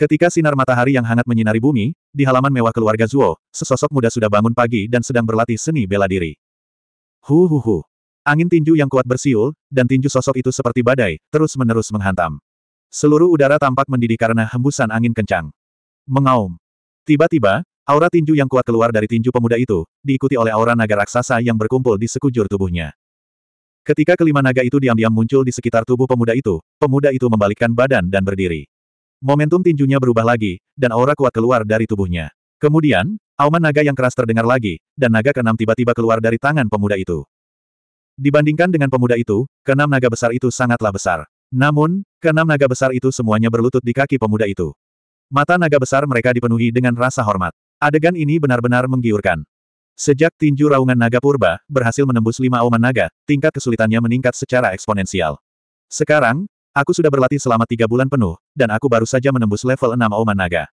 Ketika sinar matahari yang hangat menyinari bumi, di halaman mewah keluarga Zuo, sesosok muda sudah bangun pagi dan sedang berlatih seni bela diri. Hu hu hu. Angin tinju yang kuat bersiul, dan tinju sosok itu seperti badai, terus-menerus menghantam. Seluruh udara tampak mendidih karena hembusan angin kencang. Mengaum. Tiba-tiba, aura tinju yang kuat keluar dari tinju pemuda itu, diikuti oleh aura naga raksasa yang berkumpul di sekujur tubuhnya. Ketika kelima naga itu diam-diam muncul di sekitar tubuh pemuda itu, pemuda itu membalikkan badan dan berdiri. Momentum tinjunya berubah lagi, dan aura kuat keluar dari tubuhnya. Kemudian, auman naga yang keras terdengar lagi, dan naga keenam tiba-tiba keluar dari tangan pemuda itu. Dibandingkan dengan pemuda itu, keenam naga besar itu sangatlah besar. Namun, keenam naga besar itu semuanya berlutut di kaki pemuda itu. Mata naga besar mereka dipenuhi dengan rasa hormat. Adegan ini benar-benar menggiurkan. Sejak tinju raungan naga purba berhasil menembus lima auman naga, tingkat kesulitannya meningkat secara eksponensial. Sekarang, Aku sudah berlatih selama tiga bulan penuh, dan aku baru saja menembus level 6 Oman Naga.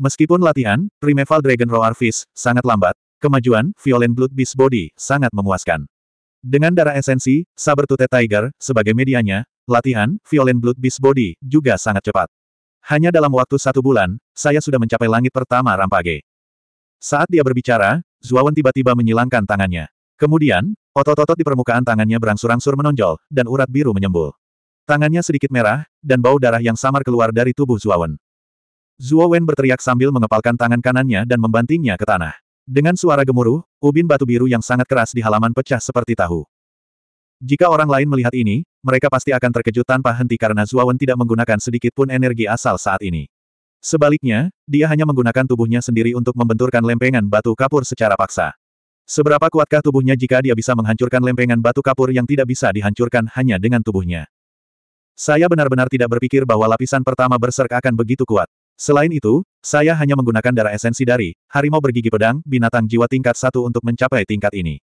Meskipun latihan, Primeval Dragon Roar Fist, sangat lambat, kemajuan, Violent Blood Beast Body, sangat memuaskan. Dengan darah esensi, Sabertooth Tiger, sebagai medianya, latihan, Violent Blood Beast Body, juga sangat cepat. Hanya dalam waktu satu bulan, saya sudah mencapai langit pertama Rampage. Saat dia berbicara, Zuawan tiba-tiba menyilangkan tangannya. Kemudian, otot-otot di permukaan tangannya berangsur-angsur menonjol, dan urat biru menyembul. Tangannya sedikit merah, dan bau darah yang samar keluar dari tubuh Zuowen. Zuowen berteriak sambil mengepalkan tangan kanannya dan membantingnya ke tanah. Dengan suara gemuruh, ubin batu biru yang sangat keras di halaman pecah seperti tahu. Jika orang lain melihat ini, mereka pasti akan terkejut tanpa henti karena Zuowen tidak menggunakan sedikit pun energi asal saat ini. Sebaliknya, dia hanya menggunakan tubuhnya sendiri untuk membenturkan lempengan batu kapur secara paksa. Seberapa kuatkah tubuhnya jika dia bisa menghancurkan lempengan batu kapur yang tidak bisa dihancurkan hanya dengan tubuhnya? Saya benar-benar tidak berpikir bahwa lapisan pertama berserk akan begitu kuat. Selain itu, saya hanya menggunakan darah esensi dari harimau bergigi pedang, binatang jiwa tingkat satu untuk mencapai tingkat ini.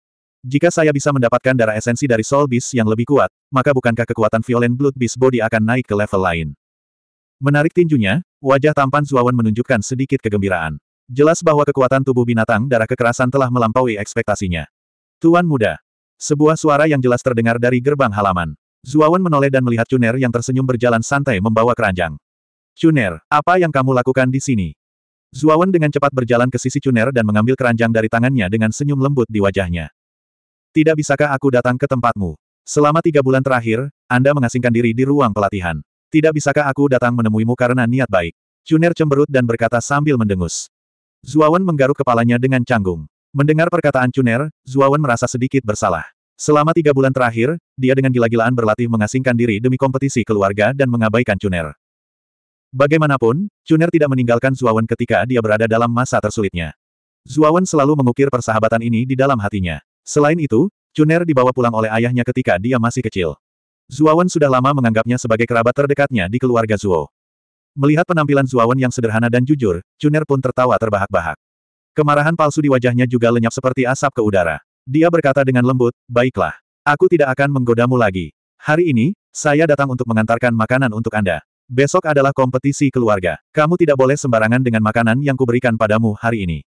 Jika saya bisa mendapatkan darah esensi dari Soul Beast yang lebih kuat, maka bukankah kekuatan Violent Blood Beast Body akan naik ke level lain? Menarik tinjunya, wajah tampan Zuawan menunjukkan sedikit kegembiraan. Jelas bahwa kekuatan tubuh binatang darah kekerasan telah melampaui ekspektasinya. Tuan muda. Sebuah suara yang jelas terdengar dari gerbang halaman. Zuawan menoleh dan melihat Cuner yang tersenyum berjalan santai membawa keranjang. Cuner, apa yang kamu lakukan di sini? Zuawan dengan cepat berjalan ke sisi Cuner dan mengambil keranjang dari tangannya dengan senyum lembut di wajahnya. Tidak bisakah aku datang ke tempatmu? Selama tiga bulan terakhir, Anda mengasingkan diri di ruang pelatihan. Tidak bisakah aku datang menemuimu karena niat baik? Cuner cemberut dan berkata sambil mendengus. Zuawan menggaruk kepalanya dengan canggung. Mendengar perkataan Cuner, Zuawan merasa sedikit bersalah. Selama tiga bulan terakhir, dia dengan gila-gilaan berlatih mengasingkan diri demi kompetisi keluarga dan mengabaikan Cuner. Bagaimanapun, Cuner tidak meninggalkan Zuawan ketika dia berada dalam masa tersulitnya. Zuawan selalu mengukir persahabatan ini di dalam hatinya. Selain itu, Cuner dibawa pulang oleh ayahnya ketika dia masih kecil. Zuawan sudah lama menganggapnya sebagai kerabat terdekatnya di keluarga Zuo. Melihat penampilan Zuawan yang sederhana dan jujur, Cuner pun tertawa terbahak-bahak. Kemarahan palsu di wajahnya juga lenyap seperti asap ke udara. Dia berkata dengan lembut, baiklah. Aku tidak akan menggodamu lagi. Hari ini, saya datang untuk mengantarkan makanan untuk Anda. Besok adalah kompetisi keluarga. Kamu tidak boleh sembarangan dengan makanan yang kuberikan padamu hari ini.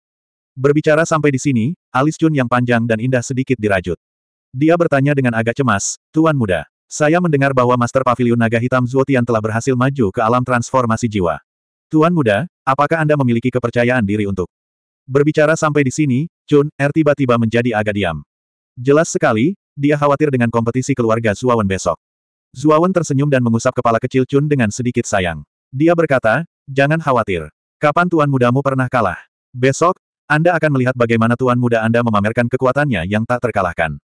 Berbicara sampai di sini, alis Jun yang panjang dan indah sedikit dirajut. Dia bertanya dengan agak cemas, Tuan Muda. Saya mendengar bahwa Master Pavilion Naga Hitam Zuotian telah berhasil maju ke alam transformasi jiwa. Tuan Muda, apakah Anda memiliki kepercayaan diri untuk Berbicara sampai di sini, Chun Er tiba-tiba menjadi agak diam. Jelas sekali, dia khawatir dengan kompetisi keluarga Zuawan besok. Zuawan tersenyum dan mengusap kepala kecil Chun dengan sedikit sayang. Dia berkata, jangan khawatir. Kapan tuan mudamu pernah kalah? Besok, Anda akan melihat bagaimana tuan muda Anda memamerkan kekuatannya yang tak terkalahkan.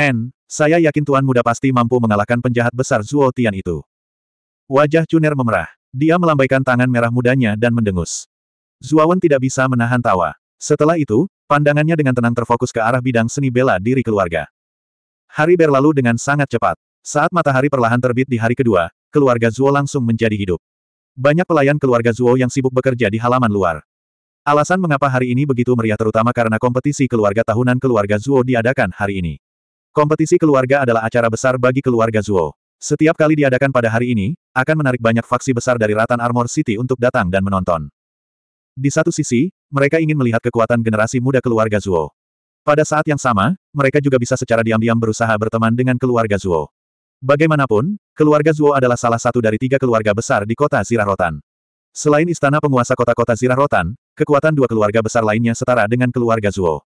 N, saya yakin tuan muda pasti mampu mengalahkan penjahat besar Zuo Tian itu. Wajah Chun Er memerah. Dia melambaikan tangan merah mudanya dan mendengus. Zuawan tidak bisa menahan tawa. Setelah itu, pandangannya dengan tenang terfokus ke arah bidang seni bela diri keluarga. Hari berlalu dengan sangat cepat. Saat matahari perlahan terbit di hari kedua, keluarga Zuo langsung menjadi hidup. Banyak pelayan keluarga Zuo yang sibuk bekerja di halaman luar. Alasan mengapa hari ini begitu meriah terutama karena kompetisi keluarga tahunan keluarga Zuo diadakan hari ini. Kompetisi keluarga adalah acara besar bagi keluarga Zuo. Setiap kali diadakan pada hari ini, akan menarik banyak faksi besar dari Ratan Armor City untuk datang dan menonton. Di satu sisi, mereka ingin melihat kekuatan generasi muda keluarga Zuo. Pada saat yang sama, mereka juga bisa secara diam-diam berusaha berteman dengan keluarga Zuo. Bagaimanapun, keluarga Zuo adalah salah satu dari tiga keluarga besar di kota Zirahrotan. Selain istana penguasa kota-kota Zirahrotan, kekuatan dua keluarga besar lainnya setara dengan keluarga Zuo.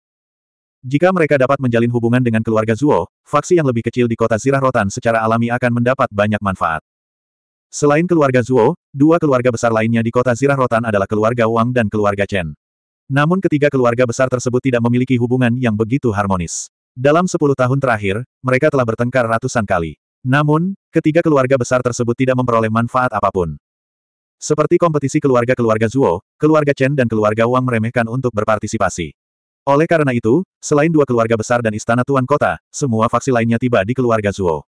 Jika mereka dapat menjalin hubungan dengan keluarga Zuo, faksi yang lebih kecil di kota Zirahrotan secara alami akan mendapat banyak manfaat. Selain keluarga Zuo, dua keluarga besar lainnya di kota Zirah Rotan adalah keluarga Wang dan keluarga Chen. Namun ketiga keluarga besar tersebut tidak memiliki hubungan yang begitu harmonis. Dalam sepuluh tahun terakhir, mereka telah bertengkar ratusan kali. Namun, ketiga keluarga besar tersebut tidak memperoleh manfaat apapun. Seperti kompetisi keluarga-keluarga Zuo, keluarga Chen dan keluarga Wang meremehkan untuk berpartisipasi. Oleh karena itu, selain dua keluarga besar dan istana tuan kota, semua faksi lainnya tiba di keluarga Zuo.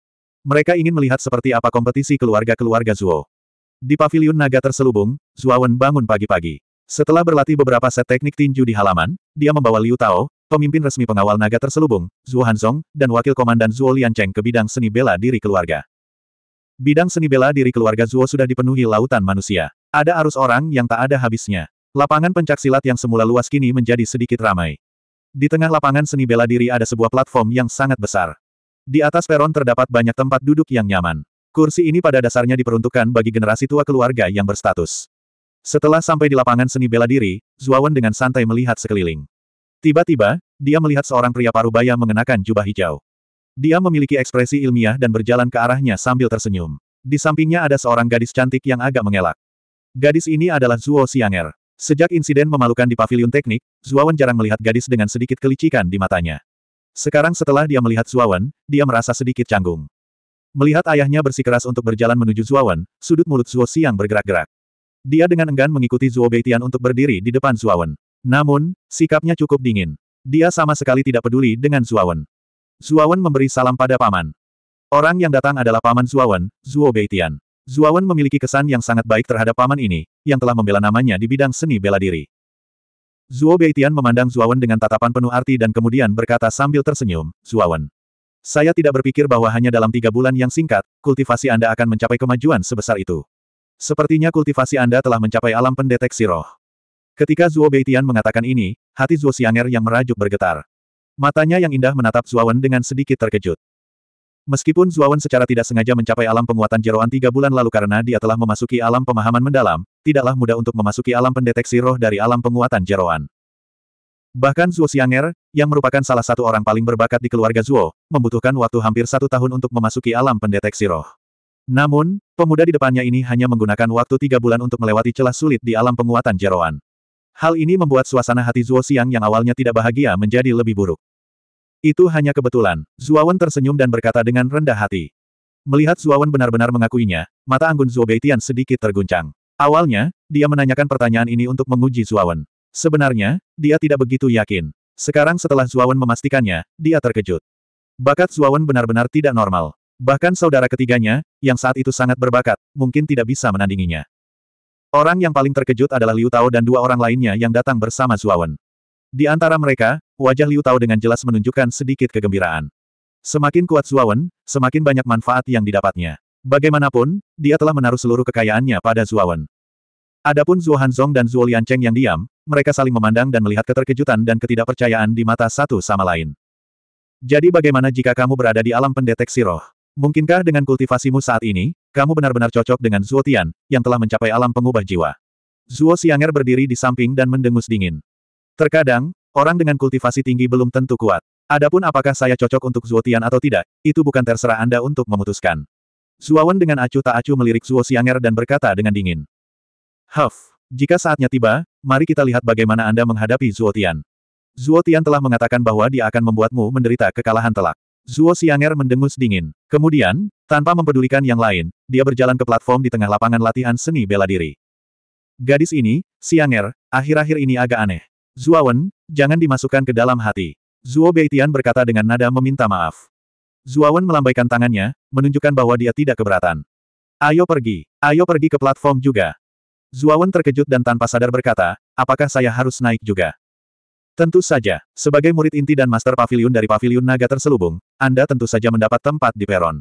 Mereka ingin melihat seperti apa kompetisi keluarga-keluarga Zuo. Di paviliun naga terselubung, Wen bangun pagi-pagi. Setelah berlatih beberapa set teknik tinju di halaman, dia membawa Liu Tao, pemimpin resmi pengawal naga terselubung, Zuo Hanzong, dan wakil komandan Zuo Liancheng ke bidang seni bela diri keluarga. Bidang seni bela diri keluarga Zuo sudah dipenuhi lautan manusia. Ada arus orang yang tak ada habisnya. Lapangan pencaksilat yang semula luas kini menjadi sedikit ramai. Di tengah lapangan seni bela diri ada sebuah platform yang sangat besar. Di atas peron terdapat banyak tempat duduk yang nyaman. Kursi ini pada dasarnya diperuntukkan bagi generasi tua keluarga yang berstatus. Setelah sampai di lapangan seni bela diri, Zuawan dengan santai melihat sekeliling. Tiba-tiba, dia melihat seorang pria parubaya mengenakan jubah hijau. Dia memiliki ekspresi ilmiah dan berjalan ke arahnya sambil tersenyum. Di sampingnya ada seorang gadis cantik yang agak mengelak. Gadis ini adalah Zuo Xianger. Sejak insiden memalukan di pavilion teknik, Zuawan jarang melihat gadis dengan sedikit kelicikan di matanya. Sekarang setelah dia melihat Zuawan, dia merasa sedikit canggung. Melihat ayahnya bersikeras untuk berjalan menuju Zuawan, sudut mulut Zuo Xiang bergerak-gerak. Dia dengan enggan mengikuti Zuo Beitian untuk berdiri di depan Zuawan. Namun, sikapnya cukup dingin. Dia sama sekali tidak peduli dengan Zuawan. Zuawan memberi salam pada paman. Orang yang datang adalah paman Zuawan, Zuo Beitian. Zuawan memiliki kesan yang sangat baik terhadap paman ini, yang telah membela namanya di bidang seni bela diri. Zuo Beitian memandang Zuawan dengan tatapan penuh arti dan kemudian berkata sambil tersenyum, Zuawan. Saya tidak berpikir bahwa hanya dalam tiga bulan yang singkat, kultivasi Anda akan mencapai kemajuan sebesar itu. Sepertinya kultivasi Anda telah mencapai alam pendeteksi roh. Ketika Zuo Beitian mengatakan ini, hati Zuo Xianger yang merajuk bergetar. Matanya yang indah menatap Zuawan dengan sedikit terkejut. Meskipun Zuawan secara tidak sengaja mencapai alam penguatan jeroan tiga bulan lalu karena dia telah memasuki alam pemahaman mendalam, tidaklah mudah untuk memasuki alam pendeteksi roh dari alam penguatan jeroan. Bahkan Zhuo Xianger, yang merupakan salah satu orang paling berbakat di keluarga Zhuo, membutuhkan waktu hampir satu tahun untuk memasuki alam pendeteksi roh. Namun, pemuda di depannya ini hanya menggunakan waktu tiga bulan untuk melewati celah sulit di alam penguatan jeroan. Hal ini membuat suasana hati Zhuo Xiang yang awalnya tidak bahagia menjadi lebih buruk. Itu hanya kebetulan, Zuawan tersenyum dan berkata dengan rendah hati. Melihat Zuawan benar-benar mengakuinya, mata Anggun Zuobeitian sedikit terguncang. Awalnya, dia menanyakan pertanyaan ini untuk menguji Zuawan. Sebenarnya, dia tidak begitu yakin. Sekarang setelah Zuawan memastikannya, dia terkejut. Bakat Zuawan benar-benar tidak normal. Bahkan saudara ketiganya, yang saat itu sangat berbakat, mungkin tidak bisa menandinginya. Orang yang paling terkejut adalah Liu Tao dan dua orang lainnya yang datang bersama Zuawan. Di antara mereka, wajah Liu Tao dengan jelas menunjukkan sedikit kegembiraan. Semakin kuat Zuawan, semakin banyak manfaat yang didapatnya. Bagaimanapun, dia telah menaruh seluruh kekayaannya pada Zuawan. Adapun Zhuo Hanzong dan Zhuo Liancheng yang diam, mereka saling memandang dan melihat keterkejutan dan ketidakpercayaan di mata satu sama lain. Jadi bagaimana jika kamu berada di alam pendeteksi roh? Mungkinkah dengan kultivasimu saat ini, kamu benar-benar cocok dengan Zhuo Tian, yang telah mencapai alam pengubah jiwa? Zhuo Xianger berdiri di samping dan mendengus dingin. Terkadang, orang dengan kultivasi tinggi belum tentu kuat. Adapun apakah saya cocok untuk Zuotian atau tidak, itu bukan terserah Anda untuk memutuskan. Zuawan dengan acuh tak acuh melirik Zuo Xianger dan berkata dengan dingin. Huff, jika saatnya tiba, mari kita lihat bagaimana Anda menghadapi Zuotian. Zuotian telah mengatakan bahwa dia akan membuatmu menderita kekalahan telak. Zuo Xianger mendengus dingin. Kemudian, tanpa mempedulikan yang lain, dia berjalan ke platform di tengah lapangan latihan seni bela diri. Gadis ini, Xianger, akhir-akhir ini agak aneh. Zuawan, jangan dimasukkan ke dalam hati. Zuo Beitian berkata dengan nada meminta maaf. Zuawan melambaikan tangannya, menunjukkan bahwa dia tidak keberatan. Ayo pergi, ayo pergi ke platform juga. Zuawan terkejut dan tanpa sadar berkata, apakah saya harus naik juga? Tentu saja, sebagai murid inti dan master pavilion dari pavilion naga terselubung, Anda tentu saja mendapat tempat di peron.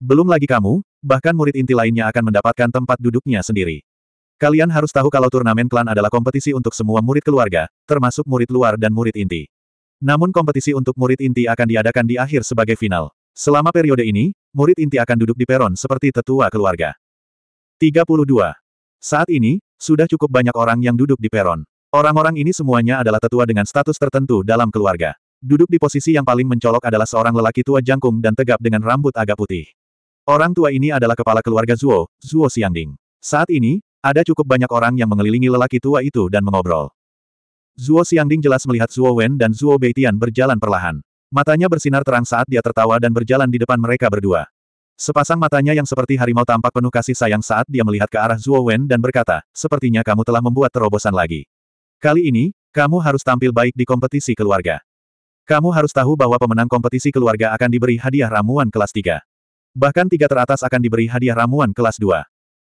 Belum lagi kamu, bahkan murid inti lainnya akan mendapatkan tempat duduknya sendiri. Kalian harus tahu kalau turnamen klan adalah kompetisi untuk semua murid keluarga, termasuk murid luar dan murid inti. Namun kompetisi untuk murid inti akan diadakan di akhir sebagai final. Selama periode ini, murid inti akan duduk di peron seperti tetua keluarga. 32. Saat ini, sudah cukup banyak orang yang duduk di peron. Orang-orang ini semuanya adalah tetua dengan status tertentu dalam keluarga. Duduk di posisi yang paling mencolok adalah seorang lelaki tua jangkung dan tegap dengan rambut agak putih. Orang tua ini adalah kepala keluarga Zuo, Zuo Xiangding. Saat ini, ada cukup banyak orang yang mengelilingi lelaki tua itu dan mengobrol. Zuo Xiangding jelas melihat Zuo Wen dan Zuo Beitian berjalan perlahan. Matanya bersinar terang saat dia tertawa dan berjalan di depan mereka berdua. Sepasang matanya yang seperti harimau tampak penuh kasih sayang saat dia melihat ke arah Zuo Wen dan berkata, sepertinya kamu telah membuat terobosan lagi. Kali ini, kamu harus tampil baik di kompetisi keluarga. Kamu harus tahu bahwa pemenang kompetisi keluarga akan diberi hadiah ramuan kelas 3. Bahkan tiga teratas akan diberi hadiah ramuan kelas 2.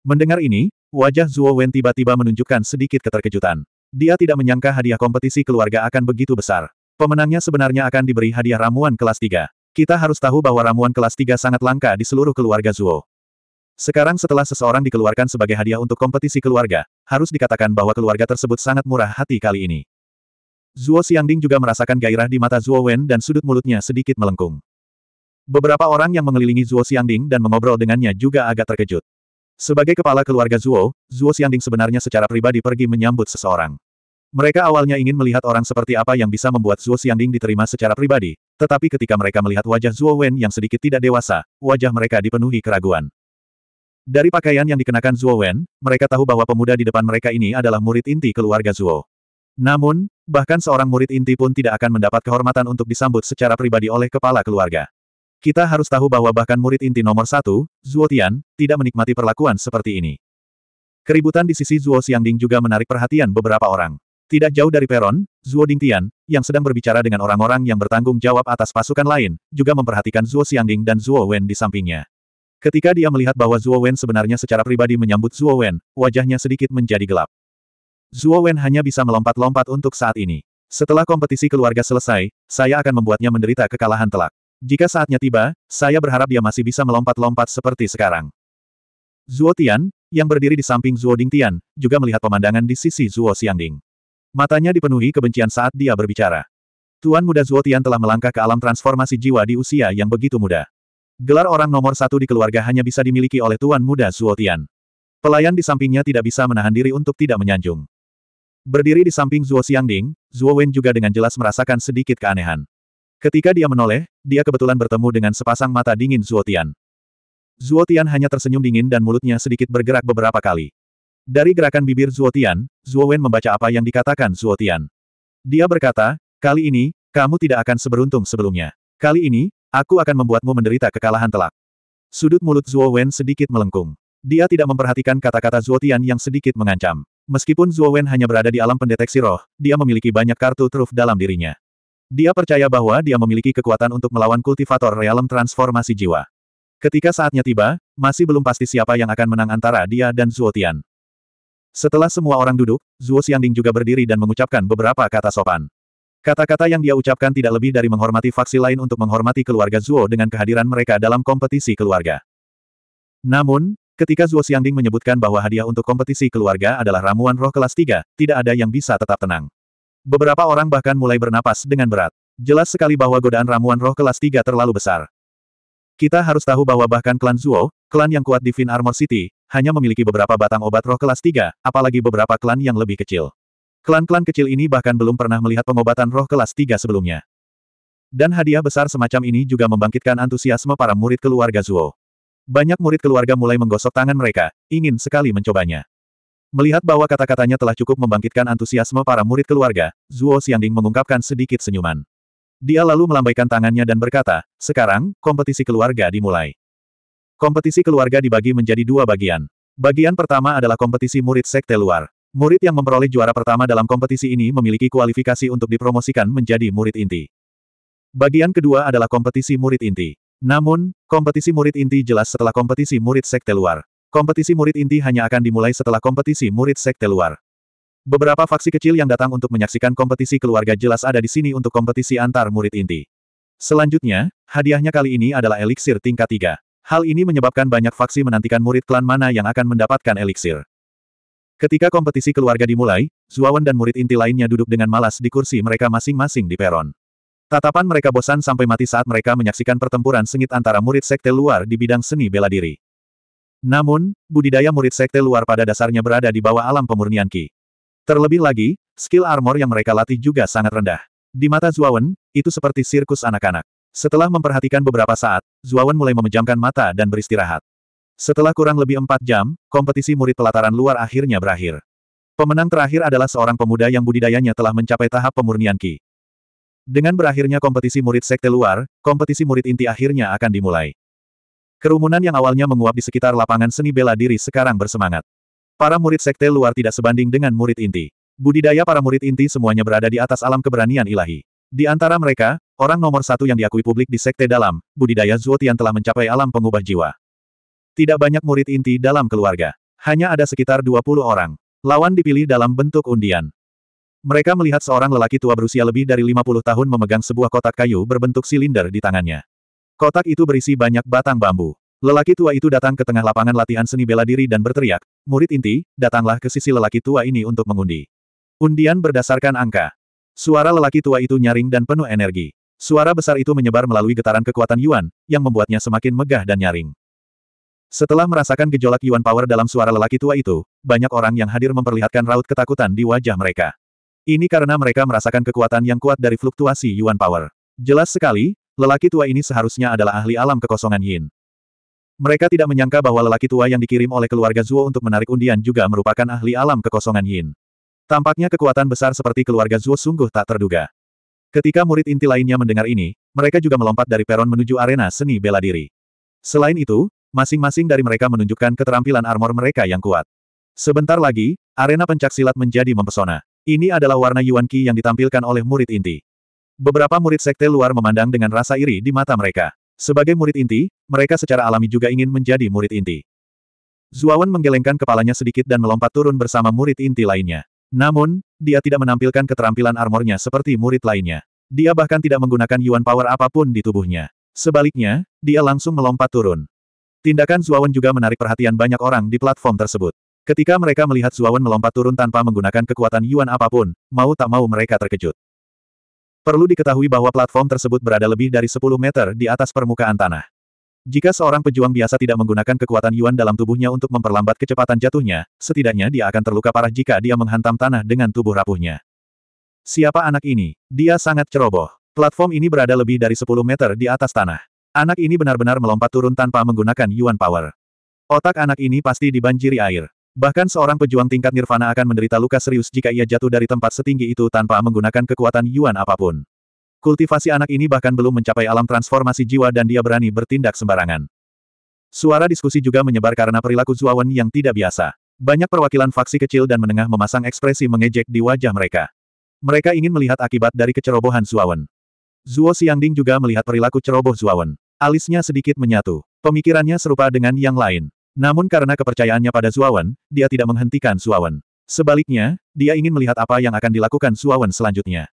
Mendengar ini, Wajah Zuo Wen tiba-tiba menunjukkan sedikit keterkejutan. Dia tidak menyangka hadiah kompetisi keluarga akan begitu besar. Pemenangnya sebenarnya akan diberi hadiah ramuan kelas 3. Kita harus tahu bahwa ramuan kelas 3 sangat langka di seluruh keluarga Zuo. Sekarang setelah seseorang dikeluarkan sebagai hadiah untuk kompetisi keluarga, harus dikatakan bahwa keluarga tersebut sangat murah hati kali ini. Zuo Xiangding juga merasakan gairah di mata Zuo Wen dan sudut mulutnya sedikit melengkung. Beberapa orang yang mengelilingi Zuo Xiangding dan mengobrol dengannya juga agak terkejut. Sebagai kepala keluarga Zuo, Zuo Xianding sebenarnya secara pribadi pergi menyambut seseorang. Mereka awalnya ingin melihat orang seperti apa yang bisa membuat Zuo Xianding diterima secara pribadi, tetapi ketika mereka melihat wajah Zuo Wen yang sedikit tidak dewasa, wajah mereka dipenuhi keraguan. Dari pakaian yang dikenakan Zuo Wen, mereka tahu bahwa pemuda di depan mereka ini adalah murid inti keluarga Zuo. Namun, bahkan seorang murid inti pun tidak akan mendapat kehormatan untuk disambut secara pribadi oleh kepala keluarga. Kita harus tahu bahwa bahkan murid inti nomor satu, Zuo Tian, tidak menikmati perlakuan seperti ini. Keributan di sisi Zuo Xiangding juga menarik perhatian beberapa orang. Tidak jauh dari peron, Zuo Tian, yang sedang berbicara dengan orang-orang yang bertanggung jawab atas pasukan lain, juga memperhatikan Zuo Xiangding dan Zuo Wen di sampingnya. Ketika dia melihat bahwa Zuo Wen sebenarnya secara pribadi menyambut Zuo Wen, wajahnya sedikit menjadi gelap. Zuo Wen hanya bisa melompat-lompat untuk saat ini. Setelah kompetisi keluarga selesai, saya akan membuatnya menderita kekalahan telak. Jika saatnya tiba, saya berharap dia masih bisa melompat-lompat seperti sekarang. Zuo Tian, yang berdiri di samping Zuo Tian, juga melihat pemandangan di sisi Zuo Xiangding. Matanya dipenuhi kebencian saat dia berbicara. Tuan muda Zuo Tian telah melangkah ke alam transformasi jiwa di usia yang begitu muda. Gelar orang nomor satu di keluarga hanya bisa dimiliki oleh Tuan muda Zuo Tian. Pelayan di sampingnya tidak bisa menahan diri untuk tidak menyanjung. Berdiri di samping Zuo Xiangding, Zuo Wen juga dengan jelas merasakan sedikit keanehan. Ketika dia menoleh, dia kebetulan bertemu dengan sepasang mata dingin Zuotian. Zuotian hanya tersenyum dingin dan mulutnya sedikit bergerak beberapa kali. Dari gerakan bibir Zuotian, Zuowen membaca apa yang dikatakan Zuotian. Dia berkata, kali ini, kamu tidak akan seberuntung sebelumnya. Kali ini, aku akan membuatmu menderita kekalahan telak. Sudut mulut Zuowen sedikit melengkung. Dia tidak memperhatikan kata-kata Zuotian yang sedikit mengancam. Meskipun Zuowen hanya berada di alam pendeteksi roh, dia memiliki banyak kartu truf dalam dirinya. Dia percaya bahwa dia memiliki kekuatan untuk melawan kultivator realem transformasi jiwa. Ketika saatnya tiba, masih belum pasti siapa yang akan menang antara dia dan Zuo Tian. Setelah semua orang duduk, Zuo Xiangding juga berdiri dan mengucapkan beberapa kata sopan. Kata-kata yang dia ucapkan tidak lebih dari menghormati faksi lain untuk menghormati keluarga Zuo dengan kehadiran mereka dalam kompetisi keluarga. Namun, ketika Zuo Xiangding menyebutkan bahwa hadiah untuk kompetisi keluarga adalah ramuan roh kelas 3, tidak ada yang bisa tetap tenang. Beberapa orang bahkan mulai bernapas dengan berat. Jelas sekali bahwa godaan ramuan roh kelas 3 terlalu besar. Kita harus tahu bahwa bahkan klan Zuo, klan yang kuat di Fin Armor City, hanya memiliki beberapa batang obat roh kelas 3, apalagi beberapa klan yang lebih kecil. Klan-klan kecil ini bahkan belum pernah melihat pengobatan roh kelas 3 sebelumnya. Dan hadiah besar semacam ini juga membangkitkan antusiasme para murid keluarga Zuo. Banyak murid keluarga mulai menggosok tangan mereka, ingin sekali mencobanya. Melihat bahwa kata-katanya telah cukup membangkitkan antusiasme para murid keluarga, Zuo Xiangding mengungkapkan sedikit senyuman. Dia lalu melambaikan tangannya dan berkata, sekarang, kompetisi keluarga dimulai. Kompetisi keluarga dibagi menjadi dua bagian. Bagian pertama adalah kompetisi murid sekte luar. Murid yang memperoleh juara pertama dalam kompetisi ini memiliki kualifikasi untuk dipromosikan menjadi murid inti. Bagian kedua adalah kompetisi murid inti. Namun, kompetisi murid inti jelas setelah kompetisi murid sekte luar. Kompetisi murid inti hanya akan dimulai setelah kompetisi murid sekte luar. Beberapa faksi kecil yang datang untuk menyaksikan kompetisi keluarga jelas ada di sini untuk kompetisi antar murid inti. Selanjutnya, hadiahnya kali ini adalah eliksir tingkat 3. Hal ini menyebabkan banyak faksi menantikan murid klan mana yang akan mendapatkan eliksir. Ketika kompetisi keluarga dimulai, Zuawan dan murid inti lainnya duduk dengan malas di kursi mereka masing-masing di peron. Tatapan mereka bosan sampai mati saat mereka menyaksikan pertempuran sengit antara murid sekte luar di bidang seni bela diri. Namun, budidaya murid sekte luar pada dasarnya berada di bawah alam pemurnian Ki. Terlebih lagi, skill armor yang mereka latih juga sangat rendah. Di mata Zuawan, itu seperti sirkus anak-anak. Setelah memperhatikan beberapa saat, Zuawan mulai memejamkan mata dan beristirahat. Setelah kurang lebih empat jam, kompetisi murid pelataran luar akhirnya berakhir. Pemenang terakhir adalah seorang pemuda yang budidayanya telah mencapai tahap pemurnian Ki. Dengan berakhirnya kompetisi murid sekte luar, kompetisi murid inti akhirnya akan dimulai. Kerumunan yang awalnya menguap di sekitar lapangan seni bela diri sekarang bersemangat. Para murid sekte luar tidak sebanding dengan murid inti. Budidaya para murid inti semuanya berada di atas alam keberanian ilahi. Di antara mereka, orang nomor satu yang diakui publik di sekte dalam, budidaya Zuotian telah mencapai alam pengubah jiwa. Tidak banyak murid inti dalam keluarga. Hanya ada sekitar 20 orang. Lawan dipilih dalam bentuk undian. Mereka melihat seorang lelaki tua berusia lebih dari 50 tahun memegang sebuah kotak kayu berbentuk silinder di tangannya. Kotak itu berisi banyak batang bambu. Lelaki tua itu datang ke tengah lapangan latihan seni bela diri dan berteriak, murid inti, datanglah ke sisi lelaki tua ini untuk mengundi. Undian berdasarkan angka. Suara lelaki tua itu nyaring dan penuh energi. Suara besar itu menyebar melalui getaran kekuatan Yuan, yang membuatnya semakin megah dan nyaring. Setelah merasakan gejolak Yuan Power dalam suara lelaki tua itu, banyak orang yang hadir memperlihatkan raut ketakutan di wajah mereka. Ini karena mereka merasakan kekuatan yang kuat dari fluktuasi Yuan Power. Jelas sekali, Lelaki tua ini seharusnya adalah ahli alam kekosongan Yin. Mereka tidak menyangka bahwa lelaki tua yang dikirim oleh keluarga Zuo untuk menarik undian juga merupakan ahli alam kekosongan Yin. Tampaknya kekuatan besar seperti keluarga Zuo sungguh tak terduga. Ketika murid inti lainnya mendengar ini, mereka juga melompat dari peron menuju arena seni bela diri. Selain itu, masing-masing dari mereka menunjukkan keterampilan armor mereka yang kuat. Sebentar lagi, arena pencaksilat menjadi mempesona. Ini adalah warna Yuan Qi yang ditampilkan oleh murid inti. Beberapa murid sekte luar memandang dengan rasa iri di mata mereka. Sebagai murid inti, mereka secara alami juga ingin menjadi murid inti. Zuawan menggelengkan kepalanya sedikit dan melompat turun bersama murid inti lainnya. Namun, dia tidak menampilkan keterampilan armornya seperti murid lainnya. Dia bahkan tidak menggunakan yuan power apapun di tubuhnya. Sebaliknya, dia langsung melompat turun. Tindakan Zuawan juga menarik perhatian banyak orang di platform tersebut. Ketika mereka melihat Zuawan melompat turun tanpa menggunakan kekuatan Yuan apapun, mau tak mau mereka terkejut. Perlu diketahui bahwa platform tersebut berada lebih dari 10 meter di atas permukaan tanah. Jika seorang pejuang biasa tidak menggunakan kekuatan Yuan dalam tubuhnya untuk memperlambat kecepatan jatuhnya, setidaknya dia akan terluka parah jika dia menghantam tanah dengan tubuh rapuhnya. Siapa anak ini? Dia sangat ceroboh. Platform ini berada lebih dari 10 meter di atas tanah. Anak ini benar-benar melompat turun tanpa menggunakan Yuan Power. Otak anak ini pasti dibanjiri air. Bahkan seorang pejuang tingkat nirvana akan menderita luka serius jika ia jatuh dari tempat setinggi itu tanpa menggunakan kekuatan Yuan apapun. Kultivasi anak ini bahkan belum mencapai alam transformasi jiwa dan dia berani bertindak sembarangan. Suara diskusi juga menyebar karena perilaku Zuawan yang tidak biasa. Banyak perwakilan faksi kecil dan menengah memasang ekspresi mengejek di wajah mereka. Mereka ingin melihat akibat dari kecerobohan Zuawan. Zuo Xiangding juga melihat perilaku ceroboh Zuawan. Alisnya sedikit menyatu. Pemikirannya serupa dengan yang lain. Namun karena kepercayaannya pada Zuawan, dia tidak menghentikan Zuawan. Sebaliknya, dia ingin melihat apa yang akan dilakukan Zuawan selanjutnya.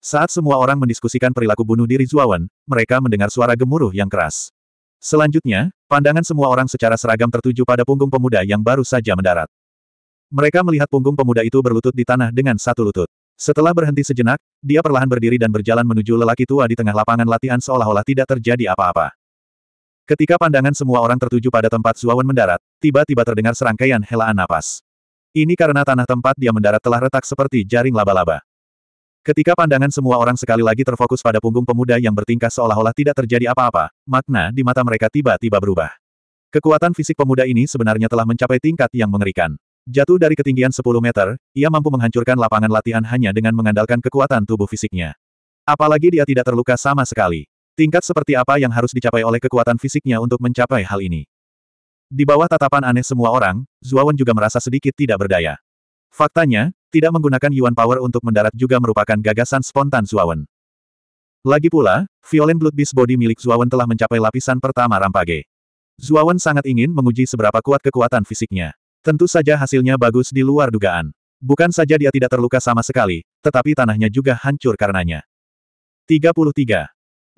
Saat semua orang mendiskusikan perilaku bunuh diri Zuawan, mereka mendengar suara gemuruh yang keras. Selanjutnya, pandangan semua orang secara seragam tertuju pada punggung pemuda yang baru saja mendarat. Mereka melihat punggung pemuda itu berlutut di tanah dengan satu lutut. Setelah berhenti sejenak, dia perlahan berdiri dan berjalan menuju lelaki tua di tengah lapangan latihan seolah-olah tidak terjadi apa-apa. Ketika pandangan semua orang tertuju pada tempat Zuawan mendarat, tiba-tiba terdengar serangkaian helaan napas. Ini karena tanah tempat dia mendarat telah retak seperti jaring laba-laba. Ketika pandangan semua orang sekali lagi terfokus pada punggung pemuda yang bertingkah seolah-olah tidak terjadi apa-apa, makna di mata mereka tiba-tiba berubah. Kekuatan fisik pemuda ini sebenarnya telah mencapai tingkat yang mengerikan. Jatuh dari ketinggian 10 meter, ia mampu menghancurkan lapangan latihan hanya dengan mengandalkan kekuatan tubuh fisiknya. Apalagi dia tidak terluka sama sekali. Tingkat seperti apa yang harus dicapai oleh kekuatan fisiknya untuk mencapai hal ini? Di bawah tatapan aneh semua orang, Zuawan juga merasa sedikit tidak berdaya. Faktanya, tidak menggunakan Yuan Power untuk mendarat juga merupakan gagasan spontan Zuawan. Lagi pula, Violent Blood Beast Body milik Zuawan telah mencapai lapisan pertama rampage. Zuawan sangat ingin menguji seberapa kuat kekuatan fisiknya. Tentu saja hasilnya bagus di luar dugaan. Bukan saja dia tidak terluka sama sekali, tetapi tanahnya juga hancur karenanya. 33.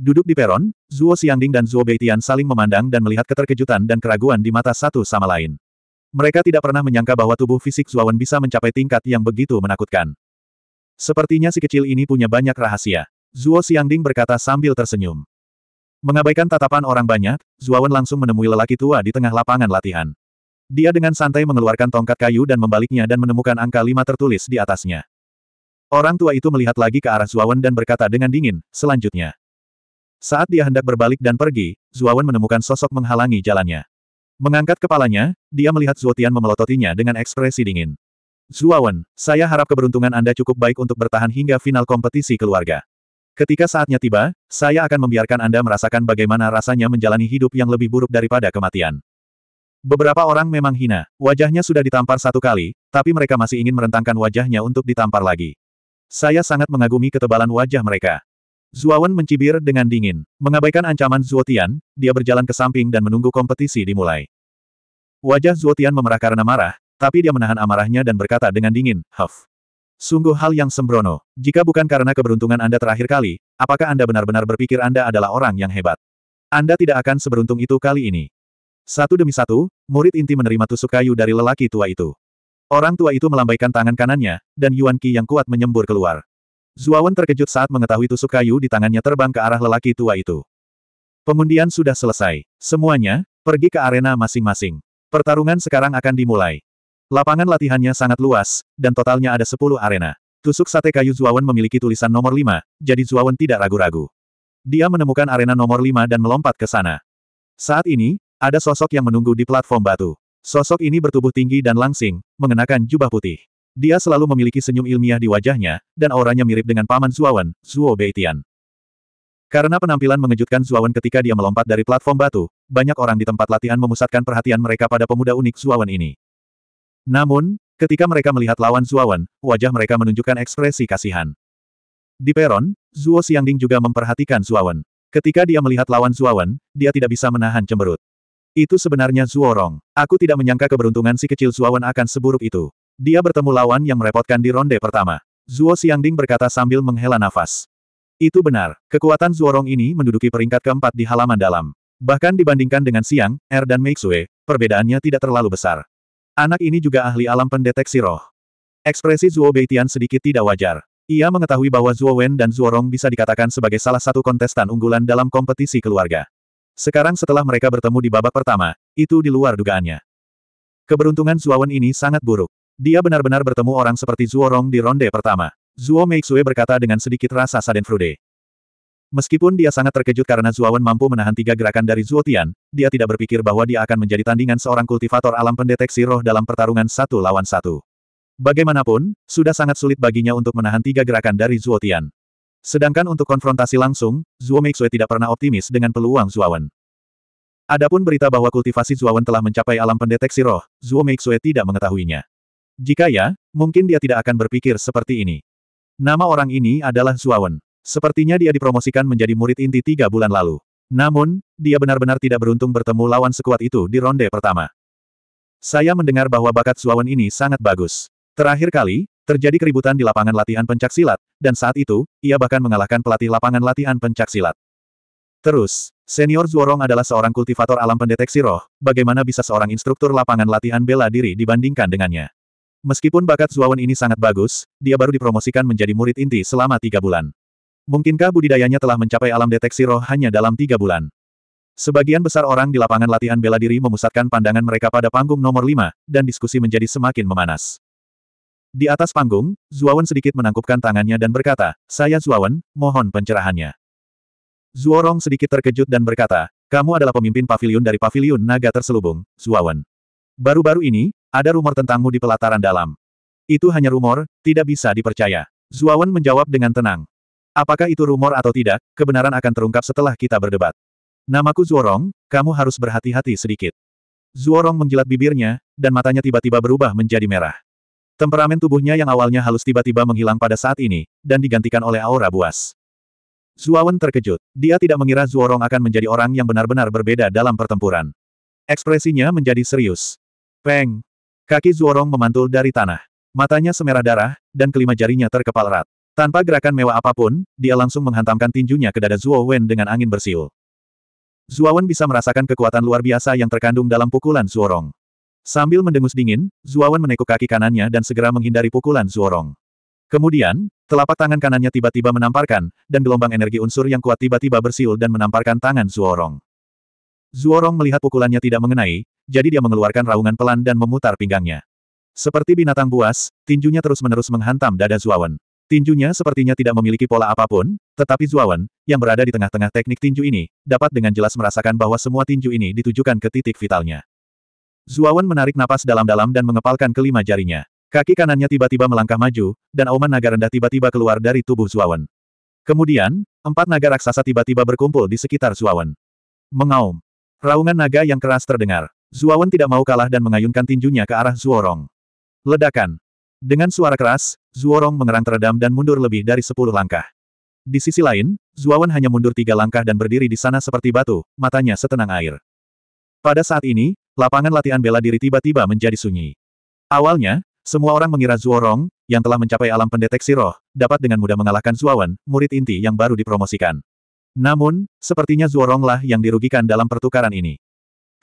Duduk di peron, Zuo Xiangding dan Zuo Beitian saling memandang dan melihat keterkejutan dan keraguan di mata satu sama lain. Mereka tidak pernah menyangka bahwa tubuh fisik Wen bisa mencapai tingkat yang begitu menakutkan. Sepertinya si kecil ini punya banyak rahasia. Zuo Xiangding berkata sambil tersenyum. Mengabaikan tatapan orang banyak, Wen langsung menemui lelaki tua di tengah lapangan latihan. Dia dengan santai mengeluarkan tongkat kayu dan membaliknya dan menemukan angka lima tertulis di atasnya. Orang tua itu melihat lagi ke arah Wen dan berkata dengan dingin, selanjutnya. Saat dia hendak berbalik dan pergi, Zuawan menemukan sosok menghalangi jalannya. Mengangkat kepalanya, dia melihat Zuotian memelototinya dengan ekspresi dingin. Zuawan, saya harap keberuntungan Anda cukup baik untuk bertahan hingga final kompetisi keluarga. Ketika saatnya tiba, saya akan membiarkan Anda merasakan bagaimana rasanya menjalani hidup yang lebih buruk daripada kematian. Beberapa orang memang hina, wajahnya sudah ditampar satu kali, tapi mereka masih ingin merentangkan wajahnya untuk ditampar lagi. Saya sangat mengagumi ketebalan wajah mereka. Zuawan mencibir dengan dingin. Mengabaikan ancaman Zuotian, dia berjalan ke samping dan menunggu kompetisi dimulai. Wajah Zuotian memerah karena marah, tapi dia menahan amarahnya dan berkata dengan dingin, Huff. Sungguh hal yang sembrono. Jika bukan karena keberuntungan Anda terakhir kali, apakah Anda benar-benar berpikir Anda adalah orang yang hebat? Anda tidak akan seberuntung itu kali ini. Satu demi satu, murid inti menerima tusuk kayu dari lelaki tua itu. Orang tua itu melambaikan tangan kanannya, dan Yuan Qi yang kuat menyembur keluar. Zuawan terkejut saat mengetahui tusuk kayu di tangannya terbang ke arah lelaki tua itu. Pengundian sudah selesai. Semuanya, pergi ke arena masing-masing. Pertarungan sekarang akan dimulai. Lapangan latihannya sangat luas, dan totalnya ada 10 arena. Tusuk sate kayu Zuawan memiliki tulisan nomor 5, jadi Zuawan tidak ragu-ragu. Dia menemukan arena nomor 5 dan melompat ke sana. Saat ini, ada sosok yang menunggu di platform batu. Sosok ini bertubuh tinggi dan langsing, mengenakan jubah putih. Dia selalu memiliki senyum ilmiah di wajahnya, dan auranya mirip dengan paman Zuawan, Zuo Beitian. Karena penampilan mengejutkan Zuawan ketika dia melompat dari platform batu, banyak orang di tempat latihan memusatkan perhatian mereka pada pemuda unik Zuawan ini. Namun, ketika mereka melihat lawan Zuawan, wajah mereka menunjukkan ekspresi kasihan. Di peron, Zuo Xiangding juga memperhatikan Zuawan. Ketika dia melihat lawan Zuawan, dia tidak bisa menahan cemberut. Itu sebenarnya Zuorong. Aku tidak menyangka keberuntungan si kecil Zuawan akan seburuk itu. Dia bertemu lawan yang merepotkan di ronde pertama. Zuo Xiangding berkata sambil menghela nafas. Itu benar, kekuatan Zuorong ini menduduki peringkat keempat di halaman dalam. Bahkan dibandingkan dengan Siang, Er dan Meixue, perbedaannya tidak terlalu besar. Anak ini juga ahli alam pendeteksi roh. Ekspresi Zuo Beitian sedikit tidak wajar. Ia mengetahui bahwa Zuo Wen dan Zuo bisa dikatakan sebagai salah satu kontestan unggulan dalam kompetisi keluarga. Sekarang setelah mereka bertemu di babak pertama, itu di luar dugaannya. Keberuntungan Zuo Wen ini sangat buruk. Dia benar-benar bertemu orang seperti Zuorong di ronde pertama. Zuo Meixue berkata dengan sedikit rasa sadenfrude. Meskipun dia sangat terkejut karena Zuawan mampu menahan tiga gerakan dari Zuo dia tidak berpikir bahwa dia akan menjadi tandingan seorang kultivator alam pendeteksi roh dalam pertarungan satu lawan satu. Bagaimanapun, sudah sangat sulit baginya untuk menahan tiga gerakan dari Zuo Sedangkan untuk konfrontasi langsung, Zuo Meixue tidak pernah optimis dengan peluang Zuawan. Adapun berita bahwa kultivasi Zuawan telah mencapai alam pendeteksi roh, Zuo Meixue tidak mengetahuinya. Jika ya, mungkin dia tidak akan berpikir seperti ini. Nama orang ini adalah Zuawan. Sepertinya dia dipromosikan menjadi murid inti tiga bulan lalu. Namun, dia benar-benar tidak beruntung bertemu lawan sekuat itu di ronde pertama. Saya mendengar bahwa bakat Zuawan ini sangat bagus. Terakhir kali, terjadi keributan di lapangan latihan pencak silat, dan saat itu, ia bahkan mengalahkan pelatih lapangan latihan pencak silat. Terus, senior Zuorong adalah seorang kultivator alam pendeteksi roh, bagaimana bisa seorang instruktur lapangan latihan bela diri dibandingkan dengannya? Meskipun bakat Zuawan ini sangat bagus, dia baru dipromosikan menjadi murid inti selama tiga bulan. Mungkinkah budidayanya telah mencapai alam deteksi roh hanya dalam tiga bulan? Sebagian besar orang di lapangan latihan bela diri memusatkan pandangan mereka pada panggung nomor lima, dan diskusi menjadi semakin memanas. Di atas panggung, Zuawan sedikit menangkupkan tangannya dan berkata, Saya Zuawan, mohon pencerahannya. Zuorong sedikit terkejut dan berkata, Kamu adalah pemimpin pavilion dari pavilion naga terselubung, Zuawan. Baru-baru ini, ada rumor tentangmu di pelataran dalam. Itu hanya rumor, tidak bisa dipercaya. Zuawan menjawab dengan tenang. Apakah itu rumor atau tidak, kebenaran akan terungkap setelah kita berdebat. Namaku Zuorong, kamu harus berhati-hati sedikit. Zuorong menjilat bibirnya, dan matanya tiba-tiba berubah menjadi merah. Temperamen tubuhnya yang awalnya halus tiba-tiba menghilang pada saat ini, dan digantikan oleh aura buas. Zuawan terkejut. Dia tidak mengira Zuorong akan menjadi orang yang benar-benar berbeda dalam pertempuran. Ekspresinya menjadi serius. Peng! Kaki Zuorong memantul dari tanah. Matanya semerah darah, dan kelima jarinya terkepal erat. Tanpa gerakan mewah apapun, dia langsung menghantamkan tinjunya ke dada Zuo Wen dengan angin bersiul. Zuo Wen bisa merasakan kekuatan luar biasa yang terkandung dalam pukulan Zuorong. Sambil mendengus dingin, Zuo Wen menekuk kaki kanannya dan segera menghindari pukulan Zuorong. Kemudian, telapak tangan kanannya tiba-tiba menamparkan, dan gelombang energi unsur yang kuat tiba-tiba bersiul dan menamparkan tangan Zuorong. Zuorong melihat pukulannya tidak mengenai, jadi dia mengeluarkan raungan pelan dan memutar pinggangnya. Seperti binatang buas, tinjunya terus-menerus menghantam dada Zuawan. Tinjunya sepertinya tidak memiliki pola apapun, tetapi Zuawan, yang berada di tengah-tengah teknik tinju ini, dapat dengan jelas merasakan bahwa semua tinju ini ditujukan ke titik vitalnya. Zuawan menarik napas dalam-dalam dan mengepalkan kelima jarinya. Kaki kanannya tiba-tiba melangkah maju, dan auman naga rendah tiba-tiba keluar dari tubuh Zuawan. Kemudian, empat naga raksasa tiba-tiba berkumpul di sekitar Zuawan. Mengaum. Raungan naga yang keras terdengar. Zuawan tidak mau kalah dan mengayunkan tinjunya ke arah Zuorong. Ledakan. Dengan suara keras, Zuorong mengerang teredam dan mundur lebih dari sepuluh langkah. Di sisi lain, Zuawan hanya mundur tiga langkah dan berdiri di sana seperti batu, matanya setenang air. Pada saat ini, lapangan latihan bela diri tiba-tiba menjadi sunyi. Awalnya, semua orang mengira Zuorong, yang telah mencapai alam pendeteksi roh, dapat dengan mudah mengalahkan Zuawan, murid inti yang baru dipromosikan. Namun, sepertinya Zuoronglah yang dirugikan dalam pertukaran ini.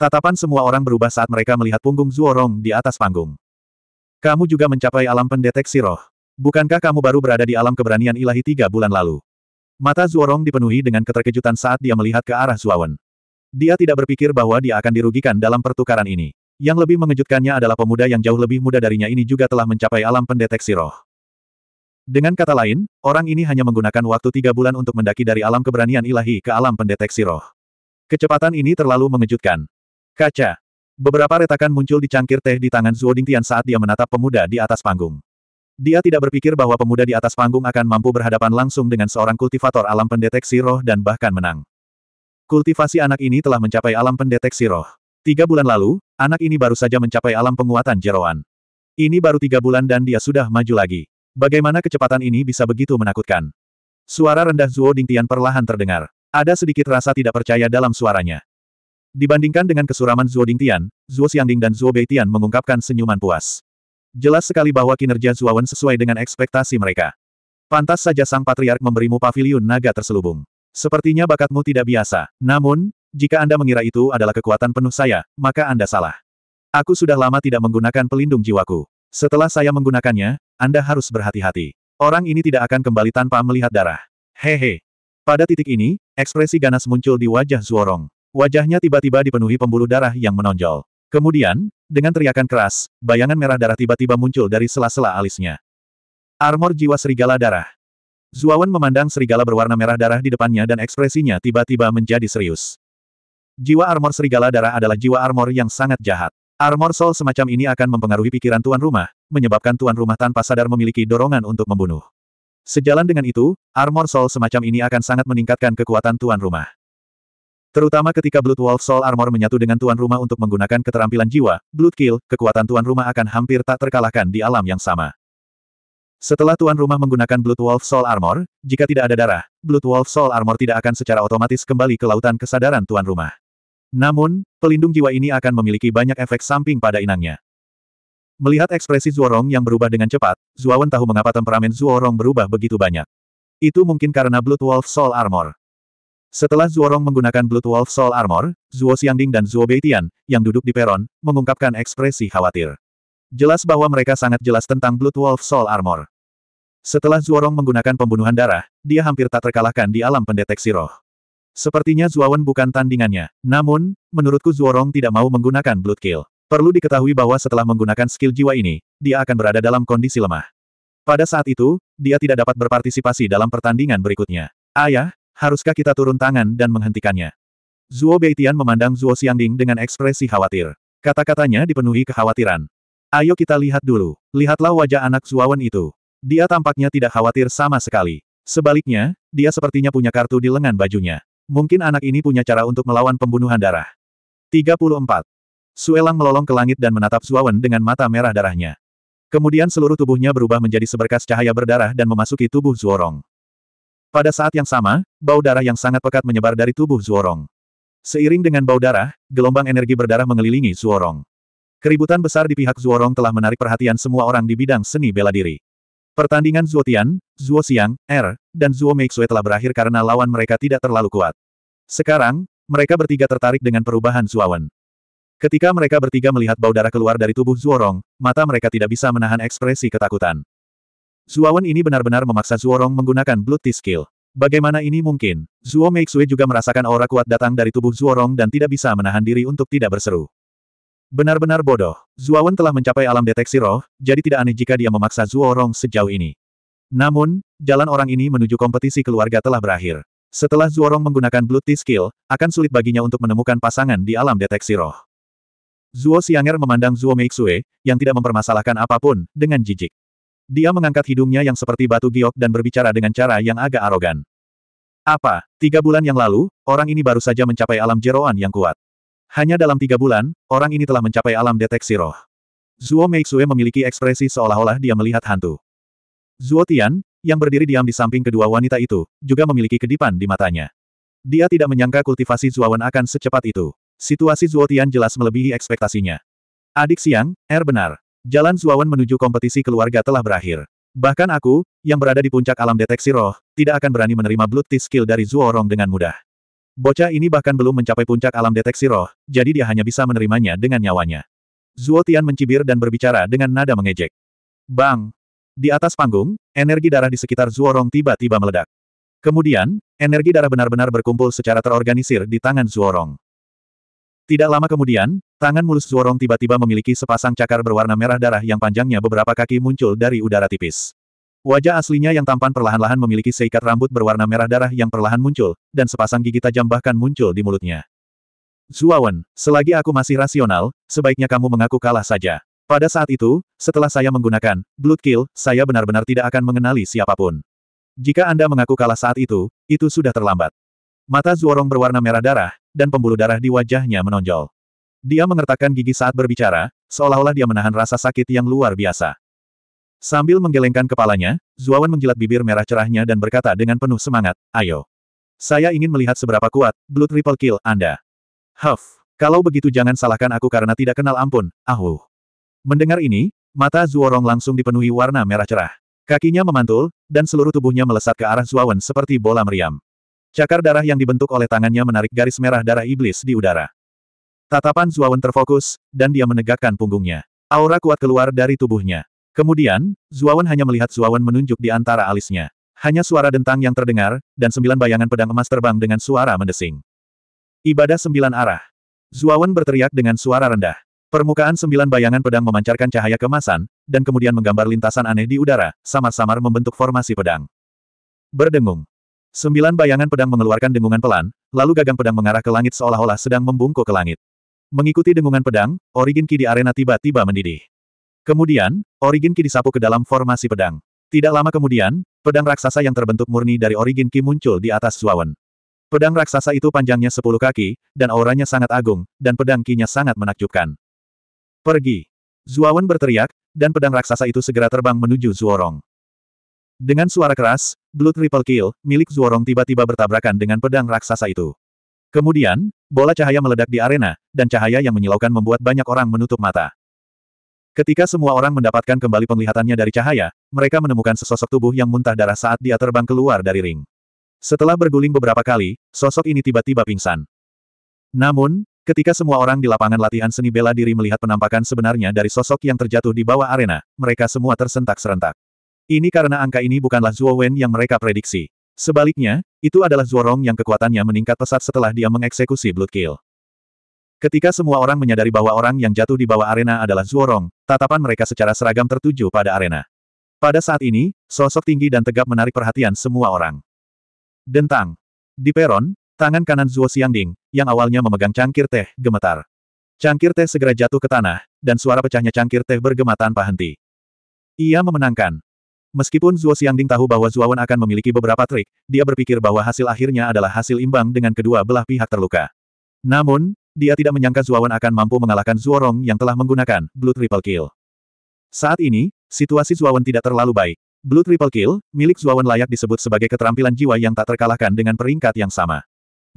Tatapan semua orang berubah saat mereka melihat punggung Zuorong di atas panggung. Kamu juga mencapai alam pendeteksi roh. Bukankah kamu baru berada di alam keberanian ilahi tiga bulan lalu? Mata Zuorong dipenuhi dengan keterkejutan saat dia melihat ke arah Zuawan. Dia tidak berpikir bahwa dia akan dirugikan dalam pertukaran ini. Yang lebih mengejutkannya adalah pemuda yang jauh lebih muda darinya ini juga telah mencapai alam pendeteksi roh. Dengan kata lain, orang ini hanya menggunakan waktu tiga bulan untuk mendaki dari alam keberanian ilahi ke alam pendeteksi roh. Kecepatan ini terlalu mengejutkan. Kaca. Beberapa retakan muncul di cangkir teh di tangan Zuo Dingtian saat dia menatap pemuda di atas panggung. Dia tidak berpikir bahwa pemuda di atas panggung akan mampu berhadapan langsung dengan seorang kultivator alam pendeteksi roh dan bahkan menang. Kultivasi anak ini telah mencapai alam pendeteksi roh. Tiga bulan lalu, anak ini baru saja mencapai alam penguatan jeroan. Ini baru tiga bulan dan dia sudah maju lagi. Bagaimana kecepatan ini bisa begitu menakutkan? Suara rendah Zuo Dingtian perlahan terdengar. Ada sedikit rasa tidak percaya dalam suaranya. Dibandingkan dengan kesuraman Zuo Dingtian, Zuo Xiangding dan Bei Beitian mengungkapkan senyuman puas. Jelas sekali bahwa kinerja Zuo Wen sesuai dengan ekspektasi mereka. Pantas saja sang patriark memberimu pavilion naga terselubung. Sepertinya bakatmu tidak biasa. Namun, jika Anda mengira itu adalah kekuatan penuh saya, maka Anda salah. Aku sudah lama tidak menggunakan pelindung jiwaku. Setelah saya menggunakannya, Anda harus berhati-hati. Orang ini tidak akan kembali tanpa melihat darah. Hehe. Pada titik ini, ekspresi ganas muncul di wajah Zuorong. Wajahnya tiba-tiba dipenuhi pembuluh darah yang menonjol. Kemudian, dengan teriakan keras, bayangan merah darah tiba-tiba muncul dari sela-sela alisnya. Armor jiwa serigala darah. Zuawan memandang serigala berwarna merah darah di depannya dan ekspresinya tiba-tiba menjadi serius. Jiwa armor serigala darah adalah jiwa armor yang sangat jahat. Armor soul semacam ini akan mempengaruhi pikiran tuan rumah, menyebabkan tuan rumah tanpa sadar memiliki dorongan untuk membunuh. Sejalan dengan itu, armor soul semacam ini akan sangat meningkatkan kekuatan tuan rumah. Terutama ketika Blood Wolf Soul Armor menyatu dengan tuan rumah untuk menggunakan keterampilan jiwa, Blood Kill, kekuatan tuan rumah akan hampir tak terkalahkan di alam yang sama. Setelah tuan rumah menggunakan Blood Wolf Soul Armor, jika tidak ada darah, Blood Wolf Soul Armor tidak akan secara otomatis kembali ke lautan kesadaran tuan rumah. Namun, pelindung jiwa ini akan memiliki banyak efek samping pada inangnya. Melihat ekspresi Zuorong yang berubah dengan cepat, Zuawan tahu mengapa temperamen Zuorong berubah begitu banyak. Itu mungkin karena Blood Wolf Soul Armor. Setelah Zuorong menggunakan Blood Wolf Soul Armor, Zuo Xiangding dan Zuo Beitian, yang duduk di peron, mengungkapkan ekspresi khawatir. Jelas bahwa mereka sangat jelas tentang Blood Wolf Soul Armor. Setelah Zuorong menggunakan pembunuhan darah, dia hampir tak terkalahkan di alam pendeteksi roh. Sepertinya Zuawan bukan tandingannya. Namun, menurutku Zuorong tidak mau menggunakan Blood Kill. Perlu diketahui bahwa setelah menggunakan skill jiwa ini, dia akan berada dalam kondisi lemah. Pada saat itu, dia tidak dapat berpartisipasi dalam pertandingan berikutnya. Ayah, ya, Haruskah kita turun tangan dan menghentikannya? Zuo Beitian memandang Zuo Xiangding dengan ekspresi khawatir. Kata-katanya dipenuhi kekhawatiran. Ayo kita lihat dulu. Lihatlah wajah anak Zuawan itu. Dia tampaknya tidak khawatir sama sekali. Sebaliknya, dia sepertinya punya kartu di lengan bajunya. Mungkin anak ini punya cara untuk melawan pembunuhan darah. 34. Suelang melolong ke langit dan menatap Zuawan dengan mata merah darahnya. Kemudian seluruh tubuhnya berubah menjadi seberkas cahaya berdarah dan memasuki tubuh Zuorong. Pada saat yang sama, bau darah yang sangat pekat menyebar dari tubuh Zuorong. Seiring dengan bau darah, gelombang energi berdarah mengelilingi Zuorong. Keributan besar di pihak Zuorong telah menarik perhatian semua orang di bidang seni bela diri. Pertandingan Zuo Tian, Zuo Xiang, Er, dan Zuo Meixue telah berakhir karena lawan mereka tidak terlalu kuat. Sekarang, mereka bertiga tertarik dengan perubahan Wen. Ketika mereka bertiga melihat bau darah keluar dari tubuh Zuorong, mata mereka tidak bisa menahan ekspresi ketakutan. Zuowen ini benar-benar memaksa Zuorong menggunakan Blood Tea Skill. Bagaimana ini mungkin? Zuo Meixue juga merasakan aura kuat datang dari tubuh Zuorong dan tidak bisa menahan diri untuk tidak berseru. Benar-benar bodoh. Zuowen telah mencapai alam deteksi roh, jadi tidak aneh jika dia memaksa Zuorong sejauh ini. Namun, jalan orang ini menuju kompetisi keluarga telah berakhir. Setelah Zuorong menggunakan Blood Tea Skill, akan sulit baginya untuk menemukan pasangan di alam deteksi roh. Zuo Xianger memandang Zuo Meixue, yang tidak mempermasalahkan apapun, dengan jijik. Dia mengangkat hidungnya yang seperti batu giok dan berbicara dengan cara yang agak arogan. Apa, tiga bulan yang lalu, orang ini baru saja mencapai alam jeroan yang kuat. Hanya dalam tiga bulan, orang ini telah mencapai alam deteksi roh. Zuo Meixue memiliki ekspresi seolah-olah dia melihat hantu. Zuo Tian, yang berdiri diam di samping kedua wanita itu, juga memiliki kedipan di matanya. Dia tidak menyangka kultivasi Zuawan akan secepat itu. Situasi Zuo Tian jelas melebihi ekspektasinya. Adik siang, Er benar. Jalan Suawan menuju kompetisi keluarga telah berakhir. Bahkan aku, yang berada di puncak alam deteksi roh, tidak akan berani menerima blood tea skill dari Zuorong dengan mudah. Bocah ini bahkan belum mencapai puncak alam deteksi roh, jadi dia hanya bisa menerimanya dengan nyawanya. Zuo Tian mencibir dan berbicara dengan nada mengejek. Bang! Di atas panggung, energi darah di sekitar Zuorong tiba-tiba meledak. Kemudian, energi darah benar-benar berkumpul secara terorganisir di tangan Zuorong. Tidak lama kemudian, tangan mulus Zuorong tiba-tiba memiliki sepasang cakar berwarna merah darah yang panjangnya beberapa kaki muncul dari udara tipis. Wajah aslinya yang tampan perlahan-lahan memiliki seikat rambut berwarna merah darah yang perlahan muncul, dan sepasang gigi tajam bahkan muncul di mulutnya. Zuawan, selagi aku masih rasional, sebaiknya kamu mengaku kalah saja. Pada saat itu, setelah saya menggunakan Blood Kill, saya benar-benar tidak akan mengenali siapapun. Jika Anda mengaku kalah saat itu, itu sudah terlambat. Mata Zuorong berwarna merah darah, dan pembuluh darah di wajahnya menonjol. Dia mengertakkan gigi saat berbicara, seolah-olah dia menahan rasa sakit yang luar biasa. Sambil menggelengkan kepalanya, Zuawan menjilat bibir merah cerahnya dan berkata dengan penuh semangat, Ayo. Saya ingin melihat seberapa kuat, Blood Triple Kill, Anda. Huff. Kalau begitu jangan salahkan aku karena tidak kenal ampun, ahu. Mendengar ini, mata Zuorong langsung dipenuhi warna merah cerah. Kakinya memantul, dan seluruh tubuhnya melesat ke arah Zuawan seperti bola meriam. Cakar darah yang dibentuk oleh tangannya menarik garis merah darah iblis di udara. Tatapan Zuawan terfokus, dan dia menegakkan punggungnya. Aura kuat keluar dari tubuhnya. Kemudian, Zuawan hanya melihat Zuawan menunjuk di antara alisnya. Hanya suara dentang yang terdengar, dan sembilan bayangan pedang emas terbang dengan suara mendesing. Ibadah sembilan arah. Zuawan berteriak dengan suara rendah. Permukaan sembilan bayangan pedang memancarkan cahaya kemasan, dan kemudian menggambar lintasan aneh di udara, samar-samar membentuk formasi pedang. Berdengung. Sembilan bayangan pedang mengeluarkan dengungan pelan, lalu gagang pedang mengarah ke langit seolah-olah sedang membungkuk ke langit. Mengikuti dengungan pedang, Origin Ki di arena tiba-tiba mendidih. Kemudian, Origin Ki disapu ke dalam formasi pedang. Tidak lama kemudian, pedang raksasa yang terbentuk murni dari Origin Ki muncul di atas Zuawan. Pedang raksasa itu panjangnya sepuluh kaki, dan auranya sangat agung, dan pedang kinya sangat menakjubkan. Pergi! Zuawan berteriak, dan pedang raksasa itu segera terbang menuju Zuorong. Dengan suara keras, Blood Triple Kill, milik Zuorong tiba-tiba bertabrakan dengan pedang raksasa itu. Kemudian, bola cahaya meledak di arena, dan cahaya yang menyilaukan membuat banyak orang menutup mata. Ketika semua orang mendapatkan kembali penglihatannya dari cahaya, mereka menemukan sesosok tubuh yang muntah darah saat dia terbang keluar dari ring. Setelah berguling beberapa kali, sosok ini tiba-tiba pingsan. Namun, ketika semua orang di lapangan latihan seni bela diri melihat penampakan sebenarnya dari sosok yang terjatuh di bawah arena, mereka semua tersentak-serentak. Ini karena angka ini bukanlah Zuo Wen yang mereka prediksi. Sebaliknya, itu adalah Rong yang kekuatannya meningkat pesat setelah dia mengeksekusi Blood Kill. Ketika semua orang menyadari bahwa orang yang jatuh di bawah arena adalah Rong, tatapan mereka secara seragam tertuju pada arena. Pada saat ini, sosok tinggi dan tegap menarik perhatian semua orang. Dentang. Di peron, tangan kanan Zuo Xiangding, yang awalnya memegang cangkir teh, gemetar. Cangkir teh segera jatuh ke tanah, dan suara pecahnya cangkir teh bergema tanpa henti. Ia memenangkan. Meskipun Zuo Xiangding tahu bahwa Wen akan memiliki beberapa trik, dia berpikir bahwa hasil akhirnya adalah hasil imbang dengan kedua belah pihak terluka. Namun, dia tidak menyangka Wen akan mampu mengalahkan Zuo Rong yang telah menggunakan Blue Triple Kill. Saat ini, situasi Wen tidak terlalu baik. Blue Triple Kill, milik Wen layak disebut sebagai keterampilan jiwa yang tak terkalahkan dengan peringkat yang sama.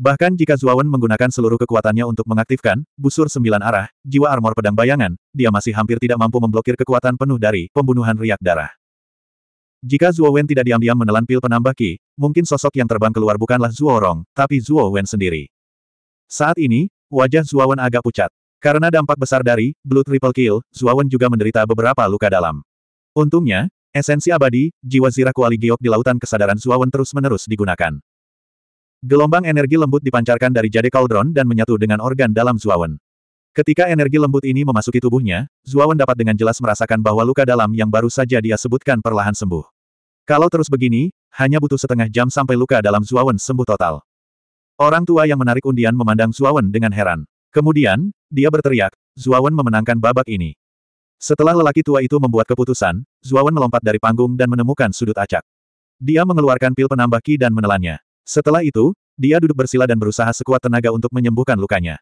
Bahkan jika Wen menggunakan seluruh kekuatannya untuk mengaktifkan busur sembilan arah, jiwa armor pedang bayangan, dia masih hampir tidak mampu memblokir kekuatan penuh dari pembunuhan riak darah. Jika Zuo Wen tidak diam-diam menelan pil penambah Ki, mungkin sosok yang terbang keluar bukanlah Zuo Rong, tapi Zuo Wen sendiri. Saat ini, wajah Zuo Wen agak pucat. Karena dampak besar dari Blood Ripple Kill, Zuo Wen juga menderita beberapa luka dalam. Untungnya, esensi abadi, jiwa zirah kuali giok di lautan kesadaran Zuo Wen terus-menerus digunakan. Gelombang energi lembut dipancarkan dari jade cauldron dan menyatu dengan organ dalam Zuo Wen. Ketika energi lembut ini memasuki tubuhnya, Zuawan dapat dengan jelas merasakan bahwa luka dalam yang baru saja dia sebutkan perlahan sembuh. Kalau terus begini, hanya butuh setengah jam sampai luka dalam Zuawan sembuh total. Orang tua yang menarik undian memandang Zuawan dengan heran. Kemudian, dia berteriak, Zuawan memenangkan babak ini. Setelah lelaki tua itu membuat keputusan, Zuawan melompat dari panggung dan menemukan sudut acak. Dia mengeluarkan pil penambah ki dan menelannya. Setelah itu, dia duduk bersila dan berusaha sekuat tenaga untuk menyembuhkan lukanya.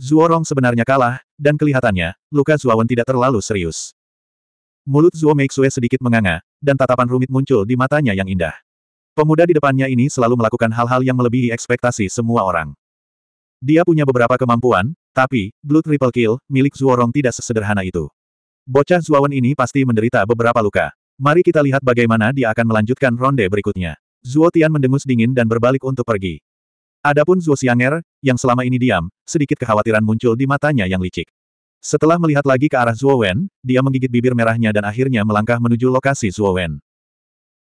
Zuorong sebenarnya kalah, dan kelihatannya, luka Zuawan tidak terlalu serius. Mulut Zuo Meixue sedikit menganga, dan tatapan rumit muncul di matanya yang indah. Pemuda di depannya ini selalu melakukan hal-hal yang melebihi ekspektasi semua orang. Dia punya beberapa kemampuan, tapi, Blue Triple Kill, milik Zuorong tidak sesederhana itu. Bocah Zuawan ini pasti menderita beberapa luka. Mari kita lihat bagaimana dia akan melanjutkan ronde berikutnya. Zuo Tian mendengus dingin dan berbalik untuk pergi. Adapun Zuo Xianger, yang selama ini diam, sedikit kekhawatiran muncul di matanya yang licik. Setelah melihat lagi ke arah Zuowen, dia menggigit bibir merahnya dan akhirnya melangkah menuju lokasi Zuowen.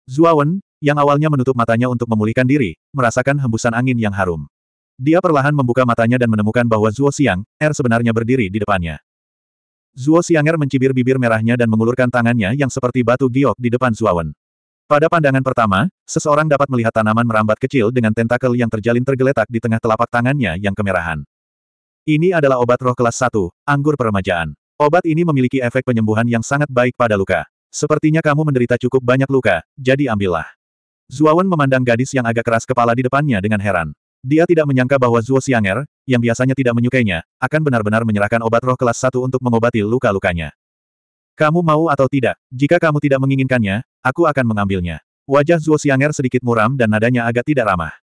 Zuowen, yang awalnya menutup matanya untuk memulihkan diri, merasakan hembusan angin yang harum. Dia perlahan membuka matanya dan menemukan bahwa Zhuo Xiang, Er sebenarnya berdiri di depannya. Zhuo Er mencibir bibir merahnya dan mengulurkan tangannya yang seperti batu giok di depan Zuowen. Pada pandangan pertama, seseorang dapat melihat tanaman merambat kecil dengan tentakel yang terjalin tergeletak di tengah telapak tangannya yang kemerahan. Ini adalah obat roh kelas 1, anggur peremajaan. Obat ini memiliki efek penyembuhan yang sangat baik pada luka. Sepertinya kamu menderita cukup banyak luka, jadi ambillah. Zuawan memandang gadis yang agak keras kepala di depannya dengan heran. Dia tidak menyangka bahwa Zuo Xianger, yang biasanya tidak menyukainya, akan benar-benar menyerahkan obat roh kelas 1 untuk mengobati luka-lukanya. Kamu mau atau tidak, jika kamu tidak menginginkannya, aku akan mengambilnya. Wajah Zuo Xianger sedikit muram dan nadanya agak tidak ramah.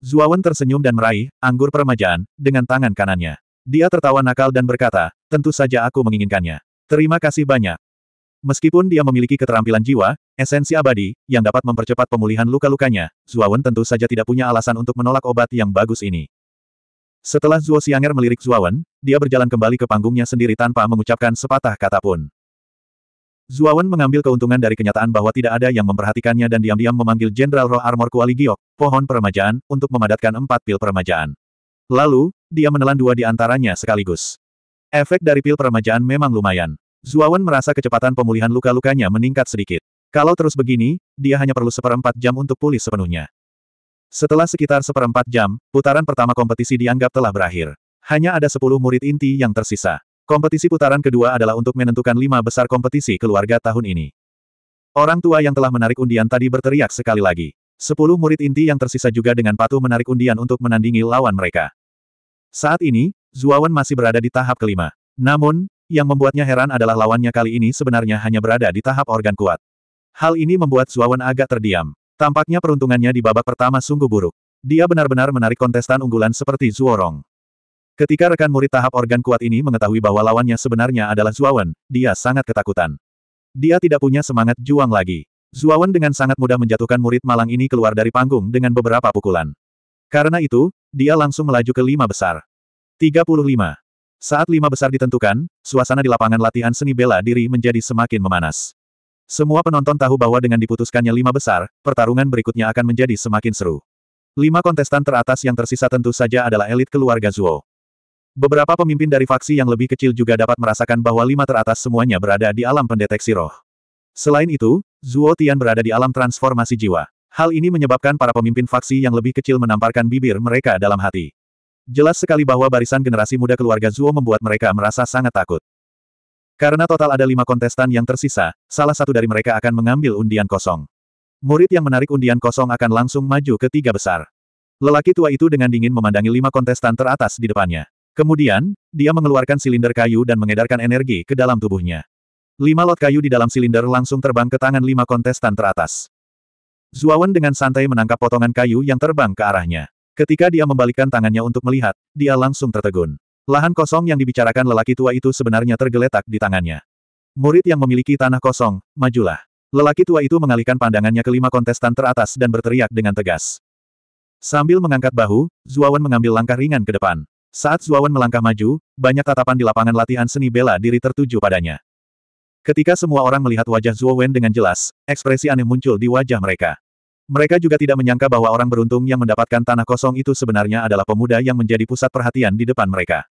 Zuawan tersenyum dan meraih anggur peremajaan dengan tangan kanannya. Dia tertawa nakal dan berkata, tentu saja aku menginginkannya. Terima kasih banyak. Meskipun dia memiliki keterampilan jiwa, esensi abadi, yang dapat mempercepat pemulihan luka-lukanya, Zuawan tentu saja tidak punya alasan untuk menolak obat yang bagus ini. Setelah Zuo Xianger melirik Zuawan, dia berjalan kembali ke panggungnya sendiri tanpa mengucapkan sepatah kata pun. Zuawan mengambil keuntungan dari kenyataan bahwa tidak ada yang memperhatikannya dan diam-diam memanggil Jenderal Roh Armor Kuali Giok, pohon peremajaan, untuk memadatkan empat pil peremajaan. Lalu, dia menelan dua di antaranya sekaligus. Efek dari pil peremajaan memang lumayan. Zuawan merasa kecepatan pemulihan luka-lukanya meningkat sedikit. Kalau terus begini, dia hanya perlu seperempat jam untuk pulih sepenuhnya. Setelah sekitar seperempat jam, putaran pertama kompetisi dianggap telah berakhir. Hanya ada sepuluh murid inti yang tersisa. Kompetisi putaran kedua adalah untuk menentukan lima besar kompetisi keluarga tahun ini. Orang tua yang telah menarik undian tadi berteriak sekali lagi. Sepuluh murid inti yang tersisa juga dengan patuh menarik undian untuk menandingi lawan mereka. Saat ini, Zuawan masih berada di tahap kelima. Namun, yang membuatnya heran adalah lawannya kali ini sebenarnya hanya berada di tahap organ kuat. Hal ini membuat Zuawan agak terdiam. Tampaknya peruntungannya di babak pertama sungguh buruk. Dia benar-benar menarik kontestan unggulan seperti Zuorong. Ketika rekan murid tahap organ kuat ini mengetahui bahwa lawannya sebenarnya adalah Zuawan, dia sangat ketakutan. Dia tidak punya semangat juang lagi. Zuawan dengan sangat mudah menjatuhkan murid malang ini keluar dari panggung dengan beberapa pukulan. Karena itu, dia langsung melaju ke lima besar. 35. Saat lima besar ditentukan, suasana di lapangan latihan seni bela diri menjadi semakin memanas. Semua penonton tahu bahwa dengan diputuskannya lima besar, pertarungan berikutnya akan menjadi semakin seru. Lima kontestan teratas yang tersisa tentu saja adalah elit keluarga Zuo. Beberapa pemimpin dari faksi yang lebih kecil juga dapat merasakan bahwa lima teratas semuanya berada di alam pendeteksi roh. Selain itu, Zuo Tian berada di alam transformasi jiwa. Hal ini menyebabkan para pemimpin faksi yang lebih kecil menamparkan bibir mereka dalam hati. Jelas sekali bahwa barisan generasi muda keluarga Zuo membuat mereka merasa sangat takut. Karena total ada lima kontestan yang tersisa, salah satu dari mereka akan mengambil undian kosong. Murid yang menarik undian kosong akan langsung maju ke tiga besar. Lelaki tua itu dengan dingin memandangi lima kontestan teratas di depannya. Kemudian, dia mengeluarkan silinder kayu dan mengedarkan energi ke dalam tubuhnya. Lima lot kayu di dalam silinder langsung terbang ke tangan lima kontestan teratas. Zuawan dengan santai menangkap potongan kayu yang terbang ke arahnya. Ketika dia membalikkan tangannya untuk melihat, dia langsung tertegun. Lahan kosong yang dibicarakan lelaki tua itu sebenarnya tergeletak di tangannya. Murid yang memiliki tanah kosong, majulah. Lelaki tua itu mengalihkan pandangannya ke lima kontestan teratas dan berteriak dengan tegas. Sambil mengangkat bahu, Zuawan mengambil langkah ringan ke depan. Saat Zuawan melangkah maju, banyak tatapan di lapangan latihan seni bela diri tertuju padanya. Ketika semua orang melihat wajah Zuowen dengan jelas, ekspresi aneh muncul di wajah mereka. Mereka juga tidak menyangka bahwa orang beruntung yang mendapatkan tanah kosong itu sebenarnya adalah pemuda yang menjadi pusat perhatian di depan mereka.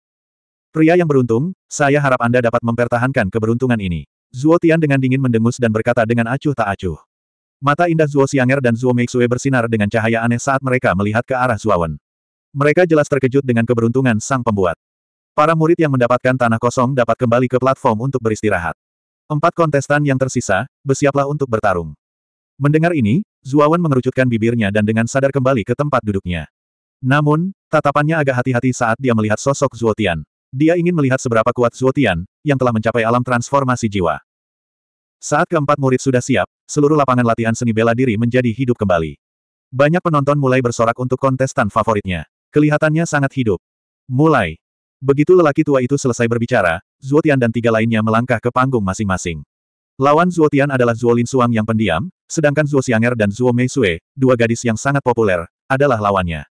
Pria yang beruntung, saya harap Anda dapat mempertahankan keberuntungan ini. Zuo Tian dengan dingin mendengus dan berkata dengan acuh tak acuh. Mata indah Zuo Xianger dan Zuo Meixue bersinar dengan cahaya aneh saat mereka melihat ke arah Zuowen. Mereka jelas terkejut dengan keberuntungan sang pembuat. Para murid yang mendapatkan tanah kosong dapat kembali ke platform untuk beristirahat. Empat kontestan yang tersisa, bersiaplah untuk bertarung. Mendengar ini, Zuawan mengerucutkan bibirnya dan dengan sadar kembali ke tempat duduknya. Namun, tatapannya agak hati-hati saat dia melihat sosok Zuotian. Dia ingin melihat seberapa kuat Zuotian, yang telah mencapai alam transformasi jiwa. Saat keempat murid sudah siap, seluruh lapangan latihan seni bela diri menjadi hidup kembali. Banyak penonton mulai bersorak untuk kontestan favoritnya. Kelihatannya sangat hidup. Mulai. Begitu lelaki tua itu selesai berbicara, Zuotian dan tiga lainnya melangkah ke panggung masing-masing. Lawan Zuotian adalah Zuo Suang yang pendiam, sedangkan Zuo Xianger dan Zuo Mei Sue, dua gadis yang sangat populer, adalah lawannya.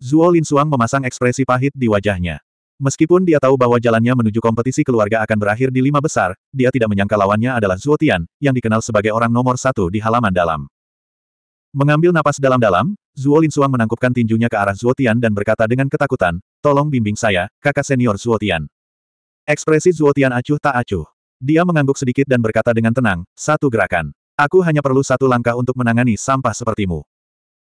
Zuo Lin Suang memasang ekspresi pahit di wajahnya. Meskipun dia tahu bahwa jalannya menuju kompetisi keluarga akan berakhir di lima besar, dia tidak menyangka lawannya adalah Zuotian, yang dikenal sebagai orang nomor satu di halaman dalam. Mengambil napas dalam-dalam, Zuo Suang menangkupkan tinjunya ke arah Zuo Tian dan berkata dengan ketakutan, tolong bimbing saya, kakak senior Zuo Tian. Ekspresi Zuo Tian acuh tak acuh. Dia mengangguk sedikit dan berkata dengan tenang, satu gerakan. Aku hanya perlu satu langkah untuk menangani sampah sepertimu.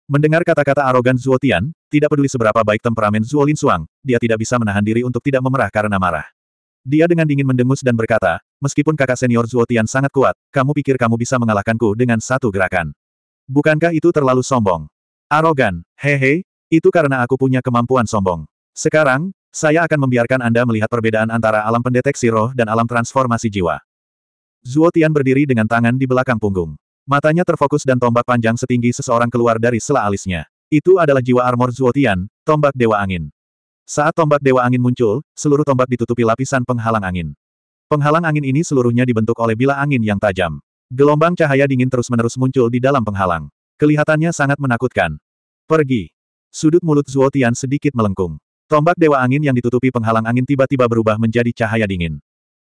Mendengar kata-kata arogan Zuo Tian, tidak peduli seberapa baik temperamen Zuo Suang, dia tidak bisa menahan diri untuk tidak memerah karena marah. Dia dengan dingin mendengus dan berkata, meskipun kakak senior Zuo Tian sangat kuat, kamu pikir kamu bisa mengalahkanku dengan satu gerakan. Bukankah itu terlalu sombong? Arogan, hehe, itu karena aku punya kemampuan sombong. Sekarang, saya akan membiarkan Anda melihat perbedaan antara alam pendeteksi roh dan alam transformasi jiwa. Zuo Tian berdiri dengan tangan di belakang punggung. Matanya terfokus dan tombak panjang setinggi seseorang keluar dari sela alisnya. Itu adalah jiwa armor Zuo Tian, tombak Dewa Angin. Saat tombak Dewa Angin muncul, seluruh tombak ditutupi lapisan penghalang angin. Penghalang angin ini seluruhnya dibentuk oleh bila angin yang tajam. Gelombang cahaya dingin terus-menerus muncul di dalam penghalang. Kelihatannya sangat menakutkan. Pergi. Sudut mulut Zuo Tian sedikit melengkung. Tombak Dewa Angin yang ditutupi penghalang angin tiba-tiba berubah menjadi cahaya dingin.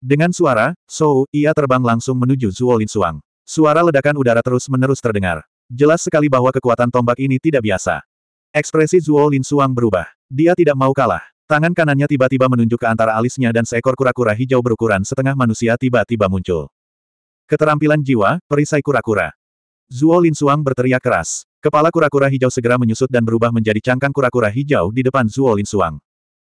Dengan suara, So, ia terbang langsung menuju Zuo Suang. Suara ledakan udara terus-menerus terdengar. Jelas sekali bahwa kekuatan tombak ini tidak biasa. Ekspresi Zuo Lin Suang berubah. Dia tidak mau kalah. Tangan kanannya tiba-tiba menunjuk ke antara alisnya dan seekor kura-kura hijau berukuran setengah manusia tiba-tiba muncul. Keterampilan jiwa, perisai kura-kura. Zuo Lin Suang berteriak keras. Kepala kura-kura hijau segera menyusut dan berubah menjadi cangkang kura-kura hijau di depan Zuo Lin Suang.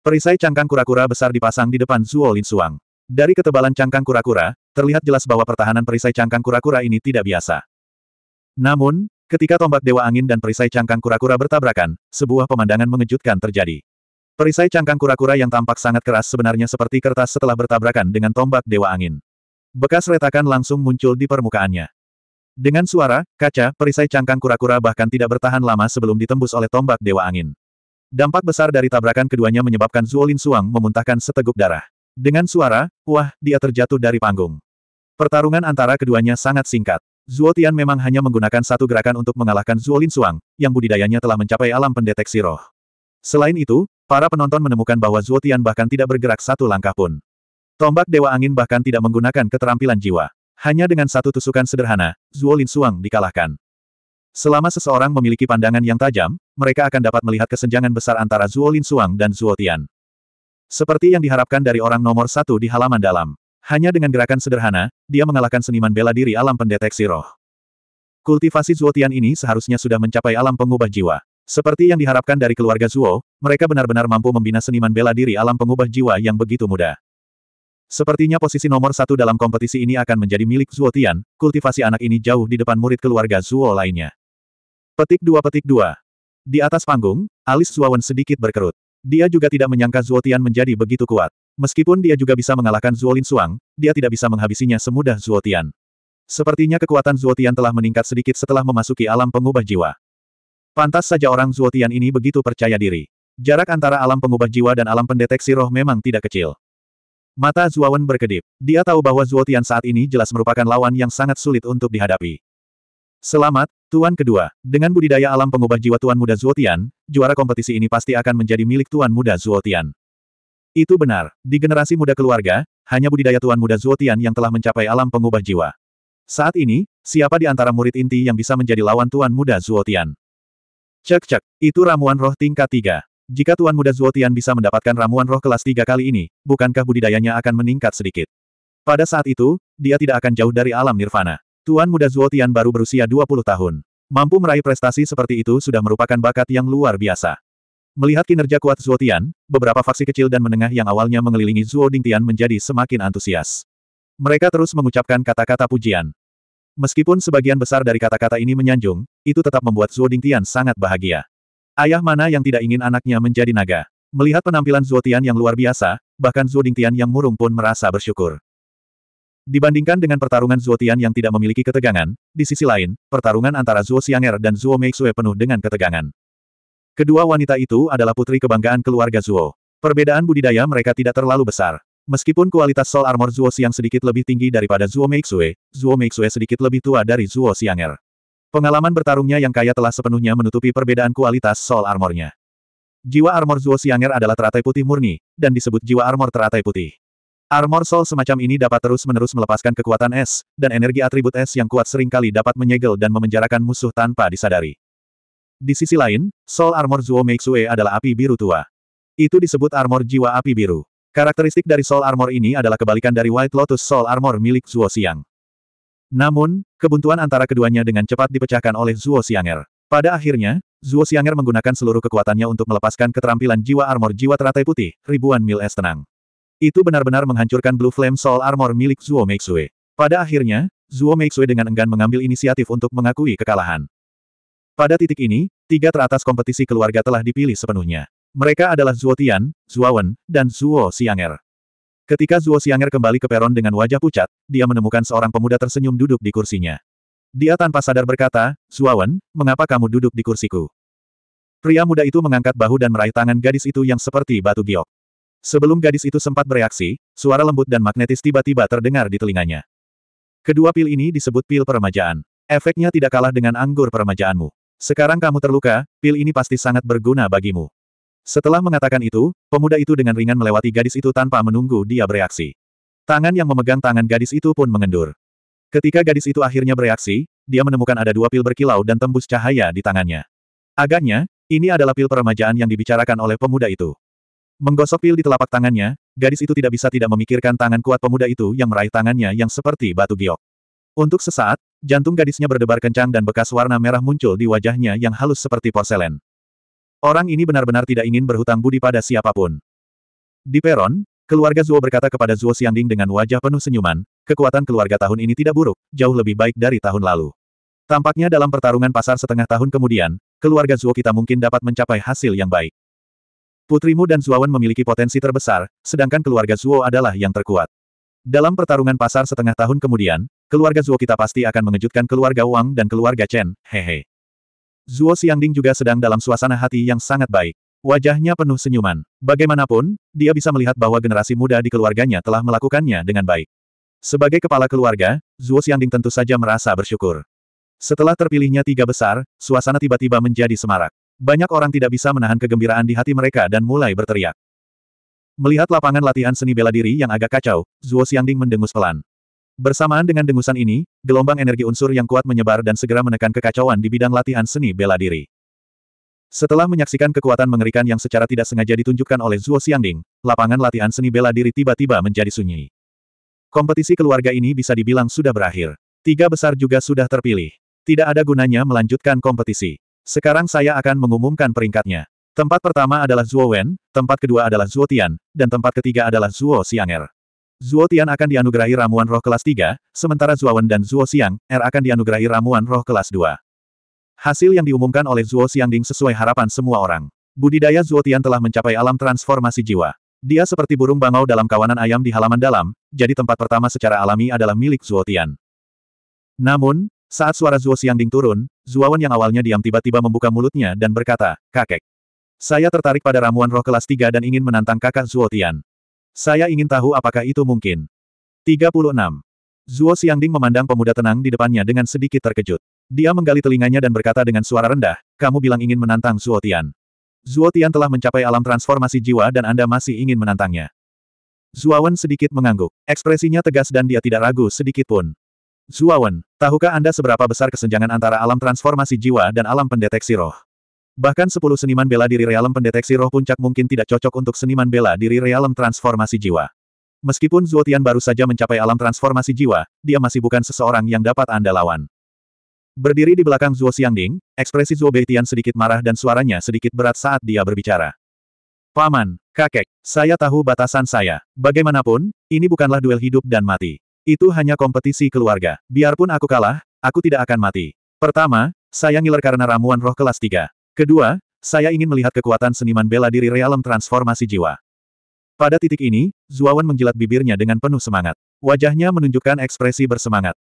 Perisai cangkang kura-kura besar dipasang di depan Zuo Lin Suang. Dari ketebalan cangkang kura-kura, terlihat jelas bahwa pertahanan perisai cangkang kura-kura ini tidak biasa. Namun, ketika tombak Dewa Angin dan perisai cangkang kura-kura bertabrakan, sebuah pemandangan mengejutkan terjadi. Perisai cangkang kura-kura yang tampak sangat keras sebenarnya seperti kertas setelah bertabrakan dengan tombak Dewa Angin. Bekas retakan langsung muncul di permukaannya. Dengan suara, kaca, perisai cangkang kura-kura bahkan tidak bertahan lama sebelum ditembus oleh tombak Dewa Angin. Dampak besar dari tabrakan keduanya menyebabkan Zuolin Suang memuntahkan seteguk darah. Dengan suara, wah, dia terjatuh dari panggung. Pertarungan antara keduanya sangat singkat. Zuo memang hanya menggunakan satu gerakan untuk mengalahkan Zuolin Suang, yang budidayanya telah mencapai alam pendeteksi roh. Selain itu, para penonton menemukan bahwa Zuo bahkan tidak bergerak satu langkah pun. Tombak Dewa Angin bahkan tidak menggunakan keterampilan jiwa. Hanya dengan satu tusukan sederhana, Zuo Lin Suang dikalahkan. Selama seseorang memiliki pandangan yang tajam, mereka akan dapat melihat kesenjangan besar antara Zuo Lin Suang dan Zuo Tian. Seperti yang diharapkan dari orang nomor satu di halaman dalam. Hanya dengan gerakan sederhana, dia mengalahkan seniman bela diri alam pendeteksi roh. Kultivasi Zuo Tian ini seharusnya sudah mencapai alam pengubah jiwa. Seperti yang diharapkan dari keluarga Zuo, mereka benar-benar mampu membina seniman bela diri alam pengubah jiwa yang begitu mudah. Sepertinya posisi nomor satu dalam kompetisi ini akan menjadi milik Zuo kultivasi anak ini jauh di depan murid keluarga Zuo lainnya. Petik dua petik dua. Di atas panggung, alis Zuowen sedikit berkerut. Dia juga tidak menyangka Zuo menjadi begitu kuat. Meskipun dia juga bisa mengalahkan Zuo Suang, dia tidak bisa menghabisinya semudah Zuo Sepertinya kekuatan Zuo telah meningkat sedikit setelah memasuki alam pengubah jiwa. Pantas saja orang Zuo ini begitu percaya diri. Jarak antara alam pengubah jiwa dan alam pendeteksi roh memang tidak kecil. Mata Zuawan berkedip. Dia tahu bahwa Zuotian saat ini jelas merupakan lawan yang sangat sulit untuk dihadapi. Selamat, Tuan Kedua. Dengan budidaya alam pengubah jiwa Tuan Muda Zuotian, juara kompetisi ini pasti akan menjadi milik Tuan Muda Zuotian. Itu benar. Di generasi muda keluarga, hanya budidaya Tuan Muda Zuotian yang telah mencapai alam pengubah jiwa. Saat ini, siapa di antara murid inti yang bisa menjadi lawan Tuan Muda Zuotian? Cek-cek, itu ramuan roh tingkat tiga. Jika Tuan Muda Zuotian bisa mendapatkan ramuan roh kelas tiga kali ini, bukankah budidayanya akan meningkat sedikit? Pada saat itu, dia tidak akan jauh dari alam nirvana. Tuan Muda Zuotian baru berusia 20 tahun. Mampu meraih prestasi seperti itu sudah merupakan bakat yang luar biasa. Melihat kinerja kuat Zuotian, beberapa faksi kecil dan menengah yang awalnya mengelilingi Zuo menjadi semakin antusias. Mereka terus mengucapkan kata-kata pujian. Meskipun sebagian besar dari kata-kata ini menyanjung, itu tetap membuat Zuo sangat bahagia. Ayah mana yang tidak ingin anaknya menjadi naga? Melihat penampilan Zuotian yang luar biasa, bahkan Zuodingtian yang murung pun merasa bersyukur. Dibandingkan dengan pertarungan Zuotian yang tidak memiliki ketegangan, di sisi lain, pertarungan antara Zuo Xianger dan Zuo Meixue penuh dengan ketegangan. Kedua wanita itu adalah putri kebanggaan keluarga Zuo. Perbedaan budidaya mereka tidak terlalu besar. Meskipun kualitas Soul Armor Zuo Xiang sedikit lebih tinggi daripada Zuo Meixue, Zuo Meixue sedikit lebih tua dari Zuo Xianger. Pengalaman bertarungnya yang kaya telah sepenuhnya menutupi perbedaan kualitas soul armornya. Jiwa armor Zuo Xianger adalah teratai putih murni, dan disebut jiwa armor teratai putih. Armor soul semacam ini dapat terus-menerus melepaskan kekuatan es, dan energi atribut es yang kuat seringkali dapat menyegel dan memenjarakan musuh tanpa disadari. Di sisi lain, soul armor Zuo Meixue adalah api biru tua. Itu disebut armor jiwa api biru. Karakteristik dari soul armor ini adalah kebalikan dari White Lotus soul armor milik Zuo Xiang. Namun, kebuntuan antara keduanya dengan cepat dipecahkan oleh Zuo Xianger. Pada akhirnya, Zuo Xianger menggunakan seluruh kekuatannya untuk melepaskan keterampilan jiwa armor jiwa teratai putih, ribuan mil es tenang. Itu benar-benar menghancurkan Blue Flame Soul Armor milik Zuo Meixue. Pada akhirnya, Zuo Meixue dengan enggan mengambil inisiatif untuk mengakui kekalahan. Pada titik ini, tiga teratas kompetisi keluarga telah dipilih sepenuhnya. Mereka adalah Zuo Tian, Zuo Wen, dan Zuo Xianger. Ketika Zuo Xianger kembali ke peron dengan wajah pucat, dia menemukan seorang pemuda tersenyum duduk di kursinya. Dia tanpa sadar berkata, Zuawan, mengapa kamu duduk di kursiku? Pria muda itu mengangkat bahu dan meraih tangan gadis itu yang seperti batu giok. Sebelum gadis itu sempat bereaksi, suara lembut dan magnetis tiba-tiba terdengar di telinganya. Kedua pil ini disebut pil peremajaan. Efeknya tidak kalah dengan anggur peremajaanmu. Sekarang kamu terluka, pil ini pasti sangat berguna bagimu. Setelah mengatakan itu, pemuda itu dengan ringan melewati gadis itu tanpa menunggu dia bereaksi. Tangan yang memegang tangan gadis itu pun mengendur. Ketika gadis itu akhirnya bereaksi, dia menemukan ada dua pil berkilau dan tembus cahaya di tangannya. Agaknya, ini adalah pil peremajaan yang dibicarakan oleh pemuda itu. Menggosok pil di telapak tangannya, gadis itu tidak bisa tidak memikirkan tangan kuat pemuda itu yang meraih tangannya yang seperti batu giok. Untuk sesaat, jantung gadisnya berdebar kencang dan bekas warna merah muncul di wajahnya yang halus seperti porselen. Orang ini benar-benar tidak ingin berhutang budi pada siapapun. Di peron, keluarga Zuo berkata kepada Zuo Xiangding dengan wajah penuh senyuman, kekuatan keluarga tahun ini tidak buruk, jauh lebih baik dari tahun lalu. Tampaknya dalam pertarungan pasar setengah tahun kemudian, keluarga Zuo kita mungkin dapat mencapai hasil yang baik. Putrimu dan Zuawan memiliki potensi terbesar, sedangkan keluarga Zuo adalah yang terkuat. Dalam pertarungan pasar setengah tahun kemudian, keluarga Zuo kita pasti akan mengejutkan keluarga Wang dan keluarga Chen, hehe. Zuo Xiangding juga sedang dalam suasana hati yang sangat baik. Wajahnya penuh senyuman. Bagaimanapun, dia bisa melihat bahwa generasi muda di keluarganya telah melakukannya dengan baik. Sebagai kepala keluarga, Zuo Xiangding tentu saja merasa bersyukur. Setelah terpilihnya tiga besar, suasana tiba-tiba menjadi semarak. Banyak orang tidak bisa menahan kegembiraan di hati mereka dan mulai berteriak. Melihat lapangan latihan seni bela diri yang agak kacau, Zuo Xiangding mendengus pelan. Bersamaan dengan dengusan ini, gelombang energi unsur yang kuat menyebar dan segera menekan kekacauan di bidang latihan seni bela diri. Setelah menyaksikan kekuatan mengerikan yang secara tidak sengaja ditunjukkan oleh Zuo Xiangding, lapangan latihan seni bela diri tiba-tiba menjadi sunyi. Kompetisi keluarga ini bisa dibilang sudah berakhir. Tiga besar juga sudah terpilih. Tidak ada gunanya melanjutkan kompetisi. Sekarang saya akan mengumumkan peringkatnya. Tempat pertama adalah Zuo Wen, tempat kedua adalah Zuo Tian, dan tempat ketiga adalah Zuo Xianger. Zuo Tian akan dianugerahi ramuan roh kelas 3, sementara Wen dan Zuo Xiang, Er akan dianugerahi ramuan roh kelas 2. Hasil yang diumumkan oleh Zuo Xiangding sesuai harapan semua orang. Budidaya Zuo Tian telah mencapai alam transformasi jiwa. Dia seperti burung bangau dalam kawanan ayam di halaman dalam, jadi tempat pertama secara alami adalah milik Zuo Tian. Namun, saat suara Zuo Xiangding turun, Zuawan yang awalnya diam tiba-tiba membuka mulutnya dan berkata, Kakek. Saya tertarik pada ramuan roh kelas 3 dan ingin menantang kakak Zuo Tian. Saya ingin tahu apakah itu mungkin. 36. Zuo Xiangding memandang pemuda tenang di depannya dengan sedikit terkejut. Dia menggali telinganya dan berkata dengan suara rendah, kamu bilang ingin menantang Zuo Tian. Zuo Tian telah mencapai alam transformasi jiwa dan Anda masih ingin menantangnya. Zuo Wen sedikit mengangguk. Ekspresinya tegas dan dia tidak ragu sedikit pun. Zuo Wen, tahukah Anda seberapa besar kesenjangan antara alam transformasi jiwa dan alam pendeteksi roh? Bahkan sepuluh seniman bela diri realem pendeteksi roh puncak mungkin tidak cocok untuk seniman bela diri realem transformasi jiwa. Meskipun Zuotian baru saja mencapai alam transformasi jiwa, dia masih bukan seseorang yang dapat Anda lawan. Berdiri di belakang Zuo Xiangding, ekspresi Zuo Beitian sedikit marah dan suaranya sedikit berat saat dia berbicara. Paman, kakek, saya tahu batasan saya. Bagaimanapun, ini bukanlah duel hidup dan mati. Itu hanya kompetisi keluarga. Biarpun aku kalah, aku tidak akan mati. Pertama, saya ngiler karena ramuan roh kelas 3. Kedua, saya ingin melihat kekuatan seniman bela diri realem transformasi jiwa. Pada titik ini, Zuawan menjilat bibirnya dengan penuh semangat. Wajahnya menunjukkan ekspresi bersemangat.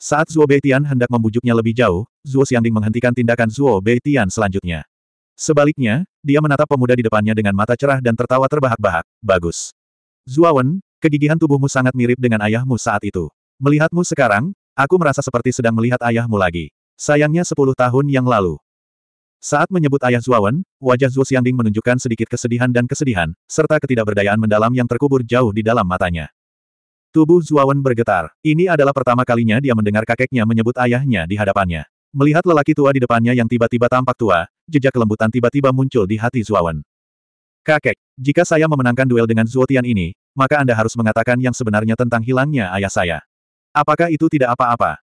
Saat Zuo Beitian hendak membujuknya lebih jauh, Zuo Xiangding menghentikan tindakan Zuo Beitian selanjutnya. Sebaliknya, dia menatap pemuda di depannya dengan mata cerah dan tertawa terbahak-bahak, bagus. Zuawan, kegigihan tubuhmu sangat mirip dengan ayahmu saat itu. Melihatmu sekarang, aku merasa seperti sedang melihat ayahmu lagi. Sayangnya sepuluh tahun yang lalu. Saat menyebut ayah Zuawan, wajah Zhu Xiangding menunjukkan sedikit kesedihan dan kesedihan, serta ketidakberdayaan mendalam yang terkubur jauh di dalam matanya. Tubuh Zuawan bergetar. Ini adalah pertama kalinya dia mendengar kakeknya menyebut ayahnya di hadapannya. Melihat lelaki tua di depannya yang tiba-tiba tampak tua, jejak kelembutan tiba-tiba muncul di hati Zuawan. Kakek, jika saya memenangkan duel dengan Zuotian ini, maka Anda harus mengatakan yang sebenarnya tentang hilangnya ayah saya. Apakah itu tidak apa-apa?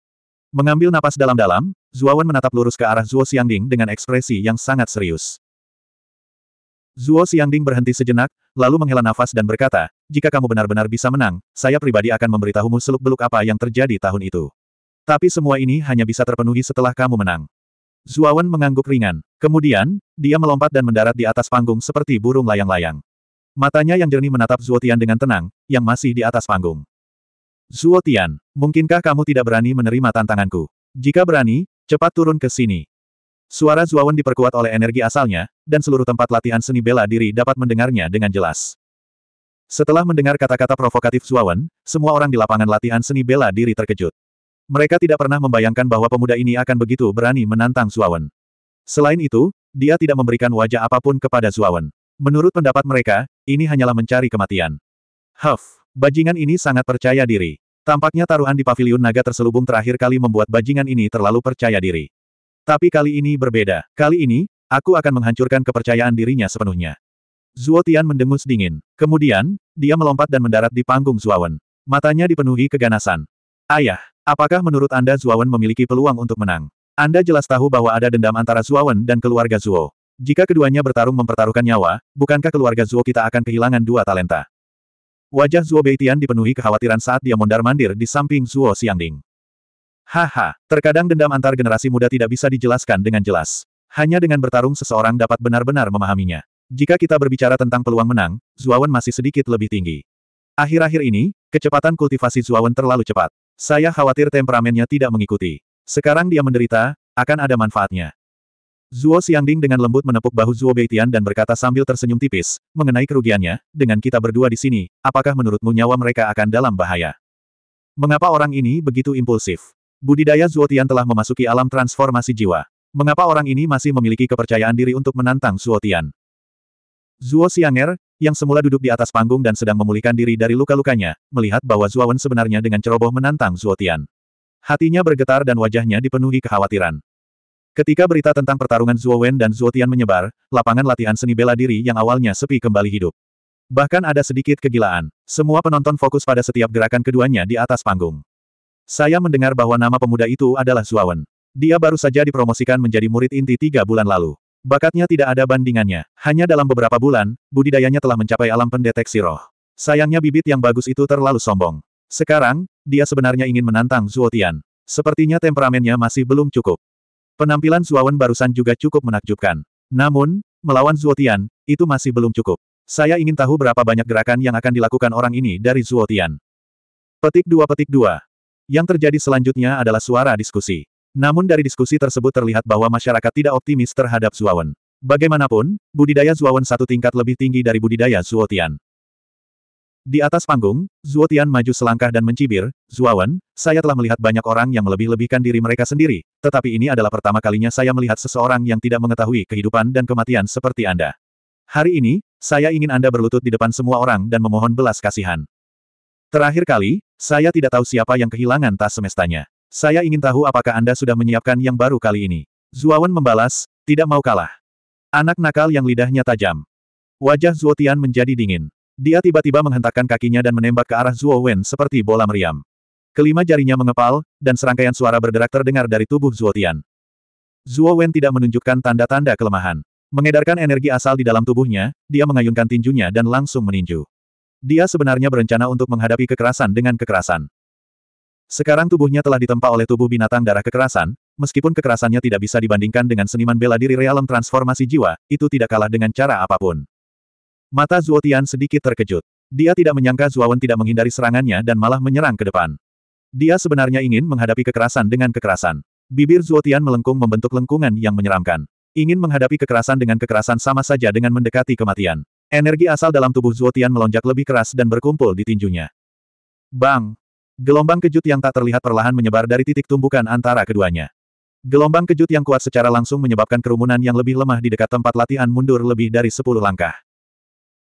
Mengambil napas dalam-dalam, Zuowen menatap lurus ke arah Zuo Xiangding dengan ekspresi yang sangat serius. Zuo Xiangding berhenti sejenak, lalu menghela nafas dan berkata, jika kamu benar-benar bisa menang, saya pribadi akan memberitahumu seluk-beluk apa yang terjadi tahun itu. Tapi semua ini hanya bisa terpenuhi setelah kamu menang. Zuawan mengangguk ringan. Kemudian, dia melompat dan mendarat di atas panggung seperti burung layang-layang. Matanya yang jernih menatap Zuotian dengan tenang, yang masih di atas panggung. Zuotian, mungkinkah kamu tidak berani menerima tantanganku? Jika berani, Cepat turun ke sini. Suara Zuawan diperkuat oleh energi asalnya, dan seluruh tempat latihan seni bela diri dapat mendengarnya dengan jelas. Setelah mendengar kata-kata provokatif Zuawan, semua orang di lapangan latihan seni bela diri terkejut. Mereka tidak pernah membayangkan bahwa pemuda ini akan begitu berani menantang Zuawan. Selain itu, dia tidak memberikan wajah apapun kepada Zuawan. Menurut pendapat mereka, ini hanyalah mencari kematian. Huff, bajingan ini sangat percaya diri. Tampaknya taruhan di paviliun naga terselubung terakhir kali membuat bajingan ini terlalu percaya diri. Tapi kali ini berbeda. Kali ini, aku akan menghancurkan kepercayaan dirinya sepenuhnya. Zuo Tian mendengus dingin. Kemudian, dia melompat dan mendarat di panggung Zuawan. Matanya dipenuhi keganasan. Ayah, apakah menurut Anda Zuawan memiliki peluang untuk menang? Anda jelas tahu bahwa ada dendam antara Zuawan dan keluarga Zuo. Jika keduanya bertarung mempertaruhkan nyawa, bukankah keluarga Zuo kita akan kehilangan dua talenta? Wajah Zuo Beitian dipenuhi kekhawatiran saat dia mondar-mandir di samping Zuo Xiangding. Haha, terkadang dendam antar generasi muda tidak bisa dijelaskan dengan jelas. Hanya dengan bertarung seseorang dapat benar-benar memahaminya. Jika kita berbicara tentang peluang menang, Zuawan masih sedikit lebih tinggi. Akhir-akhir ini, kecepatan kultivasi Zuawan terlalu cepat. Saya khawatir temperamennya tidak mengikuti. Sekarang dia menderita, akan ada manfaatnya. Zuo Xiangding dengan lembut menepuk bahu Zuo Beitian dan berkata sambil tersenyum tipis, mengenai kerugiannya, dengan kita berdua di sini, apakah menurutmu nyawa mereka akan dalam bahaya? Mengapa orang ini begitu impulsif? Budidaya Zuo Tian telah memasuki alam transformasi jiwa. Mengapa orang ini masih memiliki kepercayaan diri untuk menantang Zuo Tian? Zuo Xianger, yang semula duduk di atas panggung dan sedang memulihkan diri dari luka-lukanya, melihat bahwa Zuo Wen sebenarnya dengan ceroboh menantang Zuo Tian. Hatinya bergetar dan wajahnya dipenuhi kekhawatiran. Ketika berita tentang pertarungan Zuo Wen dan Zuo Tian menyebar, lapangan latihan seni bela diri yang awalnya sepi kembali hidup. Bahkan ada sedikit kegilaan. Semua penonton fokus pada setiap gerakan keduanya di atas panggung. Saya mendengar bahwa nama pemuda itu adalah Zuo Wen. Dia baru saja dipromosikan menjadi murid inti tiga bulan lalu. Bakatnya tidak ada bandingannya. Hanya dalam beberapa bulan, budidayanya telah mencapai alam pendeteksi roh. Sayangnya bibit yang bagus itu terlalu sombong. Sekarang, dia sebenarnya ingin menantang Zuo Tian. Sepertinya temperamennya masih belum cukup. Penampilan Suawan barusan juga cukup menakjubkan. Namun, melawan Zuotian, itu masih belum cukup. Saya ingin tahu berapa banyak gerakan yang akan dilakukan orang ini dari Zuotian. Petik dua petik dua. Yang terjadi selanjutnya adalah suara diskusi. Namun dari diskusi tersebut terlihat bahwa masyarakat tidak optimis terhadap Zuawan. Bagaimanapun, budidaya Zuawan satu tingkat lebih tinggi dari budidaya Zuotian. Di atas panggung, Zuotian maju selangkah dan mencibir, Zuawan, saya telah melihat banyak orang yang melebih-lebihkan diri mereka sendiri, tetapi ini adalah pertama kalinya saya melihat seseorang yang tidak mengetahui kehidupan dan kematian seperti Anda. Hari ini, saya ingin Anda berlutut di depan semua orang dan memohon belas kasihan. Terakhir kali, saya tidak tahu siapa yang kehilangan tas semestanya. Saya ingin tahu apakah Anda sudah menyiapkan yang baru kali ini. Zuawan membalas, tidak mau kalah. Anak nakal yang lidahnya tajam. Wajah Zuotian menjadi dingin. Dia tiba-tiba menghentakkan kakinya dan menembak ke arah Zuo Wen seperti bola meriam. Kelima jarinya mengepal, dan serangkaian suara berderak terdengar dari tubuh Zuo Tian. Zuo Wen tidak menunjukkan tanda-tanda kelemahan. Mengedarkan energi asal di dalam tubuhnya, dia mengayunkan tinjunya dan langsung meninju. Dia sebenarnya berencana untuk menghadapi kekerasan dengan kekerasan. Sekarang tubuhnya telah ditempa oleh tubuh binatang darah kekerasan, meskipun kekerasannya tidak bisa dibandingkan dengan seniman bela diri realem transformasi jiwa, itu tidak kalah dengan cara apapun. Mata Zuotian sedikit terkejut. Dia tidak menyangka Zuawan tidak menghindari serangannya dan malah menyerang ke depan. Dia sebenarnya ingin menghadapi kekerasan dengan kekerasan. Bibir Zuotian melengkung membentuk lengkungan yang menyeramkan. Ingin menghadapi kekerasan dengan kekerasan sama saja dengan mendekati kematian. Energi asal dalam tubuh Zuotian melonjak lebih keras dan berkumpul di tinjunya. Bang! Gelombang kejut yang tak terlihat perlahan menyebar dari titik tumbukan antara keduanya. Gelombang kejut yang kuat secara langsung menyebabkan kerumunan yang lebih lemah di dekat tempat latihan mundur lebih dari 10 langkah.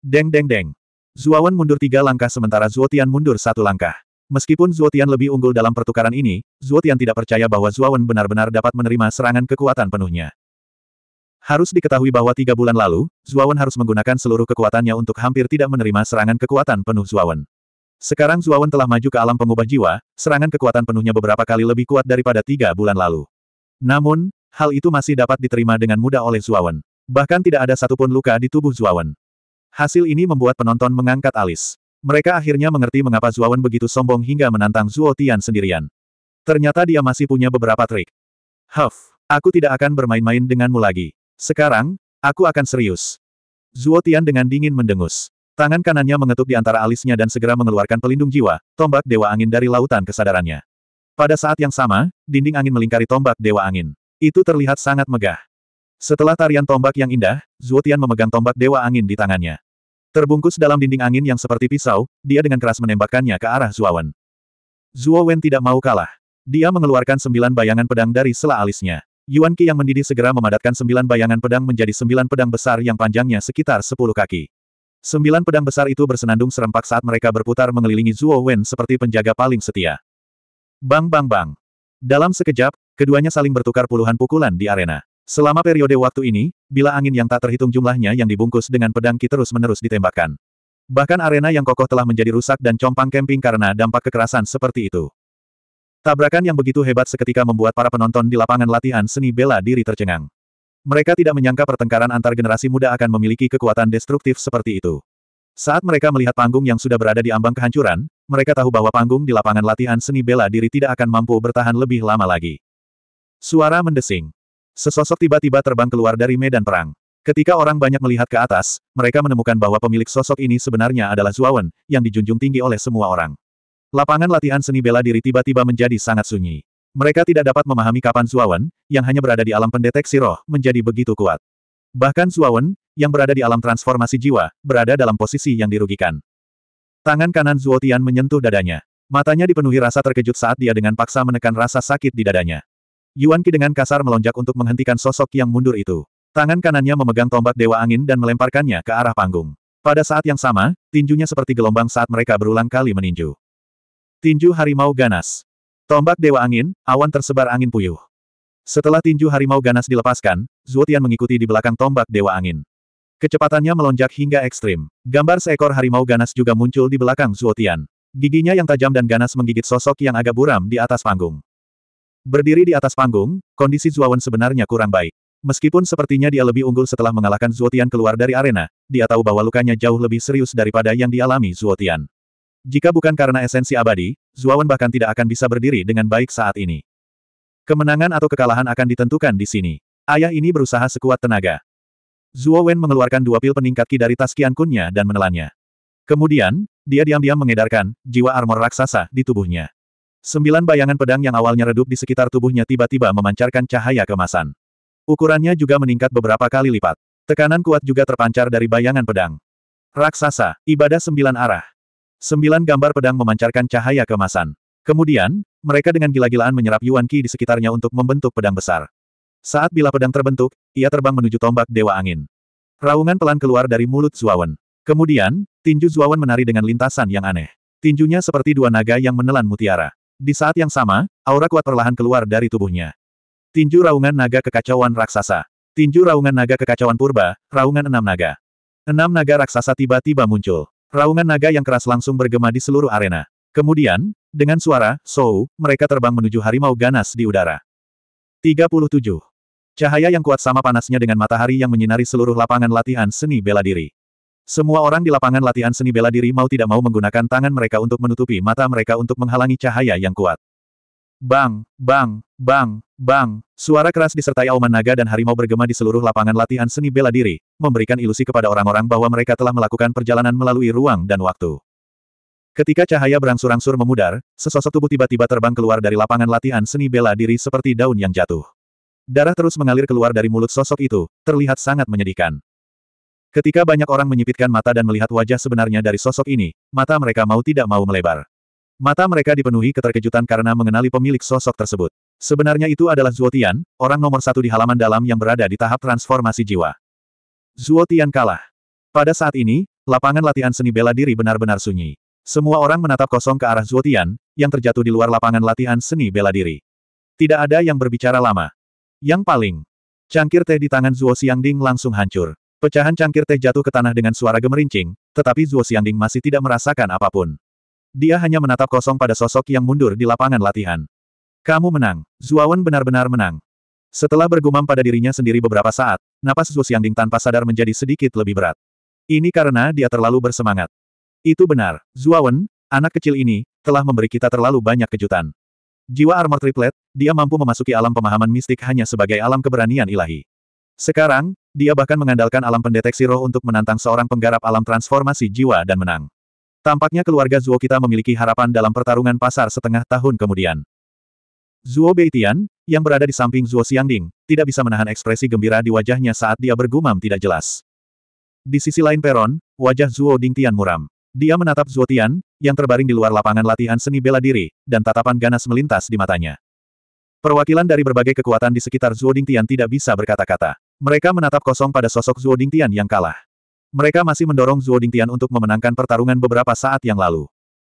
Deng deng deng. Zuawan mundur tiga langkah sementara Zuotian mundur satu langkah. Meskipun Zuotian lebih unggul dalam pertukaran ini, Zuotian tidak percaya bahwa Zuawan benar-benar dapat menerima serangan kekuatan penuhnya. Harus diketahui bahwa tiga bulan lalu, Zuawan harus menggunakan seluruh kekuatannya untuk hampir tidak menerima serangan kekuatan penuh Zuawan. Sekarang Zuawan telah maju ke alam pengubah jiwa, serangan kekuatan penuhnya beberapa kali lebih kuat daripada tiga bulan lalu. Namun, hal itu masih dapat diterima dengan mudah oleh Zuawan. Bahkan tidak ada satupun luka di tubuh Zuawan. Hasil ini membuat penonton mengangkat alis. Mereka akhirnya mengerti mengapa Zuowen begitu sombong hingga menantang Zuo Tian sendirian. Ternyata dia masih punya beberapa trik. Huff, aku tidak akan bermain-main denganmu lagi. Sekarang, aku akan serius. Zuo Tian dengan dingin mendengus. Tangan kanannya mengetuk di antara alisnya dan segera mengeluarkan pelindung jiwa, tombak Dewa Angin dari lautan kesadarannya. Pada saat yang sama, dinding angin melingkari tombak Dewa Angin. Itu terlihat sangat megah. Setelah tarian tombak yang indah, Zuo Tian memegang tombak Dewa Angin di tangannya. Terbungkus dalam dinding angin yang seperti pisau, dia dengan keras menembakkannya ke arah Zuo Wen tidak mau kalah. Dia mengeluarkan sembilan bayangan pedang dari sela alisnya. Yuan Qi yang mendidih segera memadatkan sembilan bayangan pedang menjadi sembilan pedang besar yang panjangnya sekitar sepuluh kaki. Sembilan pedang besar itu bersenandung serempak saat mereka berputar mengelilingi Zuo Wen seperti penjaga paling setia. Bang bang bang. Dalam sekejap, keduanya saling bertukar puluhan pukulan di arena. Selama periode waktu ini, bila angin yang tak terhitung jumlahnya yang dibungkus dengan pedang ki terus-menerus ditembakkan. Bahkan arena yang kokoh telah menjadi rusak dan compang kemping karena dampak kekerasan seperti itu. Tabrakan yang begitu hebat seketika membuat para penonton di lapangan latihan seni bela diri tercengang. Mereka tidak menyangka pertengkaran antar generasi muda akan memiliki kekuatan destruktif seperti itu. Saat mereka melihat panggung yang sudah berada di ambang kehancuran, mereka tahu bahwa panggung di lapangan latihan seni bela diri tidak akan mampu bertahan lebih lama lagi. Suara mendesing. Sesosok tiba-tiba terbang keluar dari medan perang. Ketika orang banyak melihat ke atas, mereka menemukan bahwa pemilik sosok ini sebenarnya adalah Zuawan, yang dijunjung tinggi oleh semua orang. Lapangan latihan seni bela diri tiba-tiba menjadi sangat sunyi. Mereka tidak dapat memahami kapan Zuawan, yang hanya berada di alam pendeteksi roh, menjadi begitu kuat. Bahkan Zuawan, yang berada di alam transformasi jiwa, berada dalam posisi yang dirugikan. Tangan kanan Zuotian menyentuh dadanya. Matanya dipenuhi rasa terkejut saat dia dengan paksa menekan rasa sakit di dadanya. Yuan Qi dengan kasar melonjak untuk menghentikan sosok yang mundur itu. Tangan kanannya memegang tombak Dewa Angin dan melemparkannya ke arah panggung. Pada saat yang sama, tinjunya seperti gelombang saat mereka berulang kali meninju. Tinju Harimau Ganas. Tombak Dewa Angin, awan tersebar angin puyuh. Setelah tinju harimau ganas dilepaskan, Zuotian mengikuti di belakang tombak Dewa Angin. Kecepatannya melonjak hingga ekstrim. Gambar seekor harimau ganas juga muncul di belakang Zuotian. Giginya yang tajam dan ganas menggigit sosok yang agak buram di atas panggung. Berdiri di atas panggung, kondisi Zuawan sebenarnya kurang baik. Meskipun sepertinya dia lebih unggul setelah mengalahkan Zuotian keluar dari arena, dia tahu bahwa lukanya jauh lebih serius daripada yang dialami Zuotian. Jika bukan karena esensi abadi, Zuawan bahkan tidak akan bisa berdiri dengan baik saat ini. Kemenangan atau kekalahan akan ditentukan di sini. Ayah ini berusaha sekuat tenaga. Zuo mengeluarkan dua pil peningkat ki dari tas kunnya dan menelannya. Kemudian, dia diam-diam mengedarkan jiwa armor raksasa di tubuhnya. Sembilan bayangan pedang yang awalnya redup di sekitar tubuhnya tiba-tiba memancarkan cahaya kemasan. Ukurannya juga meningkat beberapa kali lipat. Tekanan kuat juga terpancar dari bayangan pedang. Raksasa, ibadah sembilan arah. Sembilan gambar pedang memancarkan cahaya kemasan. Kemudian, mereka dengan gila-gilaan menyerap Yuan Qi di sekitarnya untuk membentuk pedang besar. Saat bila pedang terbentuk, ia terbang menuju tombak Dewa Angin. Raungan pelan keluar dari mulut Zuawan. Kemudian, tinju Zuawan menari dengan lintasan yang aneh. Tinjunya seperti dua naga yang menelan mutiara. Di saat yang sama, aura kuat perlahan keluar dari tubuhnya. Tinju raungan naga kekacauan raksasa. Tinju raungan naga kekacauan purba, raungan enam naga. Enam naga raksasa tiba-tiba muncul. Raungan naga yang keras langsung bergema di seluruh arena. Kemudian, dengan suara, Sou, mereka terbang menuju harimau ganas di udara. 37. Cahaya yang kuat sama panasnya dengan matahari yang menyinari seluruh lapangan latihan seni bela diri. Semua orang di lapangan latihan seni bela diri mau tidak mau menggunakan tangan mereka untuk menutupi mata mereka untuk menghalangi cahaya yang kuat. Bang, bang, bang, bang, suara keras disertai auman naga dan harimau bergema di seluruh lapangan latihan seni bela diri, memberikan ilusi kepada orang-orang bahwa mereka telah melakukan perjalanan melalui ruang dan waktu. Ketika cahaya berangsur-angsur memudar, sesosok tubuh tiba-tiba terbang keluar dari lapangan latihan seni bela diri seperti daun yang jatuh. Darah terus mengalir keluar dari mulut sosok itu, terlihat sangat menyedihkan. Ketika banyak orang menyipitkan mata dan melihat wajah sebenarnya dari sosok ini, mata mereka mau tidak mau melebar. Mata mereka dipenuhi keterkejutan karena mengenali pemilik sosok tersebut. Sebenarnya itu adalah Zuotian, orang nomor satu di halaman dalam yang berada di tahap transformasi jiwa. Zuotian kalah. Pada saat ini, lapangan latihan seni bela diri benar-benar sunyi. Semua orang menatap kosong ke arah Zuotian, yang terjatuh di luar lapangan latihan seni bela diri. Tidak ada yang berbicara lama. Yang paling, cangkir teh di tangan Zuo Xiangding langsung hancur. Pecahan cangkir teh jatuh ke tanah dengan suara gemerincing, tetapi Zuo Xiangding masih tidak merasakan apapun. Dia hanya menatap kosong pada sosok yang mundur di lapangan latihan. Kamu menang, Zuawan benar-benar menang. Setelah bergumam pada dirinya sendiri beberapa saat, napas Zuo Xiangding tanpa sadar menjadi sedikit lebih berat. Ini karena dia terlalu bersemangat. Itu benar, Zuawan, anak kecil ini, telah memberi kita terlalu banyak kejutan. Jiwa armor triplet, dia mampu memasuki alam pemahaman mistik hanya sebagai alam keberanian ilahi. Sekarang, dia bahkan mengandalkan alam pendeteksi roh untuk menantang seorang penggarap alam transformasi jiwa dan menang. Tampaknya keluarga Zuo kita memiliki harapan dalam pertarungan pasar setengah tahun kemudian. Zuo Beitian, yang berada di samping Zuo Xiangding, tidak bisa menahan ekspresi gembira di wajahnya saat dia bergumam tidak jelas. Di sisi lain peron, wajah Zuo Dingtian muram. Dia menatap Zuo Tian, yang terbaring di luar lapangan latihan seni bela diri, dan tatapan ganas melintas di matanya. Perwakilan dari berbagai kekuatan di sekitar Zuo Dingtian tidak bisa berkata-kata. Mereka menatap kosong pada sosok Zuo Dingtian yang kalah. Mereka masih mendorong Zuo Dingtian untuk memenangkan pertarungan beberapa saat yang lalu.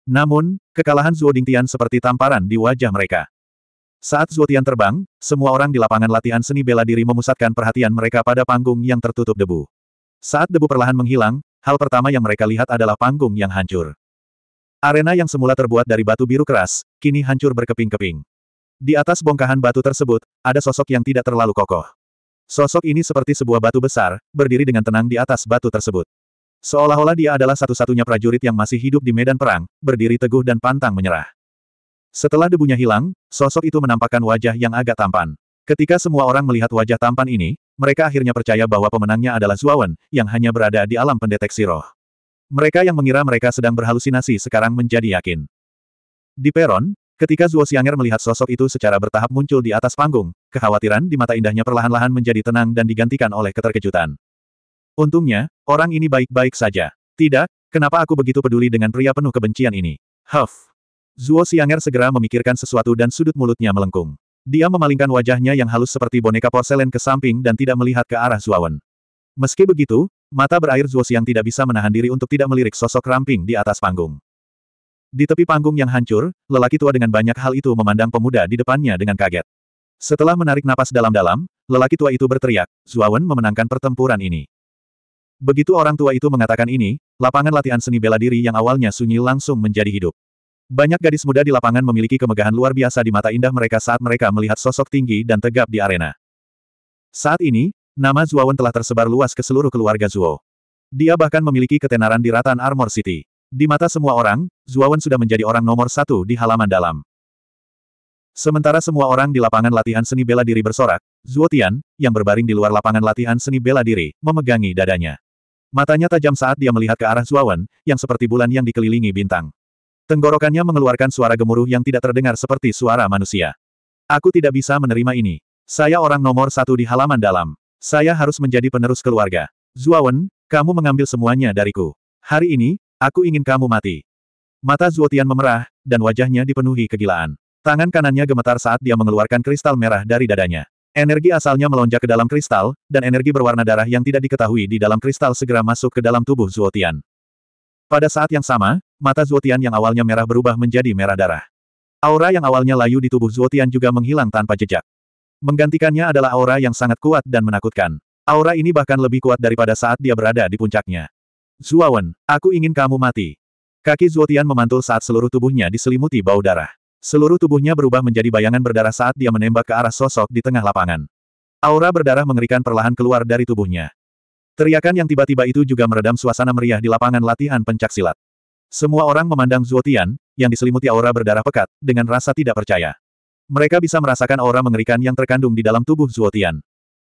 Namun, kekalahan Zuo Dingtian seperti tamparan di wajah mereka. Saat Zuo Tian terbang, semua orang di lapangan latihan seni bela diri memusatkan perhatian mereka pada panggung yang tertutup debu. Saat debu perlahan menghilang, hal pertama yang mereka lihat adalah panggung yang hancur. Arena yang semula terbuat dari batu biru keras, kini hancur berkeping-keping. Di atas bongkahan batu tersebut, ada sosok yang tidak terlalu kokoh. Sosok ini seperti sebuah batu besar, berdiri dengan tenang di atas batu tersebut. Seolah-olah dia adalah satu-satunya prajurit yang masih hidup di medan perang, berdiri teguh dan pantang menyerah. Setelah debunya hilang, sosok itu menampakkan wajah yang agak tampan. Ketika semua orang melihat wajah tampan ini, mereka akhirnya percaya bahwa pemenangnya adalah Zuawan, yang hanya berada di alam pendeteksi roh. Mereka yang mengira mereka sedang berhalusinasi sekarang menjadi yakin. Di peron, Ketika Zuo Xianger melihat sosok itu secara bertahap muncul di atas panggung, kekhawatiran di mata indahnya perlahan-lahan menjadi tenang dan digantikan oleh keterkejutan. Untungnya, orang ini baik-baik saja. Tidak, kenapa aku begitu peduli dengan pria penuh kebencian ini? Huff! Zuo Xianger segera memikirkan sesuatu dan sudut mulutnya melengkung. Dia memalingkan wajahnya yang halus seperti boneka porselen ke samping dan tidak melihat ke arah Zuawan. Meski begitu, mata berair Zuo Xiang tidak bisa menahan diri untuk tidak melirik sosok ramping di atas panggung. Di tepi panggung yang hancur, lelaki tua dengan banyak hal itu memandang pemuda di depannya dengan kaget. Setelah menarik napas dalam-dalam, lelaki tua itu berteriak, Zuawan memenangkan pertempuran ini. Begitu orang tua itu mengatakan ini, lapangan latihan seni bela diri yang awalnya sunyi langsung menjadi hidup. Banyak gadis muda di lapangan memiliki kemegahan luar biasa di mata indah mereka saat mereka melihat sosok tinggi dan tegap di arena. Saat ini, nama Zuawan telah tersebar luas ke seluruh keluarga Zuo. Dia bahkan memiliki ketenaran di Ratan Armor City. Di mata semua orang, Zuawan sudah menjadi orang nomor satu di halaman dalam. Sementara semua orang di lapangan latihan seni bela diri bersorak, Zuotian, yang berbaring di luar lapangan latihan seni bela diri, memegangi dadanya. Matanya tajam saat dia melihat ke arah Zuawan, yang seperti bulan yang dikelilingi bintang. Tenggorokannya mengeluarkan suara gemuruh yang tidak terdengar seperti suara manusia. Aku tidak bisa menerima ini. Saya orang nomor satu di halaman dalam. Saya harus menjadi penerus keluarga. Zuawan, kamu mengambil semuanya dariku. Hari ini, Aku ingin kamu mati. Mata Zuotian memerah, dan wajahnya dipenuhi kegilaan. Tangan kanannya gemetar saat dia mengeluarkan kristal merah dari dadanya. Energi asalnya melonjak ke dalam kristal, dan energi berwarna darah yang tidak diketahui di dalam kristal segera masuk ke dalam tubuh Zuotian. Pada saat yang sama, mata Zuotian yang awalnya merah berubah menjadi merah darah. Aura yang awalnya layu di tubuh Zuotian juga menghilang tanpa jejak. Menggantikannya adalah aura yang sangat kuat dan menakutkan. Aura ini bahkan lebih kuat daripada saat dia berada di puncaknya. Zuawan, aku ingin kamu mati. Kaki Zuotian memantul saat seluruh tubuhnya diselimuti bau darah. Seluruh tubuhnya berubah menjadi bayangan berdarah saat dia menembak ke arah sosok di tengah lapangan. Aura berdarah mengerikan perlahan keluar dari tubuhnya. Teriakan yang tiba-tiba itu juga meredam suasana meriah di lapangan latihan pencaksilat. Semua orang memandang Zuotian, yang diselimuti aura berdarah pekat, dengan rasa tidak percaya. Mereka bisa merasakan aura mengerikan yang terkandung di dalam tubuh Zuotian.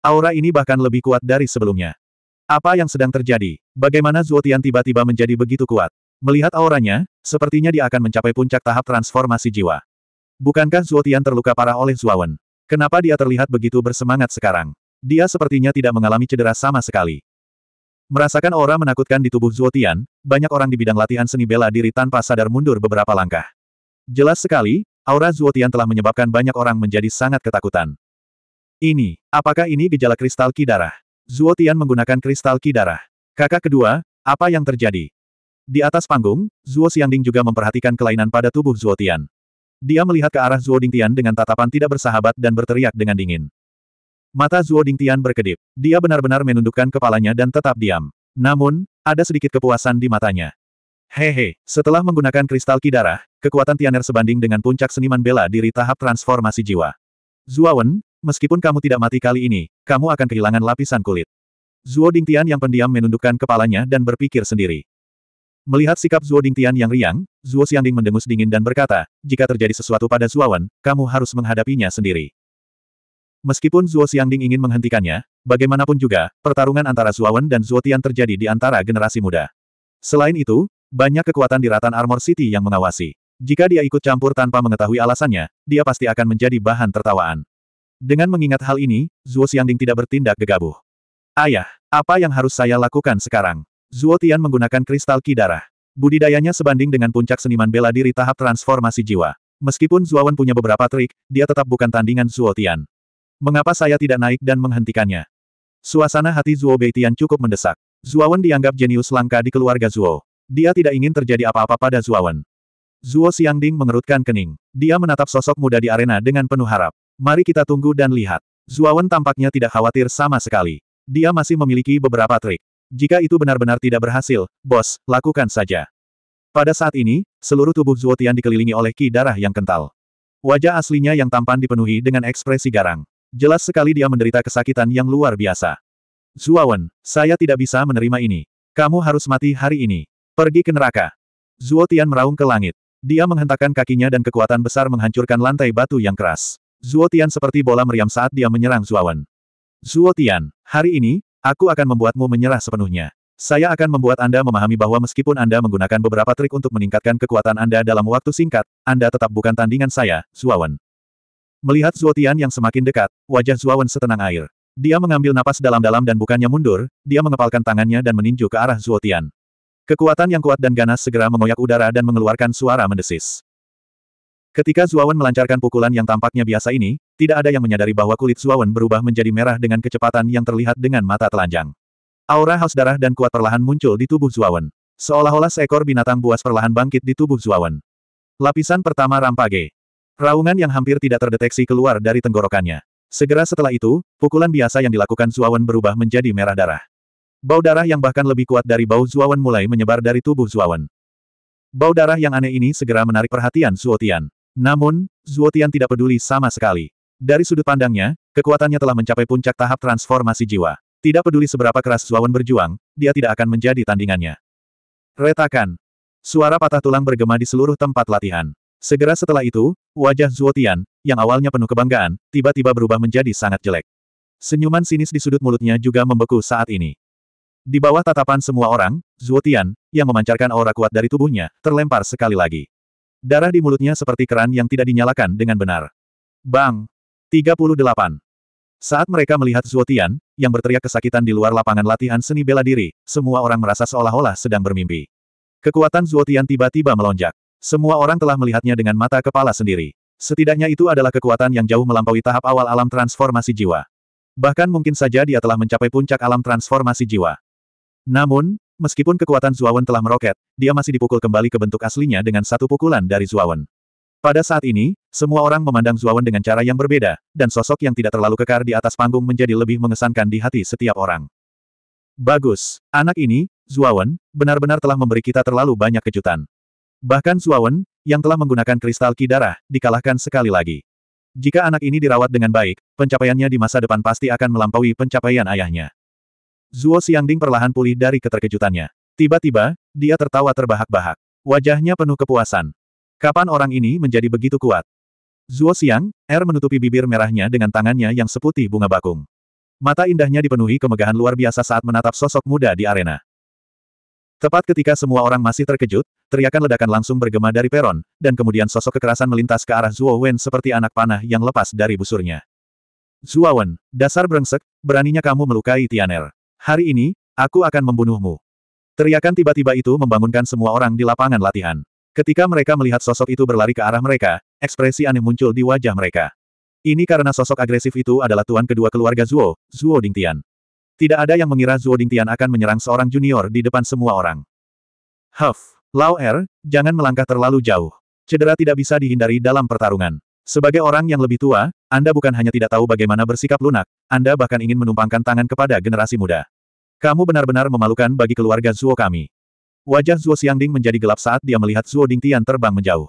Aura ini bahkan lebih kuat dari sebelumnya. Apa yang sedang terjadi? Bagaimana Zuotian tiba-tiba menjadi begitu kuat? Melihat auranya, sepertinya dia akan mencapai puncak tahap transformasi jiwa. Bukankah Zuotian terluka parah oleh Zuawan? Kenapa dia terlihat begitu bersemangat sekarang? Dia sepertinya tidak mengalami cedera sama sekali. Merasakan aura menakutkan di tubuh Zuotian, banyak orang di bidang latihan seni bela diri tanpa sadar mundur beberapa langkah. Jelas sekali, aura Zuotian telah menyebabkan banyak orang menjadi sangat ketakutan. Ini, apakah ini gejala kristal ki darah? Zuo menggunakan kristal ki darah. Kakak kedua, apa yang terjadi? Di atas panggung, Zuo Xiangding juga memperhatikan kelainan pada tubuh Zuo Dia melihat ke arah Zuo Dingtian dengan tatapan tidak bersahabat dan berteriak dengan dingin. Mata Zuo Dingtian berkedip. Dia benar-benar menundukkan kepalanya dan tetap diam. Namun, ada sedikit kepuasan di matanya. Hehe, setelah menggunakan kristal ki darah, kekuatan Tianer sebanding dengan puncak seniman bela diri tahap transformasi jiwa. Zuawan, Meskipun kamu tidak mati kali ini, kamu akan kehilangan lapisan kulit. Zuo Dingtian yang pendiam menundukkan kepalanya dan berpikir sendiri. Melihat sikap Zuo Dingtian yang riang, Zuo Xiangding mendengus dingin dan berkata, jika terjadi sesuatu pada Wen, kamu harus menghadapinya sendiri. Meskipun Zuo Xiangding ingin menghentikannya, bagaimanapun juga, pertarungan antara Wen dan Zuo Tian terjadi di antara generasi muda. Selain itu, banyak kekuatan di Ratan Armor City yang mengawasi. Jika dia ikut campur tanpa mengetahui alasannya, dia pasti akan menjadi bahan tertawaan. Dengan mengingat hal ini, Zuo Xiangding tidak bertindak gegabah. Ayah, apa yang harus saya lakukan sekarang? Zuo Tian menggunakan kristal ki darah. Budidayanya sebanding dengan puncak seniman bela diri tahap transformasi jiwa. Meskipun Wen punya beberapa trik, dia tetap bukan tandingan Zuo Tian. Mengapa saya tidak naik dan menghentikannya? Suasana hati Zuo Beitian cukup mendesak. Zuo Wen dianggap jenius langka di keluarga Zuo. Dia tidak ingin terjadi apa-apa pada Zuo Wen. Zuo Xiangding mengerutkan kening. Dia menatap sosok muda di arena dengan penuh harap. Mari kita tunggu dan lihat. Zuawan tampaknya tidak khawatir sama sekali. Dia masih memiliki beberapa trik. Jika itu benar-benar tidak berhasil, bos, lakukan saja. Pada saat ini, seluruh tubuh Zuotian dikelilingi oleh ki darah yang kental. Wajah aslinya yang tampan dipenuhi dengan ekspresi garang. Jelas sekali dia menderita kesakitan yang luar biasa. Zuawan, saya tidak bisa menerima ini. Kamu harus mati hari ini. Pergi ke neraka. Zuotian meraung ke langit. Dia menghentakkan kakinya dan kekuatan besar menghancurkan lantai batu yang keras. Zuo Tian seperti bola meriam saat dia menyerang Zuawan. Zuo Tian, hari ini, aku akan membuatmu menyerah sepenuhnya. Saya akan membuat Anda memahami bahwa meskipun Anda menggunakan beberapa trik untuk meningkatkan kekuatan Anda dalam waktu singkat, Anda tetap bukan tandingan saya, Zuawan. Melihat Zuo Tian yang semakin dekat, wajah Zuawan setenang air. Dia mengambil napas dalam-dalam dan bukannya mundur, dia mengepalkan tangannya dan meninju ke arah Zuo Tian. Kekuatan yang kuat dan ganas segera mengoyak udara dan mengeluarkan suara mendesis. Ketika Zuawan melancarkan pukulan yang tampaknya biasa ini, tidak ada yang menyadari bahwa kulit Zuawan berubah menjadi merah dengan kecepatan yang terlihat dengan mata telanjang. Aura haus darah dan kuat perlahan muncul di tubuh Zuawan. Seolah-olah seekor binatang buas perlahan bangkit di tubuh Zuawan. Lapisan pertama rampage. Raungan yang hampir tidak terdeteksi keluar dari tenggorokannya. Segera setelah itu, pukulan biasa yang dilakukan Zuawan berubah menjadi merah darah. Bau darah yang bahkan lebih kuat dari bau Zuawan mulai menyebar dari tubuh Zuawan. Bau darah yang aneh ini segera menarik perhatian Suotian. Namun, Zuotian tidak peduli sama sekali. Dari sudut pandangnya, kekuatannya telah mencapai puncak tahap transformasi jiwa. Tidak peduli seberapa keras Zuawan berjuang, dia tidak akan menjadi tandingannya. Retakan. Suara patah tulang bergema di seluruh tempat latihan. Segera setelah itu, wajah Zuotian, yang awalnya penuh kebanggaan, tiba-tiba berubah menjadi sangat jelek. Senyuman sinis di sudut mulutnya juga membeku saat ini. Di bawah tatapan semua orang, Zuotian, yang memancarkan aura kuat dari tubuhnya, terlempar sekali lagi. Darah di mulutnya seperti keran yang tidak dinyalakan dengan benar. Bang! 38. Saat mereka melihat Zuotian, yang berteriak kesakitan di luar lapangan latihan seni bela diri, semua orang merasa seolah-olah sedang bermimpi. Kekuatan Zuotian tiba-tiba melonjak. Semua orang telah melihatnya dengan mata kepala sendiri. Setidaknya itu adalah kekuatan yang jauh melampaui tahap awal alam transformasi jiwa. Bahkan mungkin saja dia telah mencapai puncak alam transformasi jiwa. Namun, Meskipun kekuatan Zuawan telah meroket, dia masih dipukul kembali ke bentuk aslinya dengan satu pukulan dari Zuawan. Pada saat ini, semua orang memandang Zuawan dengan cara yang berbeda, dan sosok yang tidak terlalu kekar di atas panggung menjadi lebih mengesankan di hati setiap orang. Bagus, anak ini, Zuawan, benar-benar telah memberi kita terlalu banyak kejutan. Bahkan Zuawan, yang telah menggunakan kristal ki darah, dikalahkan sekali lagi. Jika anak ini dirawat dengan baik, pencapaiannya di masa depan pasti akan melampaui pencapaian ayahnya. Zuo Xiangding perlahan pulih dari keterkejutannya. Tiba-tiba, dia tertawa terbahak-bahak. Wajahnya penuh kepuasan. Kapan orang ini menjadi begitu kuat? Zuo Xiang, Er menutupi bibir merahnya dengan tangannya yang seputih bunga bakung. Mata indahnya dipenuhi kemegahan luar biasa saat menatap sosok muda di arena. Tepat ketika semua orang masih terkejut, teriakan ledakan langsung bergema dari peron, dan kemudian sosok kekerasan melintas ke arah Zuo Wen seperti anak panah yang lepas dari busurnya. Zuo Wen, dasar brengsek, beraninya kamu melukai Tianer. Hari ini, aku akan membunuhmu. Teriakan tiba-tiba itu membangunkan semua orang di lapangan latihan. Ketika mereka melihat sosok itu berlari ke arah mereka, ekspresi aneh muncul di wajah mereka. Ini karena sosok agresif itu adalah tuan kedua keluarga Zuo, Zuo Dingtian. Tidak ada yang mengira Zuo Dingtian akan menyerang seorang junior di depan semua orang. Huff, Lao Er, jangan melangkah terlalu jauh. Cedera tidak bisa dihindari dalam pertarungan. Sebagai orang yang lebih tua, Anda bukan hanya tidak tahu bagaimana bersikap lunak, Anda bahkan ingin menumpangkan tangan kepada generasi muda. Kamu benar-benar memalukan bagi keluarga Zuo kami. Wajah Zuo Xiangding menjadi gelap saat dia melihat Zuo Dingtian terbang menjauh.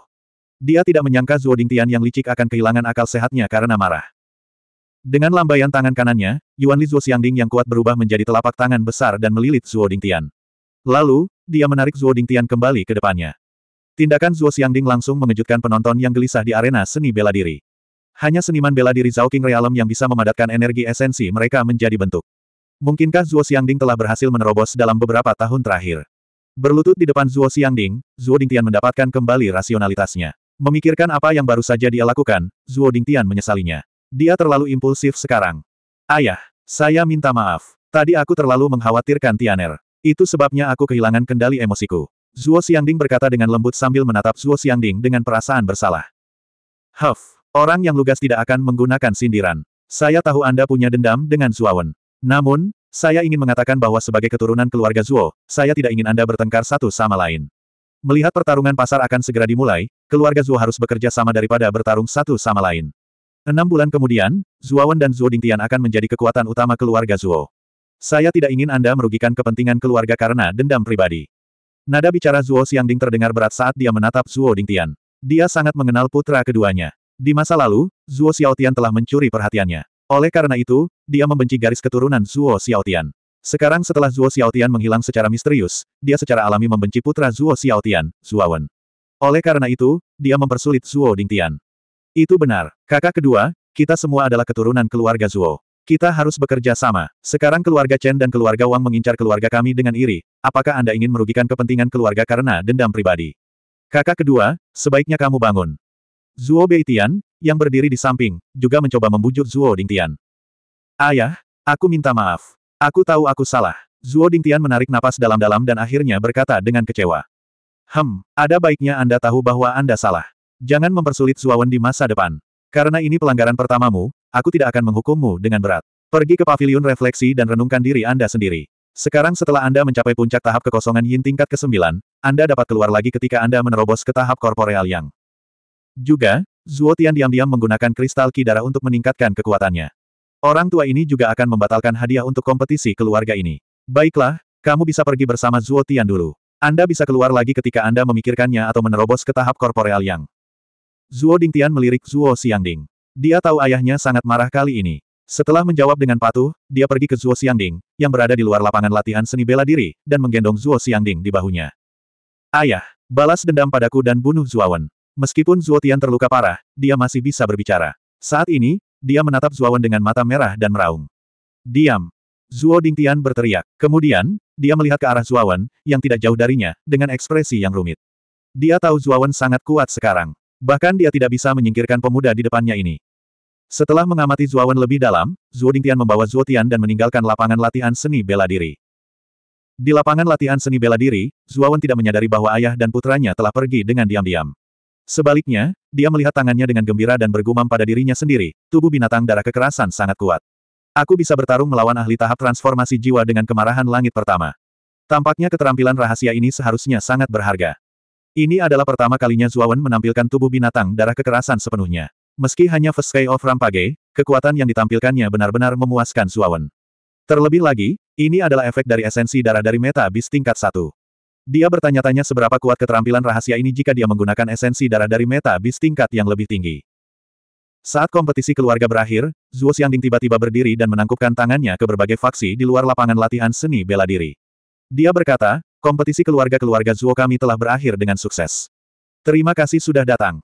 Dia tidak menyangka Zuo Dingtian yang licik akan kehilangan akal sehatnya karena marah. Dengan lambaian tangan kanannya, Yuan Li Zuo Xiangding yang kuat berubah menjadi telapak tangan besar dan melilit Zuo Dingtian. Lalu, dia menarik Zuo Dingtian kembali ke depannya. Tindakan Zuo Xiangding langsung mengejutkan penonton yang gelisah di arena seni bela diri. Hanya seniman bela diri Zhao King Realm yang bisa memadatkan energi esensi mereka menjadi bentuk. Mungkinkah Zuo Xiangding telah berhasil menerobos dalam beberapa tahun terakhir? Berlutut di depan Zuo Xiangding, Zhuo Dingtian mendapatkan kembali rasionalitasnya. Memikirkan apa yang baru saja dia lakukan, Zhuo Dingtian menyesalinya. Dia terlalu impulsif sekarang. Ayah, saya minta maaf. Tadi aku terlalu mengkhawatirkan Tianer. Itu sebabnya aku kehilangan kendali emosiku. Zuo Xiangding berkata dengan lembut sambil menatap Zuo Xiangding dengan perasaan bersalah. Huff, orang yang lugas tidak akan menggunakan sindiran. Saya tahu Anda punya dendam dengan Zuo Zuawan. Namun, saya ingin mengatakan bahwa sebagai keturunan keluarga Zuo, saya tidak ingin Anda bertengkar satu sama lain. Melihat pertarungan pasar akan segera dimulai, keluarga Zuo harus bekerja sama daripada bertarung satu sama lain. Enam bulan kemudian, Zuo Zuawan dan Zuo Dingtian akan menjadi kekuatan utama keluarga Zuo. Saya tidak ingin Anda merugikan kepentingan keluarga karena dendam pribadi. Nada bicara Zuo Xiangding terdengar berat saat dia menatap Zuo Dingtian. Dia sangat mengenal putra keduanya. Di masa lalu, Zuo Xiaotian telah mencuri perhatiannya. Oleh karena itu, dia membenci garis keturunan Zuo Xiaotian. Sekarang setelah Zuo Xiaotian menghilang secara misterius, dia secara alami membenci putra Zuo Xiaotian, Zuawan. Oleh karena itu, dia mempersulit Zuo Dingtian. Itu benar. Kakak kedua, kita semua adalah keturunan keluarga Zuo. Kita harus bekerja sama. Sekarang keluarga Chen dan keluarga Wang mengincar keluarga kami dengan iri. Apakah Anda ingin merugikan kepentingan keluarga karena dendam pribadi? Kakak kedua, sebaiknya kamu bangun. Zuo Beitian, yang berdiri di samping, juga mencoba membujuk Zuo Dingtian. Ayah, aku minta maaf. Aku tahu aku salah. Zuo Dingtian menarik napas dalam-dalam dan akhirnya berkata dengan kecewa. Hem, ada baiknya Anda tahu bahwa Anda salah. Jangan mempersulit Wen di masa depan. Karena ini pelanggaran pertamamu, Aku tidak akan menghukummu dengan berat. Pergi ke pavilion refleksi dan renungkan diri Anda sendiri. Sekarang setelah Anda mencapai puncak tahap kekosongan yin tingkat ke-9, Anda dapat keluar lagi ketika Anda menerobos ke tahap korporeal yang. Juga, Zuo Tian diam-diam menggunakan kristal kidara untuk meningkatkan kekuatannya. Orang tua ini juga akan membatalkan hadiah untuk kompetisi keluarga ini. Baiklah, kamu bisa pergi bersama Zuo Tian dulu. Anda bisa keluar lagi ketika Anda memikirkannya atau menerobos ke tahap korporeal yang. Zuo Tian melirik Zuo Xiangding. Dia tahu ayahnya sangat marah kali ini. Setelah menjawab dengan patuh, dia pergi ke Zuo Xiangding, yang berada di luar lapangan latihan seni bela diri, dan menggendong Zuo Xiangding di bahunya. Ayah, balas dendam padaku dan bunuh Zuawan. Meskipun Zuo Tian terluka parah, dia masih bisa berbicara. Saat ini, dia menatap Zuawan dengan mata merah dan meraung. Diam. Zuo Dingtian berteriak. Kemudian, dia melihat ke arah Zuawan, yang tidak jauh darinya, dengan ekspresi yang rumit. Dia tahu Zuawan sangat kuat sekarang. Bahkan dia tidak bisa menyingkirkan pemuda di depannya ini. Setelah mengamati Zuawan lebih dalam, Zuo Dingtian membawa Zuo Tian dan meninggalkan lapangan latihan seni bela diri. Di lapangan latihan seni bela diri, Zuawan tidak menyadari bahwa ayah dan putranya telah pergi dengan diam-diam. Sebaliknya, dia melihat tangannya dengan gembira dan bergumam pada dirinya sendiri, tubuh binatang darah kekerasan sangat kuat. Aku bisa bertarung melawan ahli tahap transformasi jiwa dengan kemarahan langit pertama. Tampaknya keterampilan rahasia ini seharusnya sangat berharga. Ini adalah pertama kalinya Zuawan menampilkan tubuh binatang darah kekerasan sepenuhnya. Meski hanya First Sky of Rampage, kekuatan yang ditampilkannya benar-benar memuaskan Zuawan. Terlebih lagi, ini adalah efek dari esensi darah dari meta bis tingkat 1. Dia bertanya-tanya seberapa kuat keterampilan rahasia ini jika dia menggunakan esensi darah dari meta bis tingkat yang lebih tinggi. Saat kompetisi keluarga berakhir, Zuo Xiangding tiba-tiba berdiri dan menangkupkan tangannya ke berbagai faksi di luar lapangan latihan seni bela diri. Dia berkata, Kompetisi keluarga-keluarga Zuo kami telah berakhir dengan sukses. Terima kasih sudah datang.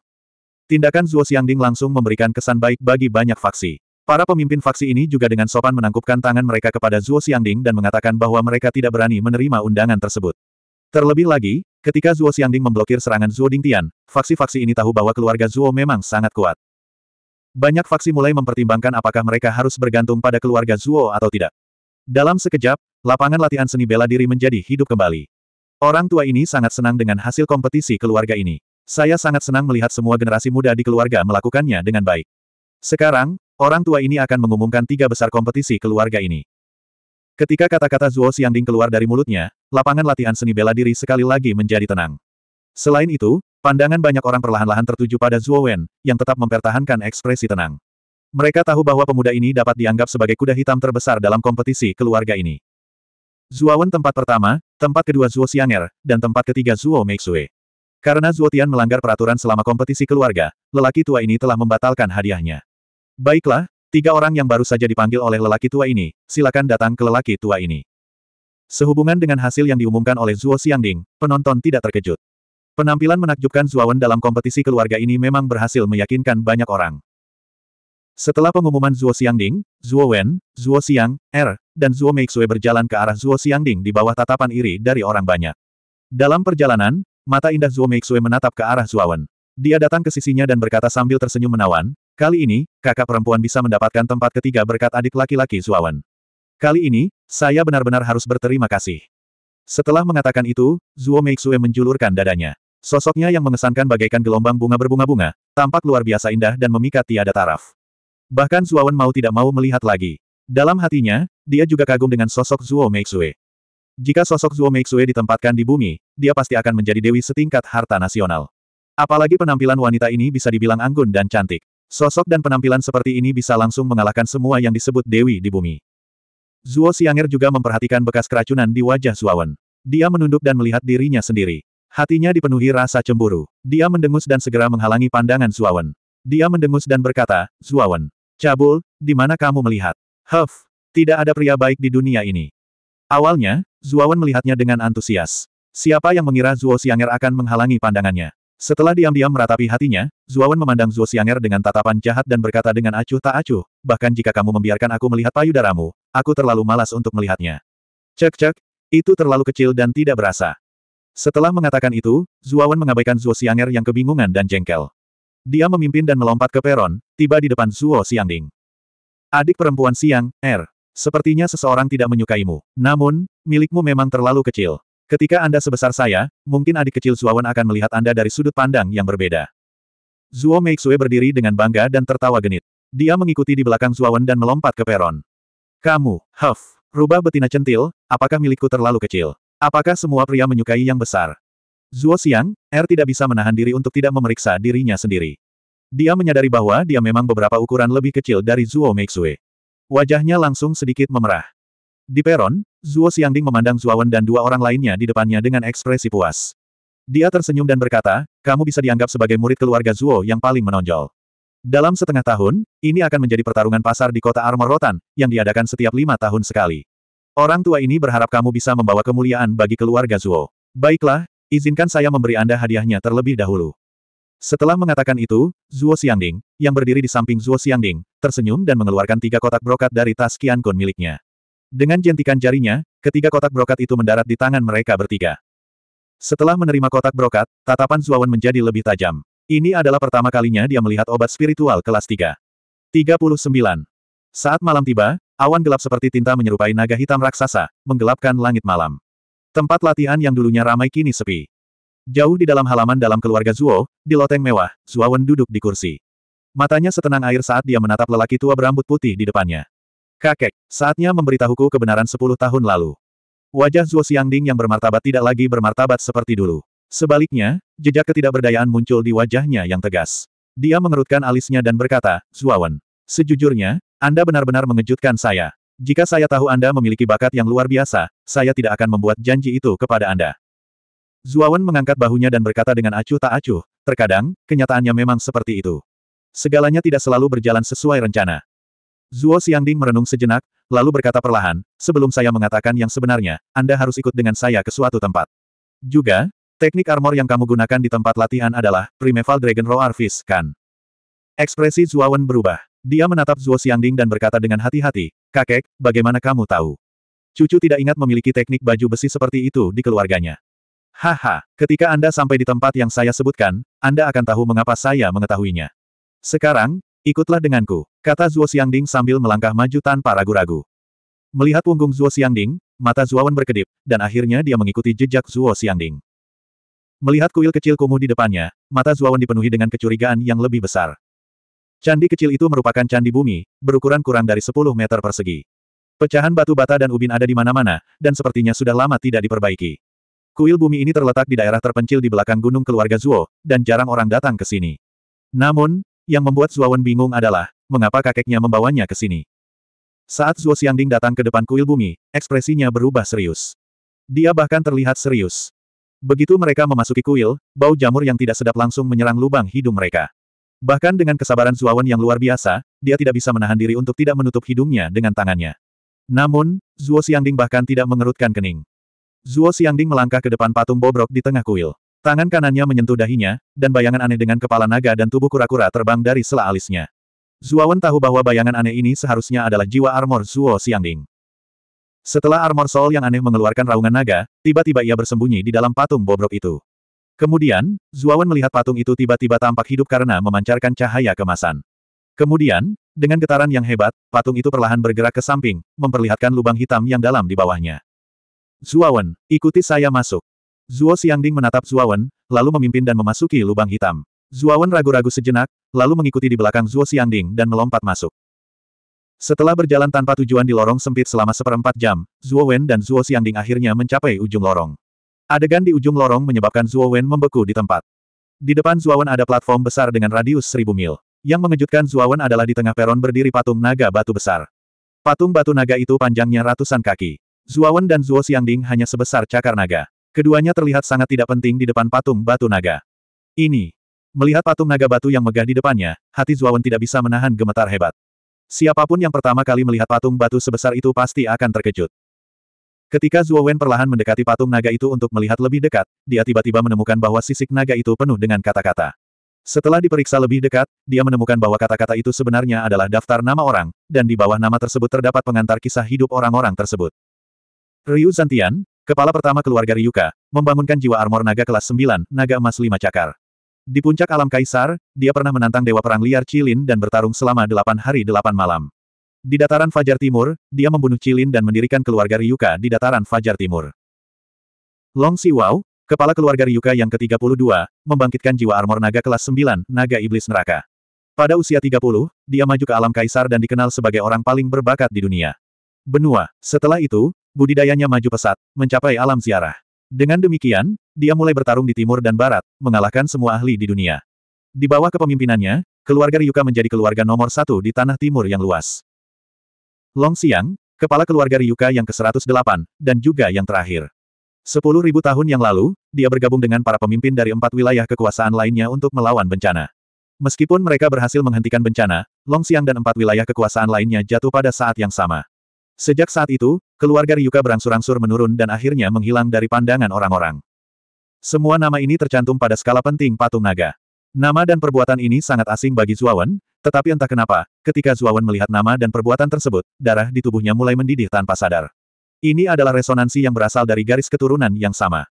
Tindakan Zuo Xiangding langsung memberikan kesan baik bagi banyak faksi. Para pemimpin faksi ini juga dengan sopan menangkupkan tangan mereka kepada Zuo Xiangding dan mengatakan bahwa mereka tidak berani menerima undangan tersebut. Terlebih lagi, ketika Zuo Xiangding memblokir serangan Zuo Dingtian, faksi-faksi ini tahu bahwa keluarga Zuo memang sangat kuat. Banyak faksi mulai mempertimbangkan apakah mereka harus bergantung pada keluarga Zuo atau tidak. Dalam sekejap, Lapangan latihan seni bela diri menjadi hidup kembali. Orang tua ini sangat senang dengan hasil kompetisi keluarga ini. Saya sangat senang melihat semua generasi muda di keluarga melakukannya dengan baik. Sekarang, orang tua ini akan mengumumkan tiga besar kompetisi keluarga ini. Ketika kata-kata Zuo Xiangding keluar dari mulutnya, lapangan latihan seni bela diri sekali lagi menjadi tenang. Selain itu, pandangan banyak orang perlahan-lahan tertuju pada Zuo Wen, yang tetap mempertahankan ekspresi tenang. Mereka tahu bahwa pemuda ini dapat dianggap sebagai kuda hitam terbesar dalam kompetisi keluarga ini. Zuowen tempat pertama, tempat kedua Zuo Xianger, dan tempat ketiga Zuo Meixue. Karena Zuo Tian melanggar peraturan selama kompetisi keluarga, lelaki tua ini telah membatalkan hadiahnya. Baiklah, tiga orang yang baru saja dipanggil oleh lelaki tua ini, silakan datang ke lelaki tua ini. Sehubungan dengan hasil yang diumumkan oleh Zuo Xiangding, penonton tidak terkejut. Penampilan menakjubkan Zuowen dalam kompetisi keluarga ini memang berhasil meyakinkan banyak orang. Setelah pengumuman Zuo Xiangding, Zuo Wen, Zuo Xiang, Er, dan Zhuo Meixue berjalan ke arah Zuo Xiangding di bawah tatapan iri dari orang banyak. Dalam perjalanan, mata indah Zhuo Meixue menatap ke arah Zhuo Wen. Dia datang ke sisinya dan berkata sambil tersenyum menawan, kali ini, kakak perempuan bisa mendapatkan tempat ketiga berkat adik laki-laki Zhuo Wen. Kali ini, saya benar-benar harus berterima kasih. Setelah mengatakan itu, Zhuo Meixue menjulurkan dadanya. Sosoknya yang mengesankan bagaikan gelombang bunga berbunga-bunga, tampak luar biasa indah dan memikat tiada taraf. Bahkan Zuowen mau tidak mau melihat lagi. Dalam hatinya, dia juga kagum dengan sosok Zuo Meixue. Jika sosok Zuo Meixue ditempatkan di bumi, dia pasti akan menjadi dewi setingkat harta nasional. Apalagi penampilan wanita ini bisa dibilang anggun dan cantik. Sosok dan penampilan seperti ini bisa langsung mengalahkan semua yang disebut dewi di bumi. Zuo Xianger juga memperhatikan bekas keracunan di wajah Zuawan. Dia menunduk dan melihat dirinya sendiri. Hatinya dipenuhi rasa cemburu. Dia mendengus dan segera menghalangi pandangan Zuawan. Dia mendengus dan berkata, Zuawan, Cabul, di mana kamu melihat? Huff, tidak ada pria baik di dunia ini. Awalnya, Zuawan melihatnya dengan antusias. Siapa yang mengira Zuo Xianger akan menghalangi pandangannya? Setelah diam-diam meratapi hatinya, Zuawan memandang Zuo Xianger dengan tatapan jahat dan berkata dengan acuh tak acuh, bahkan jika kamu membiarkan aku melihat payudaramu, aku terlalu malas untuk melihatnya. Cek-cek, itu terlalu kecil dan tidak berasa. Setelah mengatakan itu, Zuawan mengabaikan Zuo Xianger yang kebingungan dan jengkel. Dia memimpin dan melompat ke peron, tiba di depan Zuo Xiangding. Adik perempuan Siang, Er. Sepertinya seseorang tidak menyukaimu. Namun, milikmu memang terlalu kecil. Ketika Anda sebesar saya, mungkin adik kecil Zuawan akan melihat Anda dari sudut pandang yang berbeda. Zuo Meixue berdiri dengan bangga dan tertawa genit. Dia mengikuti di belakang Zuawan dan melompat ke peron. Kamu, Huff, rubah betina centil, apakah milikku terlalu kecil? Apakah semua pria menyukai yang besar? Zuo Xiang, er tidak bisa menahan diri untuk tidak memeriksa dirinya sendiri. Dia menyadari bahwa dia memang beberapa ukuran lebih kecil dari Zuo Meixue. Wajahnya langsung sedikit memerah. Di peron, Zuo Xiangding memandang Zuo Zuawan dan dua orang lainnya di depannya dengan ekspresi puas. Dia tersenyum dan berkata, kamu bisa dianggap sebagai murid keluarga Zuo yang paling menonjol. Dalam setengah tahun, ini akan menjadi pertarungan pasar di kota Armor Rotan, yang diadakan setiap lima tahun sekali. Orang tua ini berharap kamu bisa membawa kemuliaan bagi keluarga Zuo. Baiklah, Izinkan saya memberi Anda hadiahnya terlebih dahulu. Setelah mengatakan itu, Zuo Xiangding, yang berdiri di samping Zuo Xiangding, tersenyum dan mengeluarkan tiga kotak brokat dari tas Qian Kun miliknya. Dengan jentikan jarinya, ketiga kotak brokat itu mendarat di tangan mereka bertiga. Setelah menerima kotak brokat, tatapan Wen menjadi lebih tajam. Ini adalah pertama kalinya dia melihat obat spiritual kelas 3. 39. Saat malam tiba, awan gelap seperti tinta menyerupai naga hitam raksasa, menggelapkan langit malam. Tempat latihan yang dulunya ramai kini sepi. Jauh di dalam halaman dalam keluarga Zuo, di loteng mewah, Zuo Wen duduk di kursi. Matanya setenang air saat dia menatap lelaki tua berambut putih di depannya. Kakek, saatnya memberitahuku kebenaran sepuluh tahun lalu. Wajah Zuo Xiangding yang bermartabat tidak lagi bermartabat seperti dulu. Sebaliknya, jejak ketidakberdayaan muncul di wajahnya yang tegas. Dia mengerutkan alisnya dan berkata, Zuo Wen, sejujurnya, Anda benar-benar mengejutkan saya. Jika saya tahu Anda memiliki bakat yang luar biasa, saya tidak akan membuat janji itu kepada Anda. Zuawan mengangkat bahunya dan berkata dengan acuh tak acuh, terkadang, kenyataannya memang seperti itu. Segalanya tidak selalu berjalan sesuai rencana. Zuo Xiangding merenung sejenak, lalu berkata perlahan, sebelum saya mengatakan yang sebenarnya, Anda harus ikut dengan saya ke suatu tempat. Juga, teknik armor yang kamu gunakan di tempat latihan adalah Primeval Dragon Roar Fist, kan? Ekspresi Zuawan berubah. Dia menatap Zuo Xiangding dan berkata dengan hati-hati, Kakek, bagaimana kamu tahu? Cucu tidak ingat memiliki teknik baju besi seperti itu di keluarganya. Haha, ketika Anda sampai di tempat yang saya sebutkan, Anda akan tahu mengapa saya mengetahuinya. Sekarang, ikutlah denganku, kata Zuo Xiangding sambil melangkah maju tanpa ragu-ragu. Melihat punggung Zuo Xiangding, mata Wen berkedip, dan akhirnya dia mengikuti jejak Zuo Xiangding. Melihat kuil kecil kumuh di depannya, mata Wen dipenuhi dengan kecurigaan yang lebih besar. Candi kecil itu merupakan candi bumi, berukuran kurang dari 10 meter persegi. Pecahan batu bata dan ubin ada di mana-mana, dan sepertinya sudah lama tidak diperbaiki. Kuil bumi ini terletak di daerah terpencil di belakang gunung keluarga Zuo, dan jarang orang datang ke sini. Namun, yang membuat Zuo Wen bingung adalah, mengapa kakeknya membawanya ke sini. Saat Zuo Xiangding datang ke depan kuil bumi, ekspresinya berubah serius. Dia bahkan terlihat serius. Begitu mereka memasuki kuil, bau jamur yang tidak sedap langsung menyerang lubang hidung mereka. Bahkan dengan kesabaran Zuawan yang luar biasa, dia tidak bisa menahan diri untuk tidak menutup hidungnya dengan tangannya. Namun, Zuo Xiangding bahkan tidak mengerutkan kening. Zuo Xiangding melangkah ke depan patung bobrok di tengah kuil. Tangan kanannya menyentuh dahinya, dan bayangan aneh dengan kepala naga dan tubuh kura-kura terbang dari sela alisnya. Zuawan tahu bahwa bayangan aneh ini seharusnya adalah jiwa armor Zuo Xiangding. Setelah armor sol yang aneh mengeluarkan raungan naga, tiba-tiba ia bersembunyi di dalam patung bobrok itu. Kemudian, Zuawan melihat patung itu tiba-tiba tampak hidup karena memancarkan cahaya kemasan. Kemudian, dengan getaran yang hebat, patung itu perlahan bergerak ke samping, memperlihatkan lubang hitam yang dalam di bawahnya. Zuawan, ikuti saya masuk. Zuo Xiangding menatap Zuawan, lalu memimpin dan memasuki lubang hitam. Zuawan ragu-ragu sejenak, lalu mengikuti di belakang Zuo Xiangding dan melompat masuk. Setelah berjalan tanpa tujuan di lorong sempit selama seperempat jam, Zuo Wen dan Zuo Xiangding akhirnya mencapai ujung lorong. Adegan di ujung lorong menyebabkan Zuo Wen membeku di tempat. Di depan Zuo Wen ada platform besar dengan radius seribu mil. Yang mengejutkan Zuo Wen adalah di tengah peron berdiri patung naga batu besar. Patung batu naga itu panjangnya ratusan kaki. Zuo Wen dan Zuo Xiangding hanya sebesar cakar naga. Keduanya terlihat sangat tidak penting di depan patung batu naga. Ini. Melihat patung naga batu yang megah di depannya, hati Wen tidak bisa menahan gemetar hebat. Siapapun yang pertama kali melihat patung batu sebesar itu pasti akan terkejut. Ketika Zhuo Wen perlahan mendekati patung naga itu untuk melihat lebih dekat, dia tiba-tiba menemukan bahwa sisik naga itu penuh dengan kata-kata. Setelah diperiksa lebih dekat, dia menemukan bahwa kata-kata itu sebenarnya adalah daftar nama orang, dan di bawah nama tersebut terdapat pengantar kisah hidup orang-orang tersebut. Ryu Zantian, kepala pertama keluarga Ryuka, membangunkan jiwa armor naga kelas 9, naga emas lima cakar. Di puncak alam kaisar, dia pernah menantang dewa perang liar Chilin dan bertarung selama delapan hari delapan malam. Di dataran Fajar Timur, dia membunuh Cilin dan mendirikan keluarga Ryuka di dataran Fajar Timur. Long Siwau, kepala keluarga Ryuka yang ke-32, membangkitkan jiwa armor naga kelas 9, naga iblis neraka. Pada usia 30, dia maju ke alam kaisar dan dikenal sebagai orang paling berbakat di dunia. Benua, setelah itu, budidayanya maju pesat, mencapai alam ziarah. Dengan demikian, dia mulai bertarung di timur dan barat, mengalahkan semua ahli di dunia. Di bawah kepemimpinannya, keluarga Ryuka menjadi keluarga nomor satu di tanah timur yang luas. Long Xiang, kepala keluarga Ryuka yang ke-108, dan juga yang terakhir. Sepuluh ribu tahun yang lalu, dia bergabung dengan para pemimpin dari empat wilayah kekuasaan lainnya untuk melawan bencana. Meskipun mereka berhasil menghentikan bencana, Long Xiang dan empat wilayah kekuasaan lainnya jatuh pada saat yang sama. Sejak saat itu, keluarga Ryuka berangsur-angsur menurun dan akhirnya menghilang dari pandangan orang-orang. Semua nama ini tercantum pada skala penting patung naga. Nama dan perbuatan ini sangat asing bagi Zuawan, tetapi entah kenapa, ketika Zuawan melihat nama dan perbuatan tersebut, darah di tubuhnya mulai mendidih tanpa sadar. Ini adalah resonansi yang berasal dari garis keturunan yang sama.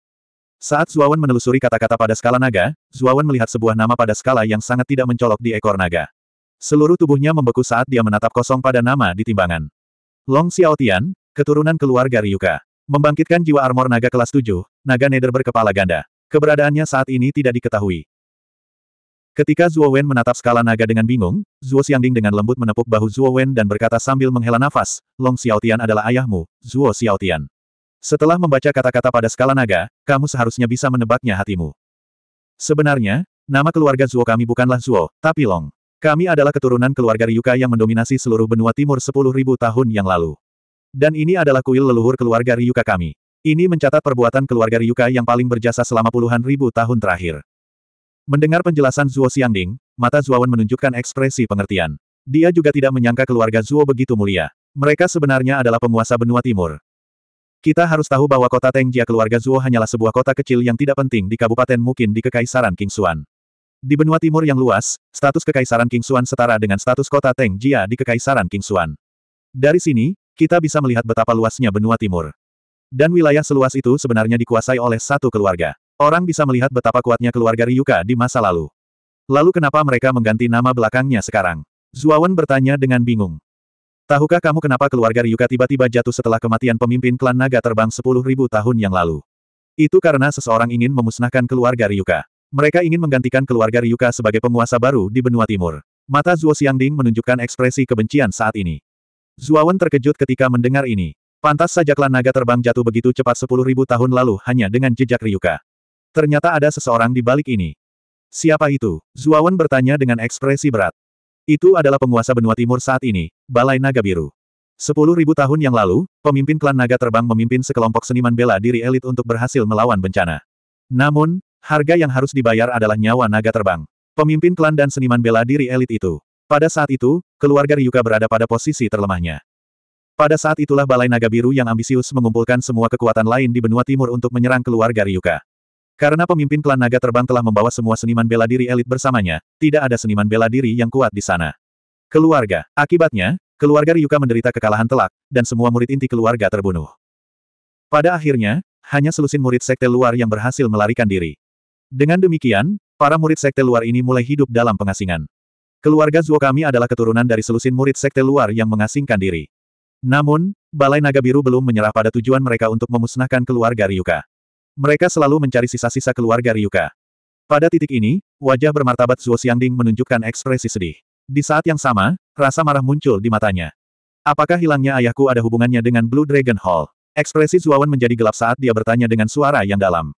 Saat Zuawan menelusuri kata-kata pada skala naga, Zuawan melihat sebuah nama pada skala yang sangat tidak mencolok di ekor naga. Seluruh tubuhnya membeku saat dia menatap kosong pada nama di timbangan. Long Xiaotian, keturunan keluarga Ryuka. Membangkitkan jiwa armor naga kelas 7, naga neder berkepala ganda. Keberadaannya saat ini tidak diketahui. Ketika Zuo Wen menatap skala naga dengan bingung, Zuo Xiangding dengan lembut menepuk bahu Zuo Wen dan berkata sambil menghela nafas, Long Xiaotian adalah ayahmu, Zuo Xiaotian. Setelah membaca kata-kata pada skala naga, kamu seharusnya bisa menebaknya hatimu. Sebenarnya, nama keluarga Zuo kami bukanlah Zuo, tapi Long. Kami adalah keturunan keluarga Ryuka yang mendominasi seluruh benua timur 10.000 tahun yang lalu. Dan ini adalah kuil leluhur keluarga Ryuka kami. Ini mencatat perbuatan keluarga Ryuka yang paling berjasa selama puluhan ribu tahun terakhir. Mendengar penjelasan Zuo Xiangding, mata Zuowen menunjukkan ekspresi pengertian. Dia juga tidak menyangka keluarga Zuo begitu mulia. Mereka sebenarnya adalah penguasa benua timur. Kita harus tahu bahwa kota Tengjia keluarga Zuo hanyalah sebuah kota kecil yang tidak penting di Kabupaten mungkin di Kekaisaran Kingsuan. Di benua timur yang luas, status Kekaisaran Kingsuan setara dengan status kota Tengjia di Kekaisaran Kingsuan. Dari sini, kita bisa melihat betapa luasnya benua timur. Dan wilayah seluas itu sebenarnya dikuasai oleh satu keluarga. Orang bisa melihat betapa kuatnya keluarga Ryuka di masa lalu. Lalu kenapa mereka mengganti nama belakangnya sekarang? Zuawan bertanya dengan bingung. Tahukah kamu kenapa keluarga Ryuka tiba-tiba jatuh setelah kematian pemimpin klan naga terbang 10.000 tahun yang lalu? Itu karena seseorang ingin memusnahkan keluarga Ryuka. Mereka ingin menggantikan keluarga Ryuka sebagai penguasa baru di benua timur. Mata Zuo Xiangding menunjukkan ekspresi kebencian saat ini. Zuawan terkejut ketika mendengar ini. Pantas saja klan naga terbang jatuh begitu cepat 10.000 tahun lalu hanya dengan jejak Ryuka. Ternyata ada seseorang di balik ini. Siapa itu? Zuawan bertanya dengan ekspresi berat. Itu adalah penguasa benua timur saat ini, Balai Naga Biru. Sepuluh ribu tahun yang lalu, pemimpin klan naga terbang memimpin sekelompok seniman bela diri elit untuk berhasil melawan bencana. Namun, harga yang harus dibayar adalah nyawa naga terbang. Pemimpin klan dan seniman bela diri elit itu. Pada saat itu, keluarga Ryuka berada pada posisi terlemahnya. Pada saat itulah Balai Naga Biru yang ambisius mengumpulkan semua kekuatan lain di benua timur untuk menyerang keluarga Ryuka. Karena pemimpin klan naga terbang telah membawa semua seniman bela diri elit bersamanya, tidak ada seniman bela diri yang kuat di sana. Keluarga. Akibatnya, keluarga Ryuka menderita kekalahan telak, dan semua murid inti keluarga terbunuh. Pada akhirnya, hanya selusin murid sekte luar yang berhasil melarikan diri. Dengan demikian, para murid sekte luar ini mulai hidup dalam pengasingan. Keluarga Zuo kami adalah keturunan dari selusin murid sekte luar yang mengasingkan diri. Namun, Balai Naga Biru belum menyerah pada tujuan mereka untuk memusnahkan keluarga Ryuka. Mereka selalu mencari sisa-sisa keluarga Ryuka. Pada titik ini, wajah bermartabat Zuo Xiangding menunjukkan ekspresi sedih. Di saat yang sama, rasa marah muncul di matanya. Apakah hilangnya ayahku ada hubungannya dengan Blue Dragon Hall? Ekspresi Zuawan menjadi gelap saat dia bertanya dengan suara yang dalam.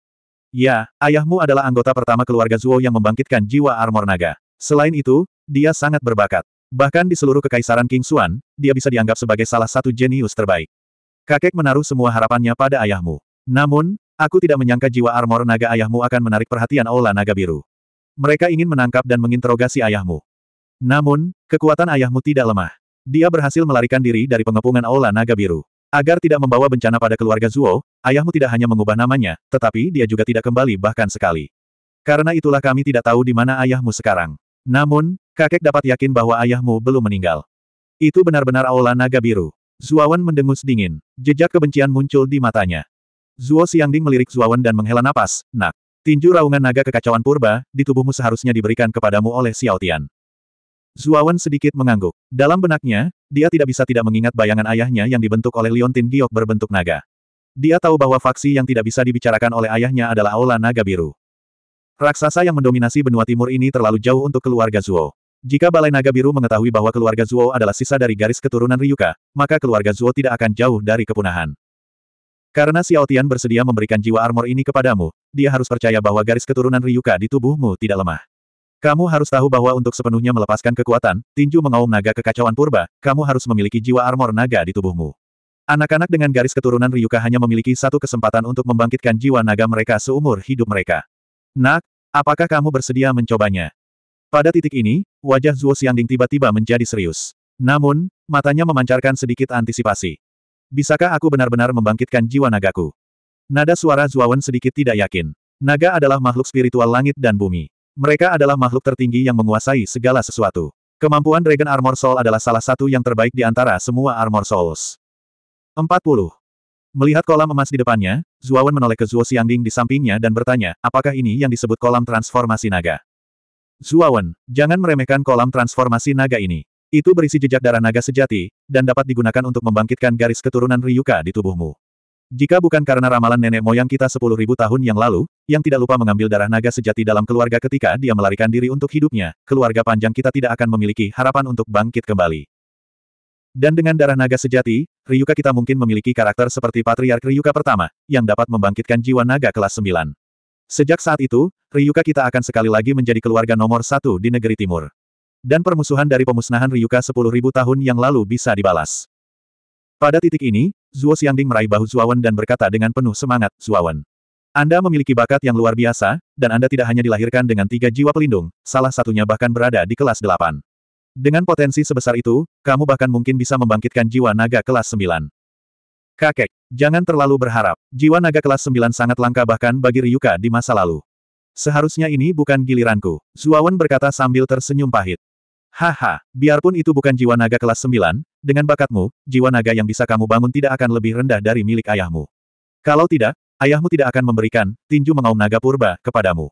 Ya, ayahmu adalah anggota pertama keluarga Zuo yang membangkitkan jiwa armor naga. Selain itu, dia sangat berbakat. Bahkan di seluruh kekaisaran King Xuan, dia bisa dianggap sebagai salah satu jenius terbaik. Kakek menaruh semua harapannya pada ayahmu. Namun, Aku tidak menyangka jiwa armor naga ayahmu akan menarik perhatian Aula Naga Biru. Mereka ingin menangkap dan menginterogasi ayahmu. Namun, kekuatan ayahmu tidak lemah. Dia berhasil melarikan diri dari pengepungan Aula Naga Biru. Agar tidak membawa bencana pada keluarga Zuo, ayahmu tidak hanya mengubah namanya, tetapi dia juga tidak kembali bahkan sekali. Karena itulah kami tidak tahu di mana ayahmu sekarang. Namun, kakek dapat yakin bahwa ayahmu belum meninggal. Itu benar-benar Aula Naga Biru. Zuawan mendengus dingin. Jejak kebencian muncul di matanya. Zuo Xiangding melirik Zuawan dan menghela napas, nak. Tinju raungan naga kekacauan purba, di tubuhmu seharusnya diberikan kepadamu oleh Xiao Xiaotian. Zuawan sedikit mengangguk. Dalam benaknya, dia tidak bisa tidak mengingat bayangan ayahnya yang dibentuk oleh Liontin Giok berbentuk naga. Dia tahu bahwa faksi yang tidak bisa dibicarakan oleh ayahnya adalah Aula Naga Biru. Raksasa yang mendominasi benua timur ini terlalu jauh untuk keluarga Zuo. Jika Balai Naga Biru mengetahui bahwa keluarga Zuo adalah sisa dari garis keturunan Ryuka, maka keluarga Zuo tidak akan jauh dari kepunahan. Karena Xiao Tian bersedia memberikan jiwa armor ini kepadamu, dia harus percaya bahwa garis keturunan Ryuka di tubuhmu tidak lemah. Kamu harus tahu bahwa untuk sepenuhnya melepaskan kekuatan, tinju mengaum naga kekacauan purba, kamu harus memiliki jiwa armor naga di tubuhmu. Anak-anak dengan garis keturunan Ryuka hanya memiliki satu kesempatan untuk membangkitkan jiwa naga mereka seumur hidup mereka. Nak, apakah kamu bersedia mencobanya? Pada titik ini, wajah Zuo Xiangding tiba-tiba menjadi serius. Namun, matanya memancarkan sedikit antisipasi. Bisakah aku benar-benar membangkitkan jiwa nagaku? Nada suara Zuawan sedikit tidak yakin. Naga adalah makhluk spiritual langit dan bumi. Mereka adalah makhluk tertinggi yang menguasai segala sesuatu. Kemampuan Dragon Armor Soul adalah salah satu yang terbaik di antara semua Armor Souls. 40. Melihat kolam emas di depannya, Zuawan menoleh ke Zuo Xiangding di sampingnya dan bertanya, apakah ini yang disebut kolam transformasi naga? Zuawan, jangan meremehkan kolam transformasi naga ini. Itu berisi jejak darah naga sejati, dan dapat digunakan untuk membangkitkan garis keturunan Ryuka di tubuhmu. Jika bukan karena ramalan nenek moyang kita sepuluh ribu tahun yang lalu, yang tidak lupa mengambil darah naga sejati dalam keluarga ketika dia melarikan diri untuk hidupnya, keluarga panjang kita tidak akan memiliki harapan untuk bangkit kembali. Dan dengan darah naga sejati, Ryuka kita mungkin memiliki karakter seperti Patriark Ryuka pertama, yang dapat membangkitkan jiwa naga kelas 9. Sejak saat itu, Ryuka kita akan sekali lagi menjadi keluarga nomor satu di negeri timur. Dan permusuhan dari pemusnahan Ryuka 10.000 tahun yang lalu bisa dibalas. Pada titik ini, Zuo Xiangding meraih bahu Zuawan dan berkata dengan penuh semangat, Zuawan. Anda memiliki bakat yang luar biasa, dan Anda tidak hanya dilahirkan dengan tiga jiwa pelindung, salah satunya bahkan berada di kelas 8. Dengan potensi sebesar itu, kamu bahkan mungkin bisa membangkitkan jiwa naga kelas 9. Kakek, jangan terlalu berharap. Jiwa naga kelas 9 sangat langka bahkan bagi Ryuka di masa lalu. Seharusnya ini bukan giliranku, Zuawan berkata sambil tersenyum pahit. Haha, biarpun itu bukan jiwa naga kelas 9, dengan bakatmu, jiwa naga yang bisa kamu bangun tidak akan lebih rendah dari milik ayahmu. Kalau tidak, ayahmu tidak akan memberikan tinju mengaum naga purba kepadamu.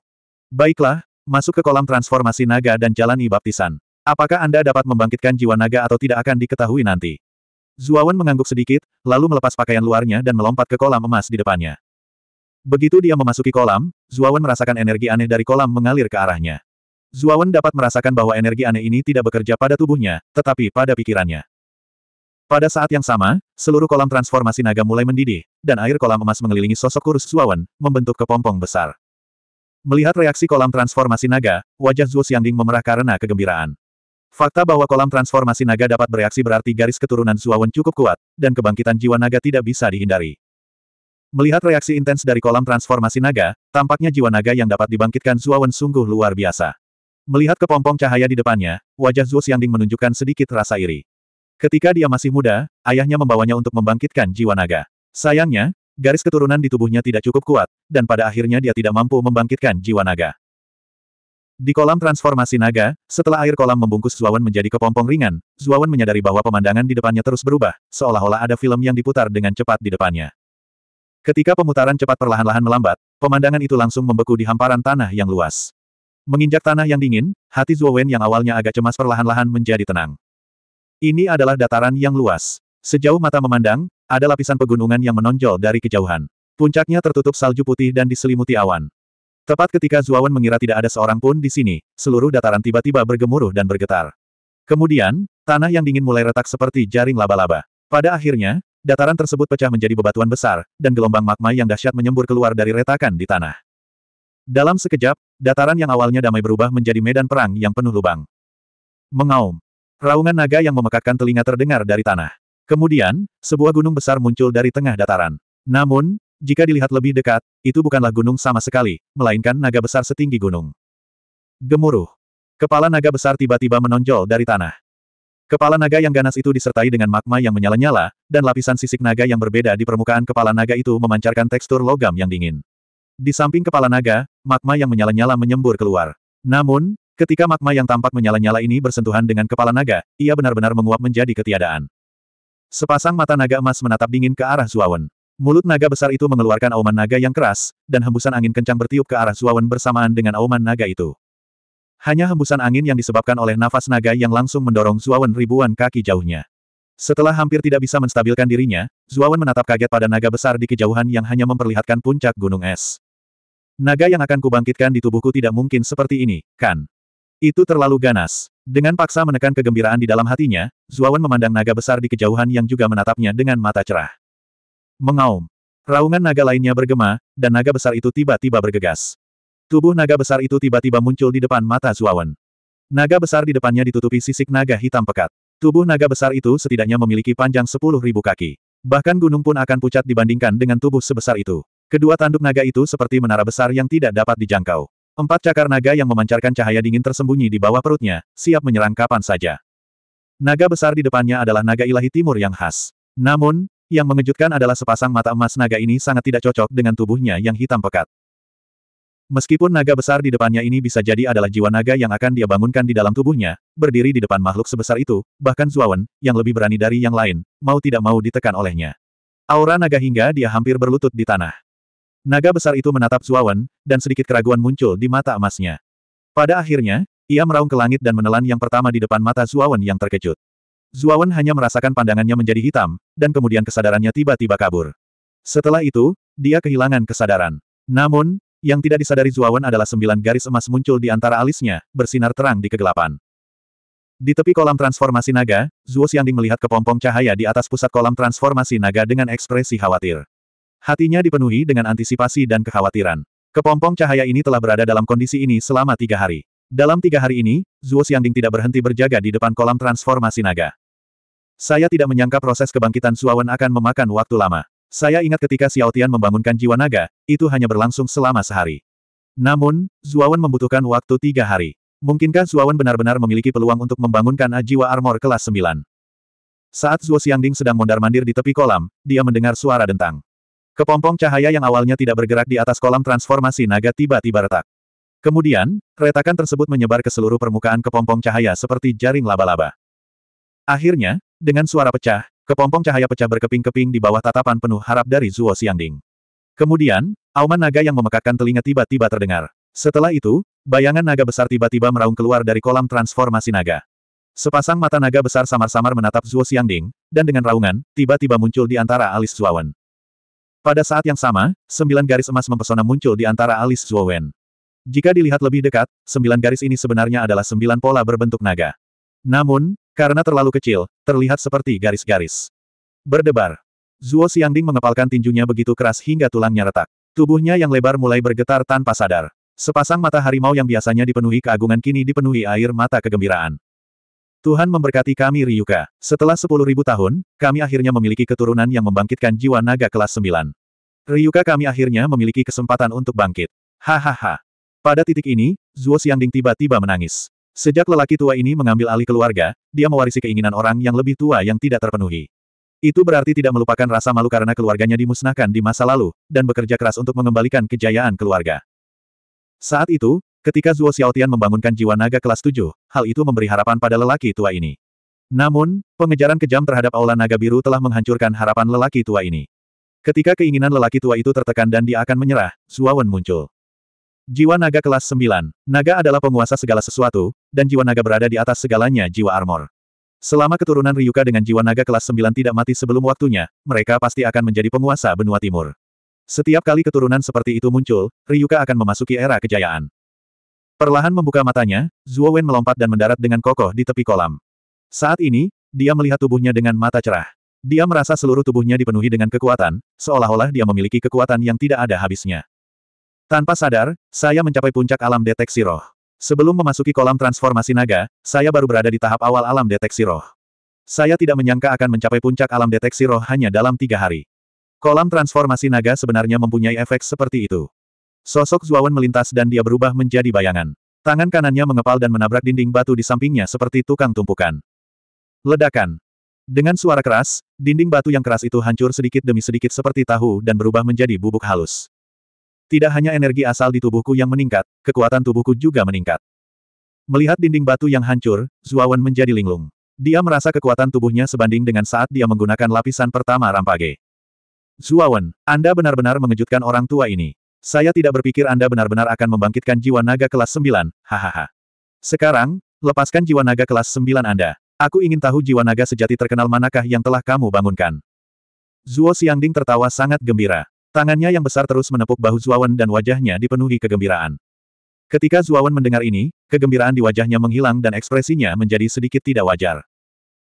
Baiklah, masuk ke kolam transformasi naga dan jalani baptisan. Apakah Anda dapat membangkitkan jiwa naga atau tidak akan diketahui nanti. Zuawan mengangguk sedikit, lalu melepas pakaian luarnya dan melompat ke kolam emas di depannya. Begitu dia memasuki kolam, Zuawan merasakan energi aneh dari kolam mengalir ke arahnya. Zuawan dapat merasakan bahwa energi aneh ini tidak bekerja pada tubuhnya, tetapi pada pikirannya. Pada saat yang sama, seluruh kolam transformasi naga mulai mendidih, dan air kolam emas mengelilingi sosok kurus Zuawan, membentuk kepompong besar. Melihat reaksi kolam transformasi naga, wajah Zhu Xiangding memerah karena kegembiraan. Fakta bahwa kolam transformasi naga dapat bereaksi berarti garis keturunan Zuawan cukup kuat, dan kebangkitan jiwa naga tidak bisa dihindari. Melihat reaksi intens dari kolam transformasi naga, tampaknya jiwa naga yang dapat dibangkitkan Zuawan sungguh luar biasa. Melihat kepompong cahaya di depannya, wajah Zhu Xiangding menunjukkan sedikit rasa iri. Ketika dia masih muda, ayahnya membawanya untuk membangkitkan jiwa naga. Sayangnya, garis keturunan di tubuhnya tidak cukup kuat, dan pada akhirnya dia tidak mampu membangkitkan jiwa naga. Di kolam transformasi naga, setelah air kolam membungkus Zuawan menjadi kepompong ringan, Zuawan menyadari bahwa pemandangan di depannya terus berubah, seolah-olah ada film yang diputar dengan cepat di depannya. Ketika pemutaran cepat perlahan-lahan melambat, pemandangan itu langsung membeku di hamparan tanah yang luas. Menginjak tanah yang dingin, hati Zuo Wen yang awalnya agak cemas perlahan-lahan menjadi tenang. Ini adalah dataran yang luas. Sejauh mata memandang, ada lapisan pegunungan yang menonjol dari kejauhan. Puncaknya tertutup salju putih dan diselimuti awan. Tepat ketika Zuo Wen mengira tidak ada seorang pun di sini, seluruh dataran tiba-tiba bergemuruh dan bergetar. Kemudian, tanah yang dingin mulai retak seperti jaring laba-laba. Pada akhirnya, dataran tersebut pecah menjadi bebatuan besar, dan gelombang magma yang dahsyat menyembur keluar dari retakan di tanah. Dalam sekejap, dataran yang awalnya damai berubah menjadi medan perang yang penuh lubang. Mengaum. Raungan naga yang memekakkan telinga terdengar dari tanah. Kemudian, sebuah gunung besar muncul dari tengah dataran. Namun, jika dilihat lebih dekat, itu bukanlah gunung sama sekali, melainkan naga besar setinggi gunung. Gemuruh. Kepala naga besar tiba-tiba menonjol dari tanah. Kepala naga yang ganas itu disertai dengan magma yang menyala-nyala, dan lapisan sisik naga yang berbeda di permukaan kepala naga itu memancarkan tekstur logam yang dingin. Di samping kepala naga, magma yang menyala-nyala menyembur keluar. Namun, ketika magma yang tampak menyala-nyala ini bersentuhan dengan kepala naga, ia benar-benar menguap menjadi ketiadaan. Sepasang mata naga emas menatap dingin ke arah Zuawan. Mulut naga besar itu mengeluarkan auman naga yang keras, dan hembusan angin kencang bertiup ke arah Zuawan bersamaan dengan auman naga itu. Hanya hembusan angin yang disebabkan oleh nafas naga yang langsung mendorong Zuawan ribuan kaki jauhnya. Setelah hampir tidak bisa menstabilkan dirinya, Zuawan menatap kaget pada naga besar di kejauhan yang hanya memperlihatkan puncak gunung es. Naga yang akan kubangkitkan di tubuhku tidak mungkin seperti ini, kan? Itu terlalu ganas. Dengan paksa menekan kegembiraan di dalam hatinya, Zuawan memandang naga besar di kejauhan yang juga menatapnya dengan mata cerah. Mengaum. Raungan naga lainnya bergema, dan naga besar itu tiba-tiba bergegas. Tubuh naga besar itu tiba-tiba muncul di depan mata Zuawan. Naga besar di depannya ditutupi sisik naga hitam pekat. Tubuh naga besar itu setidaknya memiliki panjang 10.000 kaki. Bahkan gunung pun akan pucat dibandingkan dengan tubuh sebesar itu. Kedua tanduk naga itu seperti menara besar yang tidak dapat dijangkau. Empat cakar naga yang memancarkan cahaya dingin tersembunyi di bawah perutnya, siap menyerang kapan saja. Naga besar di depannya adalah naga ilahi timur yang khas. Namun, yang mengejutkan adalah sepasang mata emas naga ini sangat tidak cocok dengan tubuhnya yang hitam pekat. Meskipun naga besar di depannya ini bisa jadi adalah jiwa naga yang akan dia bangunkan di dalam tubuhnya, berdiri di depan makhluk sebesar itu, bahkan Zuawan, yang lebih berani dari yang lain, mau tidak mau ditekan olehnya. Aura naga hingga dia hampir berlutut di tanah. Naga besar itu menatap Zuawan, dan sedikit keraguan muncul di mata emasnya. Pada akhirnya, ia meraung ke langit dan menelan yang pertama di depan mata Zuawan yang terkejut. Zuawan hanya merasakan pandangannya menjadi hitam, dan kemudian kesadarannya tiba-tiba kabur. Setelah itu, dia kehilangan kesadaran. Namun, yang tidak disadari Zuawan adalah sembilan garis emas muncul di antara alisnya, bersinar terang di kegelapan. Di tepi kolam transformasi naga, Zuo Xiangding melihat kepompong cahaya di atas pusat kolam transformasi naga dengan ekspresi khawatir. Hatinya dipenuhi dengan antisipasi dan kekhawatiran. Kepompong cahaya ini telah berada dalam kondisi ini selama tiga hari. Dalam tiga hari ini, Zuo Xiangding tidak berhenti berjaga di depan kolam transformasi naga. Saya tidak menyangka proses kebangkitan Suawan akan memakan waktu lama. Saya ingat ketika Xiao Tian membangunkan jiwa naga, itu hanya berlangsung selama sehari. Namun, Zuawan membutuhkan waktu tiga hari. Mungkinkah Zuawan benar-benar memiliki peluang untuk membangunkan ajiwa armor kelas 9? Saat Zuo Xiangding sedang mondar-mandir di tepi kolam, dia mendengar suara dentang. Kepompong cahaya yang awalnya tidak bergerak di atas kolam transformasi naga tiba-tiba retak. Kemudian, retakan tersebut menyebar ke seluruh permukaan kepompong cahaya seperti jaring laba-laba. Akhirnya, dengan suara pecah, kepompong cahaya pecah berkeping-keping di bawah tatapan penuh harap dari Zuo Xiangding. Kemudian, auman naga yang memekakkan telinga tiba-tiba terdengar. Setelah itu, bayangan naga besar tiba-tiba meraung keluar dari kolam transformasi naga. Sepasang mata naga besar samar-samar menatap Zuo Xiangding, dan dengan raungan, tiba-tiba muncul di antara alis Zuawan. Pada saat yang sama, sembilan garis emas mempesona muncul di antara alis Zhuo Wen. Jika dilihat lebih dekat, sembilan garis ini sebenarnya adalah sembilan pola berbentuk naga. Namun, karena terlalu kecil, terlihat seperti garis-garis. Berdebar. Zuo Xiangding mengepalkan tinjunya begitu keras hingga tulangnya retak. Tubuhnya yang lebar mulai bergetar tanpa sadar. Sepasang mata harimau yang biasanya dipenuhi keagungan kini dipenuhi air mata kegembiraan. Tuhan memberkati kami Ryuka. Setelah sepuluh ribu tahun, kami akhirnya memiliki keturunan yang membangkitkan jiwa naga kelas sembilan. Ryuka kami akhirnya memiliki kesempatan untuk bangkit. Hahaha. Pada titik ini, Zuo Xiangding tiba-tiba menangis. Sejak lelaki tua ini mengambil alih keluarga, dia mewarisi keinginan orang yang lebih tua yang tidak terpenuhi. Itu berarti tidak melupakan rasa malu karena keluarganya dimusnahkan di masa lalu, dan bekerja keras untuk mengembalikan kejayaan keluarga. Saat itu, ketika Zuo Xiaotian membangunkan jiwa naga kelas 7, hal itu memberi harapan pada lelaki tua ini. Namun, pengejaran kejam terhadap Aula Naga Biru telah menghancurkan harapan lelaki tua ini. Ketika keinginan lelaki tua itu tertekan dan dia akan menyerah, Zuawan muncul. Jiwa naga kelas 9. Naga adalah penguasa segala sesuatu, dan jiwa naga berada di atas segalanya jiwa armor. Selama keturunan Ryuka dengan jiwa naga kelas 9 tidak mati sebelum waktunya, mereka pasti akan menjadi penguasa benua timur. Setiap kali keturunan seperti itu muncul, Ryuka akan memasuki era kejayaan. Perlahan membuka matanya, Zuo Wen melompat dan mendarat dengan kokoh di tepi kolam. Saat ini, dia melihat tubuhnya dengan mata cerah. Dia merasa seluruh tubuhnya dipenuhi dengan kekuatan, seolah-olah dia memiliki kekuatan yang tidak ada habisnya. Tanpa sadar, saya mencapai puncak alam deteksi roh. Sebelum memasuki kolam transformasi naga, saya baru berada di tahap awal alam deteksi roh. Saya tidak menyangka akan mencapai puncak alam deteksi roh hanya dalam tiga hari. Kolam transformasi naga sebenarnya mempunyai efek seperti itu. Sosok Zuawan melintas dan dia berubah menjadi bayangan. Tangan kanannya mengepal dan menabrak dinding batu di sampingnya seperti tukang tumpukan. Ledakan. Dengan suara keras, dinding batu yang keras itu hancur sedikit demi sedikit seperti tahu dan berubah menjadi bubuk halus. Tidak hanya energi asal di tubuhku yang meningkat, kekuatan tubuhku juga meningkat. Melihat dinding batu yang hancur, Zuawan menjadi linglung. Dia merasa kekuatan tubuhnya sebanding dengan saat dia menggunakan lapisan pertama rampage. Zuawan, Anda benar-benar mengejutkan orang tua ini. Saya tidak berpikir Anda benar-benar akan membangkitkan jiwa naga kelas 9, hahaha. Sekarang, lepaskan jiwa naga kelas 9 Anda. Aku ingin tahu jiwa naga sejati terkenal manakah yang telah kamu bangunkan. Zuo Xiangding tertawa sangat gembira. Tangannya yang besar terus menepuk bahu Zuawan dan wajahnya dipenuhi kegembiraan. Ketika Zuawan mendengar ini, kegembiraan di wajahnya menghilang dan ekspresinya menjadi sedikit tidak wajar.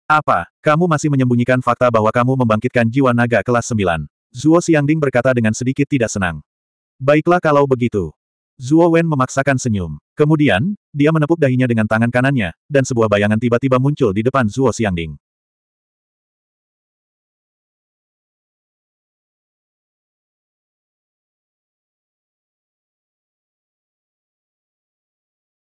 Apa, kamu masih menyembunyikan fakta bahwa kamu membangkitkan jiwa naga kelas 9? Zuo Xiangding berkata dengan sedikit tidak senang. Baiklah kalau begitu. Zuo Wen memaksakan senyum. Kemudian, dia menepuk dahinya dengan tangan kanannya, dan sebuah bayangan tiba-tiba muncul di depan Zuo Xiangding.